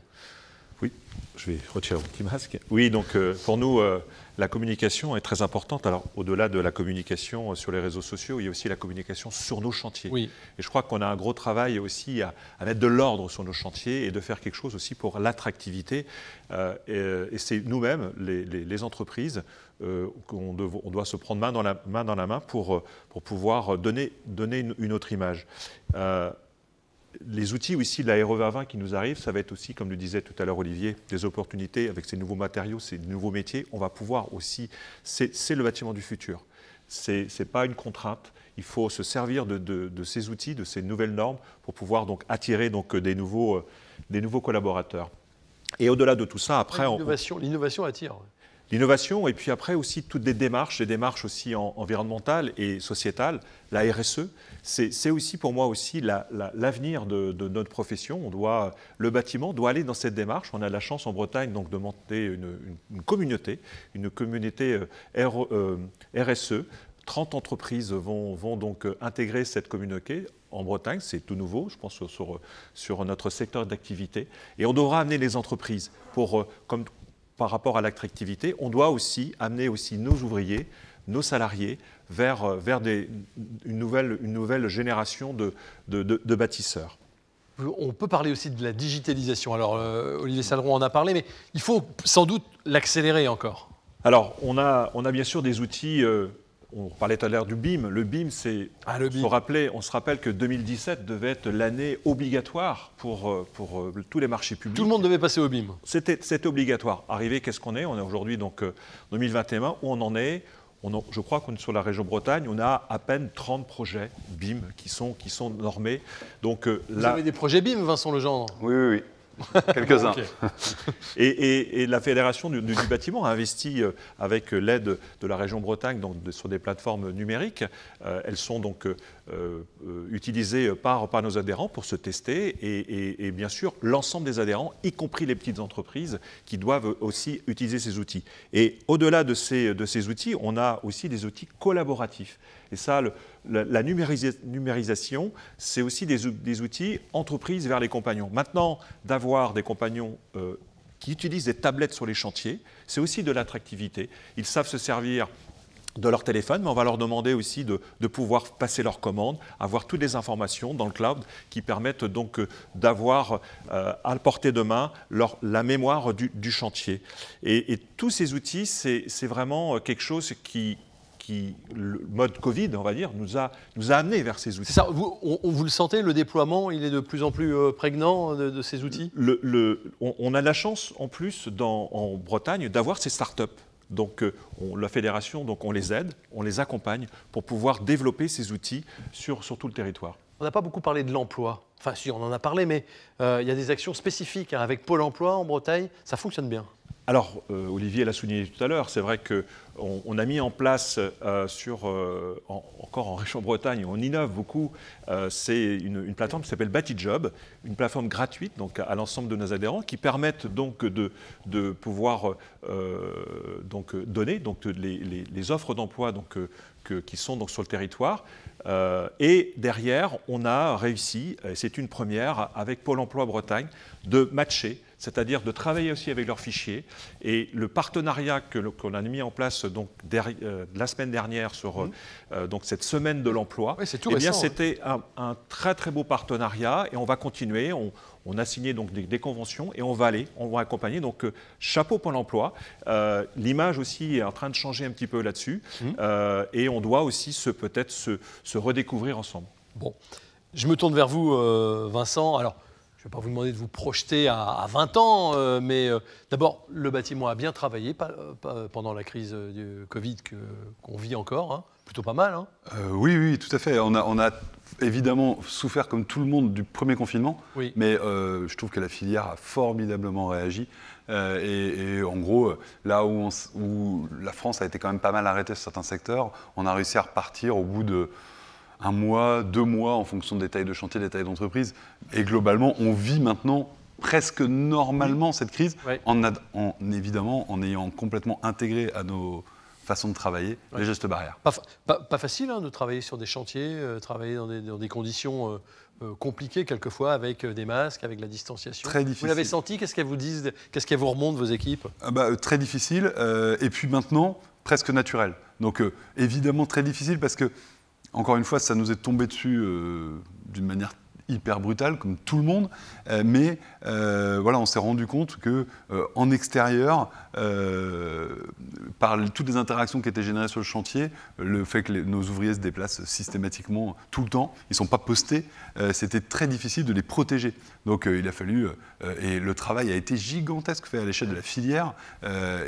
je vais retirer mon petit masque. Oui, donc euh, pour nous, euh, la communication est très importante. Alors, au-delà de la communication euh, sur les réseaux sociaux, il y a aussi la communication sur nos chantiers. Et je crois qu'on a un gros travail aussi à, mettre de l'ordre sur nos chantiers et de faire quelque chose aussi pour l'attractivité. et, c'est nous-mêmes, les, entreprises, qu'on on doit se prendre main dans la main, dans la main pour, pour pouvoir donner, donner une, une autre image les outils aussi de la RE2020 qui nous arrive, ça va être aussi, comme le disait tout à l'heure Olivier, des opportunités avec ces nouveaux matériaux, ces nouveaux métiers. On va pouvoir aussi, c'est le bâtiment du futur. Ce n'est pas une contrainte. Il faut se servir de, ces outils, de ces nouvelles normes pour pouvoir donc attirer donc des nouveaux, euh, des nouveaux collaborateurs. Et au-delà de tout ça, après, l'innovation attire. L'innovation et puis après aussi toutes les démarches, les démarches aussi environnementales et sociétales, la RSE c'est aussi pour moi aussi l'avenir de, notre profession. le bâtiment doit aller dans cette démarche. On a la chance en Bretagne donc de monter une, communauté, une communauté euh, RSE. Euh, 30 entreprises vont, donc euh, intégrer cette communauté en Bretagne, c'est tout nouveau, je pense, sur, notre secteur d'activité. Et on devra amener les entreprises par rapport à l'attractivité, on doit aussi amener aussi nos ouvriers, nos salariés, vers, euh, une, nouvelle, une, nouvelle, génération de, bâtisseurs. On peut parler aussi de la digitalisation. Alors, euh, Olivier Saleron en a parlé, mais il faut sans doute l'accélérer encore. Alors, on a, on a, bien sûr des outils. Euh, on parlait tout à l'heure du BIM. Le BIM, c'est. Ah, Rappeler, on se rappelle que 2017 devait être l'année obligatoire pour, pour tous les marchés publics. Tout le monde devait passer au BIM. C'était obligatoire. Arrivé, qu'est-ce qu'on est On est, aujourd'hui, donc, 2021, où on en est je crois qu'on sur la région Bretagne, on a à peine 30 projets BIM qui sont, qui sont normés. Donc, euh, Vous avez des projets BIM, Vincent Legendre Oui, oui, oui. Quelques-uns. Et, la Fédération du, bâtiment a investi euh, avec l'aide de la région Bretagne sur des plateformes numériques. Euh, elles sont donc euh, utilisées par, nos adhérents pour se tester et, bien sûr l'ensemble des adhérents, y compris les petites entreprises, qui doivent aussi utiliser ces outils. Et au-delà de ces outils, on a aussi des outils collaboratifs. Et ça, la, numérisation, c'est aussi des, outils entreprises vers les compagnons. Maintenant, d'avoir des compagnons euh, qui utilisent des tablettes sur les chantiers, c'est aussi de l'attractivité. Ils savent se servir de leur téléphone, mais on va leur demander aussi de, pouvoir passer leurs commandes, avoir toutes les informations dans le cloud qui permettent donc euh, d'avoir euh, à portée de main la mémoire du, chantier. et, tous ces outils, c'est vraiment quelque chose qui, qui, le mode Covid, on va dire, nous a, nous a amené vers ces outils. Ça, vous, on, vous, le sentez, le déploiement, il est de plus en plus euh, prégnant euh, de, ces outils le, on, a la chance, en plus, en Bretagne, d'avoir ces start-up. Donc euh, on, la fédération, donc on les aide, on les accompagne pour pouvoir développer ces outils sur, sur tout le territoire. On n'a pas beaucoup parlé de l'emploi. Enfin si, on en a parlé, mais il y a des actions spécifiques. Hein, avec Pôle Emploi en Bretagne, ça fonctionne bien. Alors, euh, Olivier l'a souligné tout à l'heure, c'est vrai qu'on a mis en place, euh, sur, euh, encore en Région-Bretagne, on innove beaucoup, c'est une, plateforme qui s'appelle BatiJob, une plateforme gratuite donc, à, l'ensemble de nos adhérents qui permettent donc de, pouvoir donc, donner donc, les, offres d'emploi qui sont donc, sur le territoire. et derrière, on a réussi, c'est une première, avec Pôle emploi Bretagne, de matcher c'est-à-dire de travailler aussi avec leurs fichiers. Et le partenariat qu'on a mis en place donc, euh, la semaine dernière sur mhm. euh, euh, donc, cette semaine de l'emploi, eh bien hein. c'était un, très très beau partenariat et on va continuer. On, a signé donc des, conventions et on va aller, on va accompagner. Donc chapeau pour l'emploi. L'image aussi est en train de changer un petit peu là-dessus mhm. et on doit aussi peut-être se, se redécouvrir ensemble. Bon, je me tourne vers vous, Vincent. Alors je ne vais pas vous demander de vous projeter à, 20 ans, euh, mais euh, d'abord, le bâtiment a bien travaillé euh, pendant la crise du Covid qu'on vit encore. Hein. Plutôt pas mal. Hein. oui, oui, tout à fait. On a, évidemment souffert comme tout le monde du premier confinement, mais je trouve que la filière a formidablement réagi. et, en gros, là où la France a été quand même pas mal arrêtée sur certains secteurs, on a réussi à repartir au bout de un mois, deux mois en fonction des tailles de chantier, des tailles d'entreprise. Et globalement, on vit maintenant presque normalement cette crise, en, évidemment en ayant complètement intégré à nos façons de travailler les gestes barrières. Pas, pas, facile hein, de travailler sur des chantiers, euh, travailler dans des, conditions euh, euh, compliquées quelquefois avec des masques, avec la distanciation. Très difficile. Vous l'avez senti Qu'est-ce qu'elles vous disent Qu'est-ce qu'elles vous remontent vos équipes ah bah, Très difficile. et puis maintenant, presque naturel. Donc évidemment très difficile parce que encore une fois, ça nous est tombé dessus euh, d'une manière hyper brutal, comme tout le monde, euh, mais euh, voilà, on s'est rendu compte que euh, en extérieur, par toutes les interactions qui étaient générées sur le chantier, le fait que nos ouvriers se déplacent systématiquement tout le temps, ils ne sont pas postés, c'était très difficile de les protéger. Donc il a fallu, et le travail a été gigantesque fait à l'échelle de la filière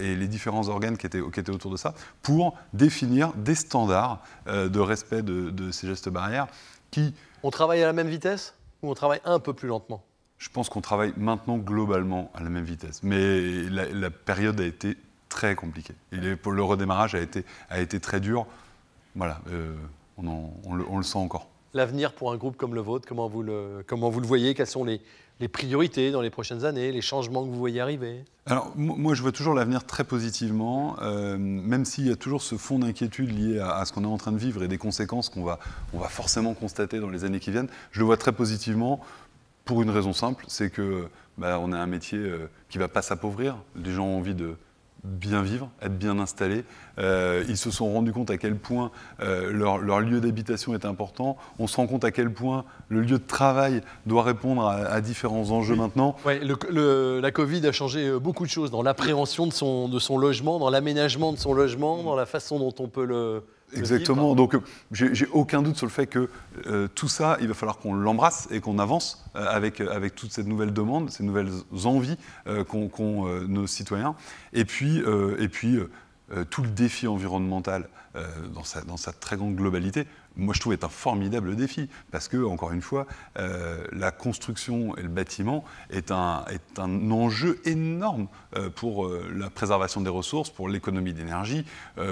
et les différents organes qui étaient, autour de ça, pour définir des standards de respect de, de ces gestes barrières qui on travaille à la même vitesse ou on travaille un peu plus lentement Je pense qu'on travaille maintenant globalement à la même vitesse. Mais la, période a été très compliquée. le, redémarrage a été, a été très dur. Voilà, euh, on, le, sent encore. L'avenir pour un groupe comme le vôtre, comment vous le, comment vous le voyez Quels sont les, les priorités dans les prochaines années, les changements que vous voyez arriver Alors, moi, je vois toujours l'avenir très positivement, euh, même s'il y a toujours ce fond d'inquiétude lié à, ce qu'on est en train de vivre et des conséquences qu'on va, on va forcément constater dans les années qui viennent. Je le vois très positivement pour une raison simple, c'est que bah, on a un métier euh, qui ne va pas s'appauvrir. Les gens ont envie de bien vivre, être bien installé, euh, ils se sont rendus compte à quel point euh, leur, lieu d'habitation est important. On se rend compte à quel point le lieu de travail doit répondre à, différents enjeux maintenant. Ouais, la Covid a changé euh, beaucoup de choses dans l'appréhension de de son logement, dans l'aménagement de son logement, dans la façon dont on peut le, Exactement. Donc, euh, j'ai aucun doute sur le fait que euh, tout ça, il va falloir qu'on l'embrasse et qu'on avance euh, avec, toutes ces nouvelles nouvelle demande, ces nouvelles envies qu'ont nos citoyens. Et puis, tout le défi environnemental dans, sa, très grande globalité moi je trouve c'est un formidable défi, parce que, encore une fois, euh, la construction et le bâtiment est un, est un enjeu énorme euh, pour euh, la préservation des ressources, pour l'économie d'énergie,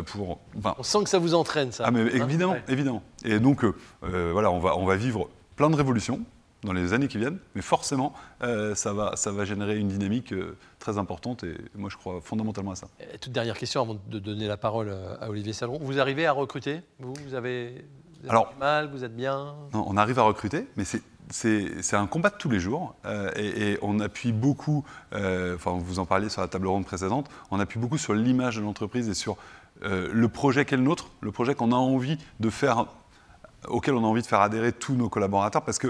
pour... on sent que ça vous entraîne, ça. Ah, mais évidemment, évidemment. Et donc, voilà, on va, on va vivre plein de révolutions dans les années qui viennent, mais forcément, ça, va, ça va générer une dynamique très importante et moi je crois fondamentalement à ça. toute dernière question avant de donner la parole à Olivier Salon. Vous arrivez à recruter vous, vous avez vous êtes Alors, mal, vous êtes bien On arrive à recruter, mais c'est un combat de tous les jours euh, et, on appuie beaucoup, euh, enfin vous en parliez sur la table ronde précédente, on appuie beaucoup sur l'image de l'entreprise et sur euh, le projet qu'est le nôtre, le projet qu'on a envie de faire, auquel on a envie de faire adhérer tous nos collaborateurs parce que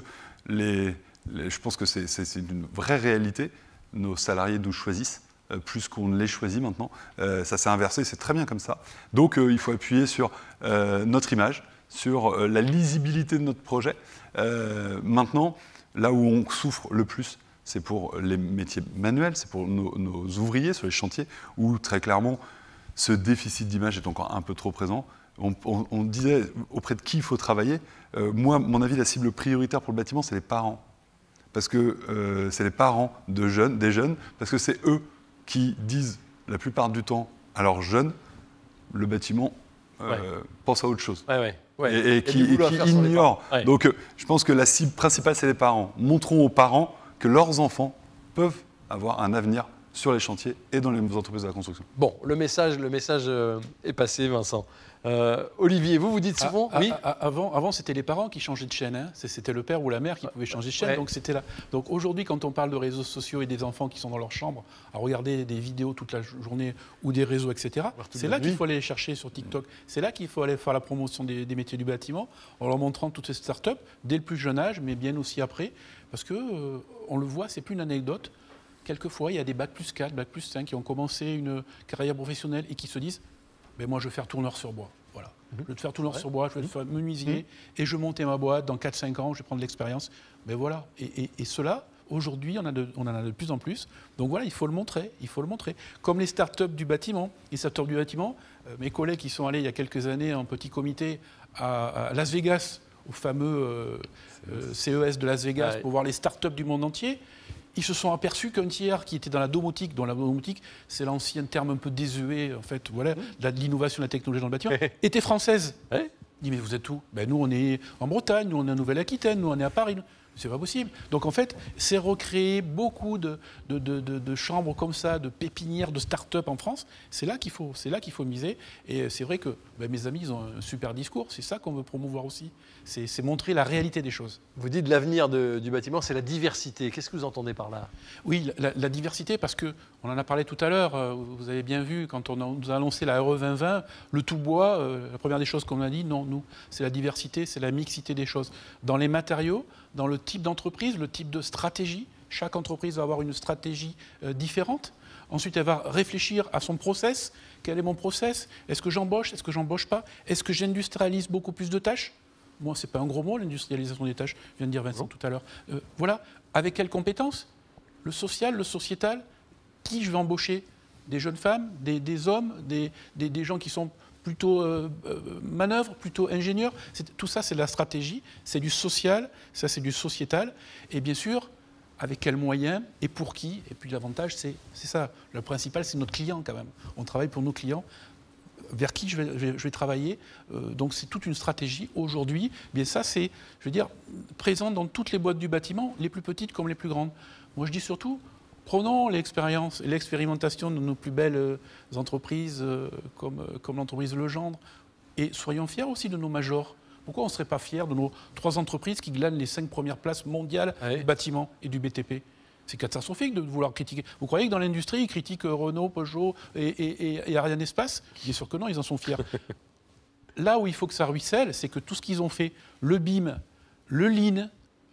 je pense que c'est une vraie réalité, nos salariés nous choisissent plus qu'on ne les choisit maintenant. ça s'est inversé, c'est très bien comme ça. Donc il faut appuyer sur notre image, sur euh, la lisibilité de notre projet. Euh, maintenant, là où on souffre le plus, c'est pour les métiers manuels, c'est pour nos, ouvriers sur les chantiers, où très clairement, ce déficit d'image est encore un peu trop présent. On, disait auprès de qui il faut travailler. Euh, moi, mon avis, la cible prioritaire pour le bâtiment, c'est les parents. Parce que c'est les parents de jeunes, des jeunes, parce que c'est eux qui disent la plupart du temps à leurs jeunes, le bâtiment, pense à autre chose et, qui, ignorent. Donc euh, je pense que la cible principale, c'est les parents. Montrons aux parents que leurs enfants peuvent avoir un avenir sur les chantiers et dans les entreprises de la construction. Bon, le message, le message euh, est passé, Vincent. Euh, Olivier, vous vous dites ah, souvent, ah, oui. Ah, avant, avant c'était les parents qui changeaient de chaîne. Hein. C'était le père ou la mère qui pouvait changer de chaîne. Donc c'était là. Donc aujourd'hui, quand on parle de réseaux sociaux et des enfants qui sont dans leur chambre à regarder des vidéos toute la journée ou des réseaux, etc. C'est là qu'il faut aller chercher sur TikTok. C'est là qu'il faut aller faire la promotion des, métiers du bâtiment en leur montrant toutes ces startups dès le plus jeune âge, mais bien aussi après, parce que euh, on le voit, c'est plus une anecdote quelquefois, il y a des Bac plus 4, Bac plus 5 qui ont commencé une carrière professionnelle et qui se disent mais moi, je vais faire tourneur sur bois. Voilà. Mhm. Je vais faire tourneur sur bois, je vais me mhm. faire menuisier mhm. et je vais monter ma boîte. Dans 4-5 ans, je vais prendre de l'expérience. Mais voilà. Et, cela, aujourd'hui, on, on, en a de plus en plus. Donc voilà, il faut le montrer. Il faut le montrer. Comme les startups du bâtiment. Les startups du bâtiment, euh, mes collègues qui sont allés il y a quelques années en petit comité à, Las Vegas, au fameux euh, CES euh, e de Las Vegas, pour voir les startups du monde entier ils se sont aperçus qu'un tiers qui était dans la domotique, dont la domotique, c'est l'ancien terme un peu désuet, en fait, voilà, de l'innovation, de la technologie dans le bâtiment, était française. Il dit, mais vous êtes où ben, Nous, on est en Bretagne, nous, on est en Nouvelle-Aquitaine, nous, on est à Paris. C'est pas possible. Donc en fait, c'est recréer beaucoup de, de, de, chambres comme ça, de pépinières, de start-up en France. C'est là qu'il faut, c'est là qu'il faut miser. Et euh, c'est vrai que ben, mes amis, ils ont un super discours. C'est ça qu'on veut promouvoir aussi. C'est montrer la réalité des choses. Vous dites l'avenir du bâtiment, c'est la diversité. Qu'est-ce que vous entendez par là Oui, la, diversité, parce que on en a parlé tout à l'heure. Euh, vous avez bien vu quand on, nous a annoncé la RE 2020, le tout bois. Euh, la première des choses qu'on a dit, non, nous, c'est la diversité, c'est la mixité des choses dans les matériaux dans le type d'entreprise, le type de stratégie. Chaque entreprise va avoir une stratégie euh, différente. Ensuite, elle va réfléchir à son process. Quel est mon process Est-ce que j'embauche Est-ce que j'embauche pas Est-ce que j'industrialise beaucoup plus de tâches Moi, ce n'est pas un gros mot, l'industrialisation des tâches, viens de dire Vincent tout à l'heure. Euh, voilà, avec quelles compétences Le social, le sociétal Qui je vais embaucher Des jeunes femmes, des, hommes, des gens qui sont plutôt euh, euh, manœuvre, plutôt ingénieur. Tout ça, c'est de la stratégie, c'est du social, ça, c'est du sociétal. Et bien sûr, avec quels moyens et pour qui. Et puis l'avantage, c'est ça. Le principal, c'est notre client quand même. On travaille pour nos clients. Vers qui je vais, travailler euh, Donc c'est toute une stratégie aujourd'hui. Eh bien ça, c'est, je veux dire, présent dans toutes les boîtes du bâtiment, les plus petites comme les plus grandes. Moi, je dis surtout, Prenons l'expérience, et l'expérimentation de nos plus belles euh, entreprises euh, comme, euh, comme l'entreprise Legendre. Et soyons fiers aussi de nos majors. Pourquoi on ne serait pas fiers de nos trois entreprises qui glanent les cinq premières places mondiales du bâtiment et du BTP c'est catastrophique de vouloir critiquer. Vous croyez que dans l'industrie, ils critiquent Renault, Peugeot et, Ariane Espace Bien sûr que non, ils en sont fiers. Là où il faut que ça ruisselle, c'est que tout ce qu'ils ont fait, le BIM, le Lean,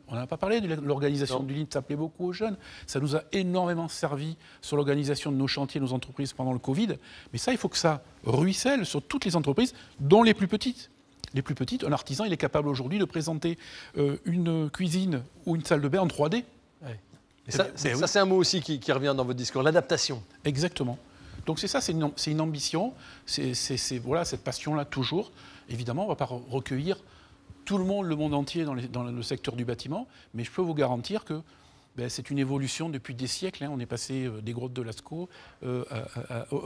on n'a pas parlé de l'organisation du lit, ça plaît beaucoup aux jeunes. Ça nous a énormément servi sur l'organisation de nos chantiers, de nos entreprises pendant le Covid. Mais ça, il faut que ça ruisselle sur toutes les entreprises, dont les plus petites. Les plus petites, un artisan, il est capable aujourd'hui de présenter euh, une cuisine ou une salle de bain en 3D. Eh eh ça, c'est un mot aussi qui, revient dans votre discours, l'adaptation. Exactement. Donc c'est ça, c'est une, une, ambition, c'est voilà, cette passion-là toujours. Évidemment, on ne va pas recueillir tout le monde, le monde entier dans, le secteur du bâtiment, mais je peux vous garantir que ben, c'est une évolution depuis des siècles. Hein. On est passé euh, des grottes de Lascaux euh,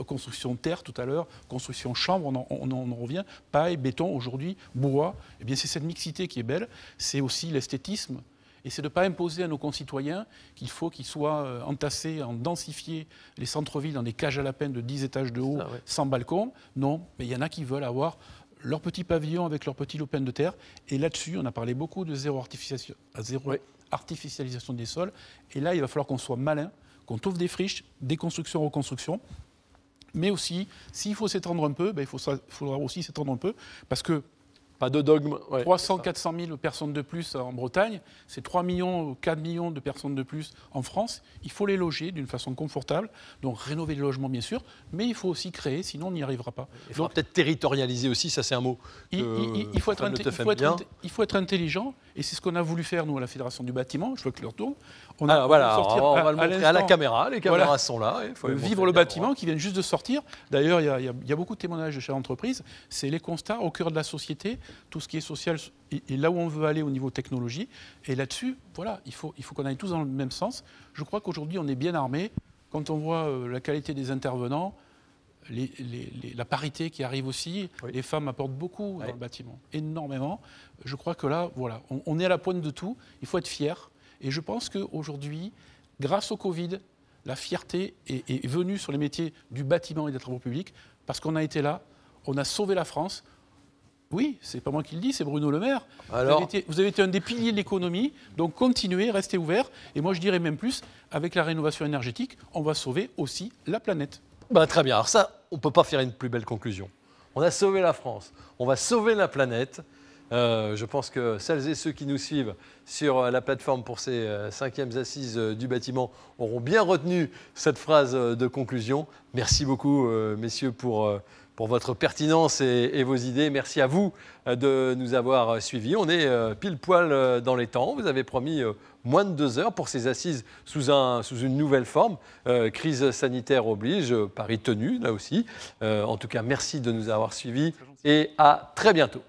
construction de terre tout à l'heure, construction chambre, on en, on en, revient, paille, béton aujourd'hui, bois. Eh bien, c'est cette mixité qui est belle, c'est aussi l'esthétisme. Et c'est de ne pas imposer à nos concitoyens qu'il faut qu'ils soient euh, entassés, en densifier les centres-villes dans des cages à la peine de 10 étages de haut, sans balcon. Non, mais il y en a qui veulent avoir leur petit pavillon avec leur petit lopin de terre. Et là-dessus, on a parlé beaucoup de zéro, euh, artificialisation, des sols. Et là, il va falloir qu'on soit malin, qu'on trouve des friches, des constructions, reconstructions. Mais aussi, s'il faut s'étendre un peu, ben, il faut faudra aussi s'étendre un peu, parce que pas de dogme. 300, 400 000 personnes de plus en Bretagne, c'est 3 millions ou 4 millions de personnes de plus en France. Il faut les loger d'une façon confortable. Donc rénover les logements, bien sûr, mais il faut aussi créer, sinon on n'y arrivera pas. Il faudra peut-être territorialiser aussi, ça c'est un mot. il faut être intelligent et c'est ce qu'on a voulu faire, nous, à la Fédération du bâtiment. Je veux que le retourne. On a ah, va le montrer à, la caméra. Les caméras sont là. Euh, vivre le bâtiment qui vient juste de sortir. D'ailleurs, il y, a beaucoup de témoignages de chaque d'entreprise. C'est les constats au cœur de la société, tout ce qui est social et, là où on veut aller au niveau technologie. Et là-dessus, voilà, il faut, il faut qu'on aille tous dans le même sens. Je crois qu'aujourd'hui, on est bien armé Quand on voit euh, la qualité des intervenants, les, la parité qui arrive aussi. Les femmes apportent beaucoup dans le bâtiment, énormément. Je crois que là, voilà, on, est à la pointe de tout. Il faut être fier. Et je pense qu'aujourd'hui, grâce au Covid, la fierté est, venue sur les métiers du bâtiment et des travaux publics parce qu'on a été là, on a sauvé la France. Oui, c'est pas moi qui le dis, c'est Bruno Le Maire. Vous avez, été, vous, avez été, un des piliers de l'économie, donc continuez, restez ouverts. Et moi, je dirais même plus, avec la rénovation énergétique, on va sauver aussi la planète. Bah, très bien. Alors ça, on ne peut pas faire une plus belle conclusion. On a sauvé la France, on va sauver la planète. Euh, je pense que celles et ceux qui nous suivent sur euh, la plateforme pour ces euh, cinquièmes assises du bâtiment auront bien retenu cette phrase de conclusion. Merci beaucoup, messieurs, pour pour votre pertinence et, vos idées. Merci à vous euh, de nous avoir euh, suivis. On est euh, pile poil dans les temps. Vous avez promis moins de deux heures pour ces assises sous, une nouvelle forme. crise sanitaire oblige, Paris tenu là aussi. en tout cas, merci de nous avoir suivis et à très bientôt.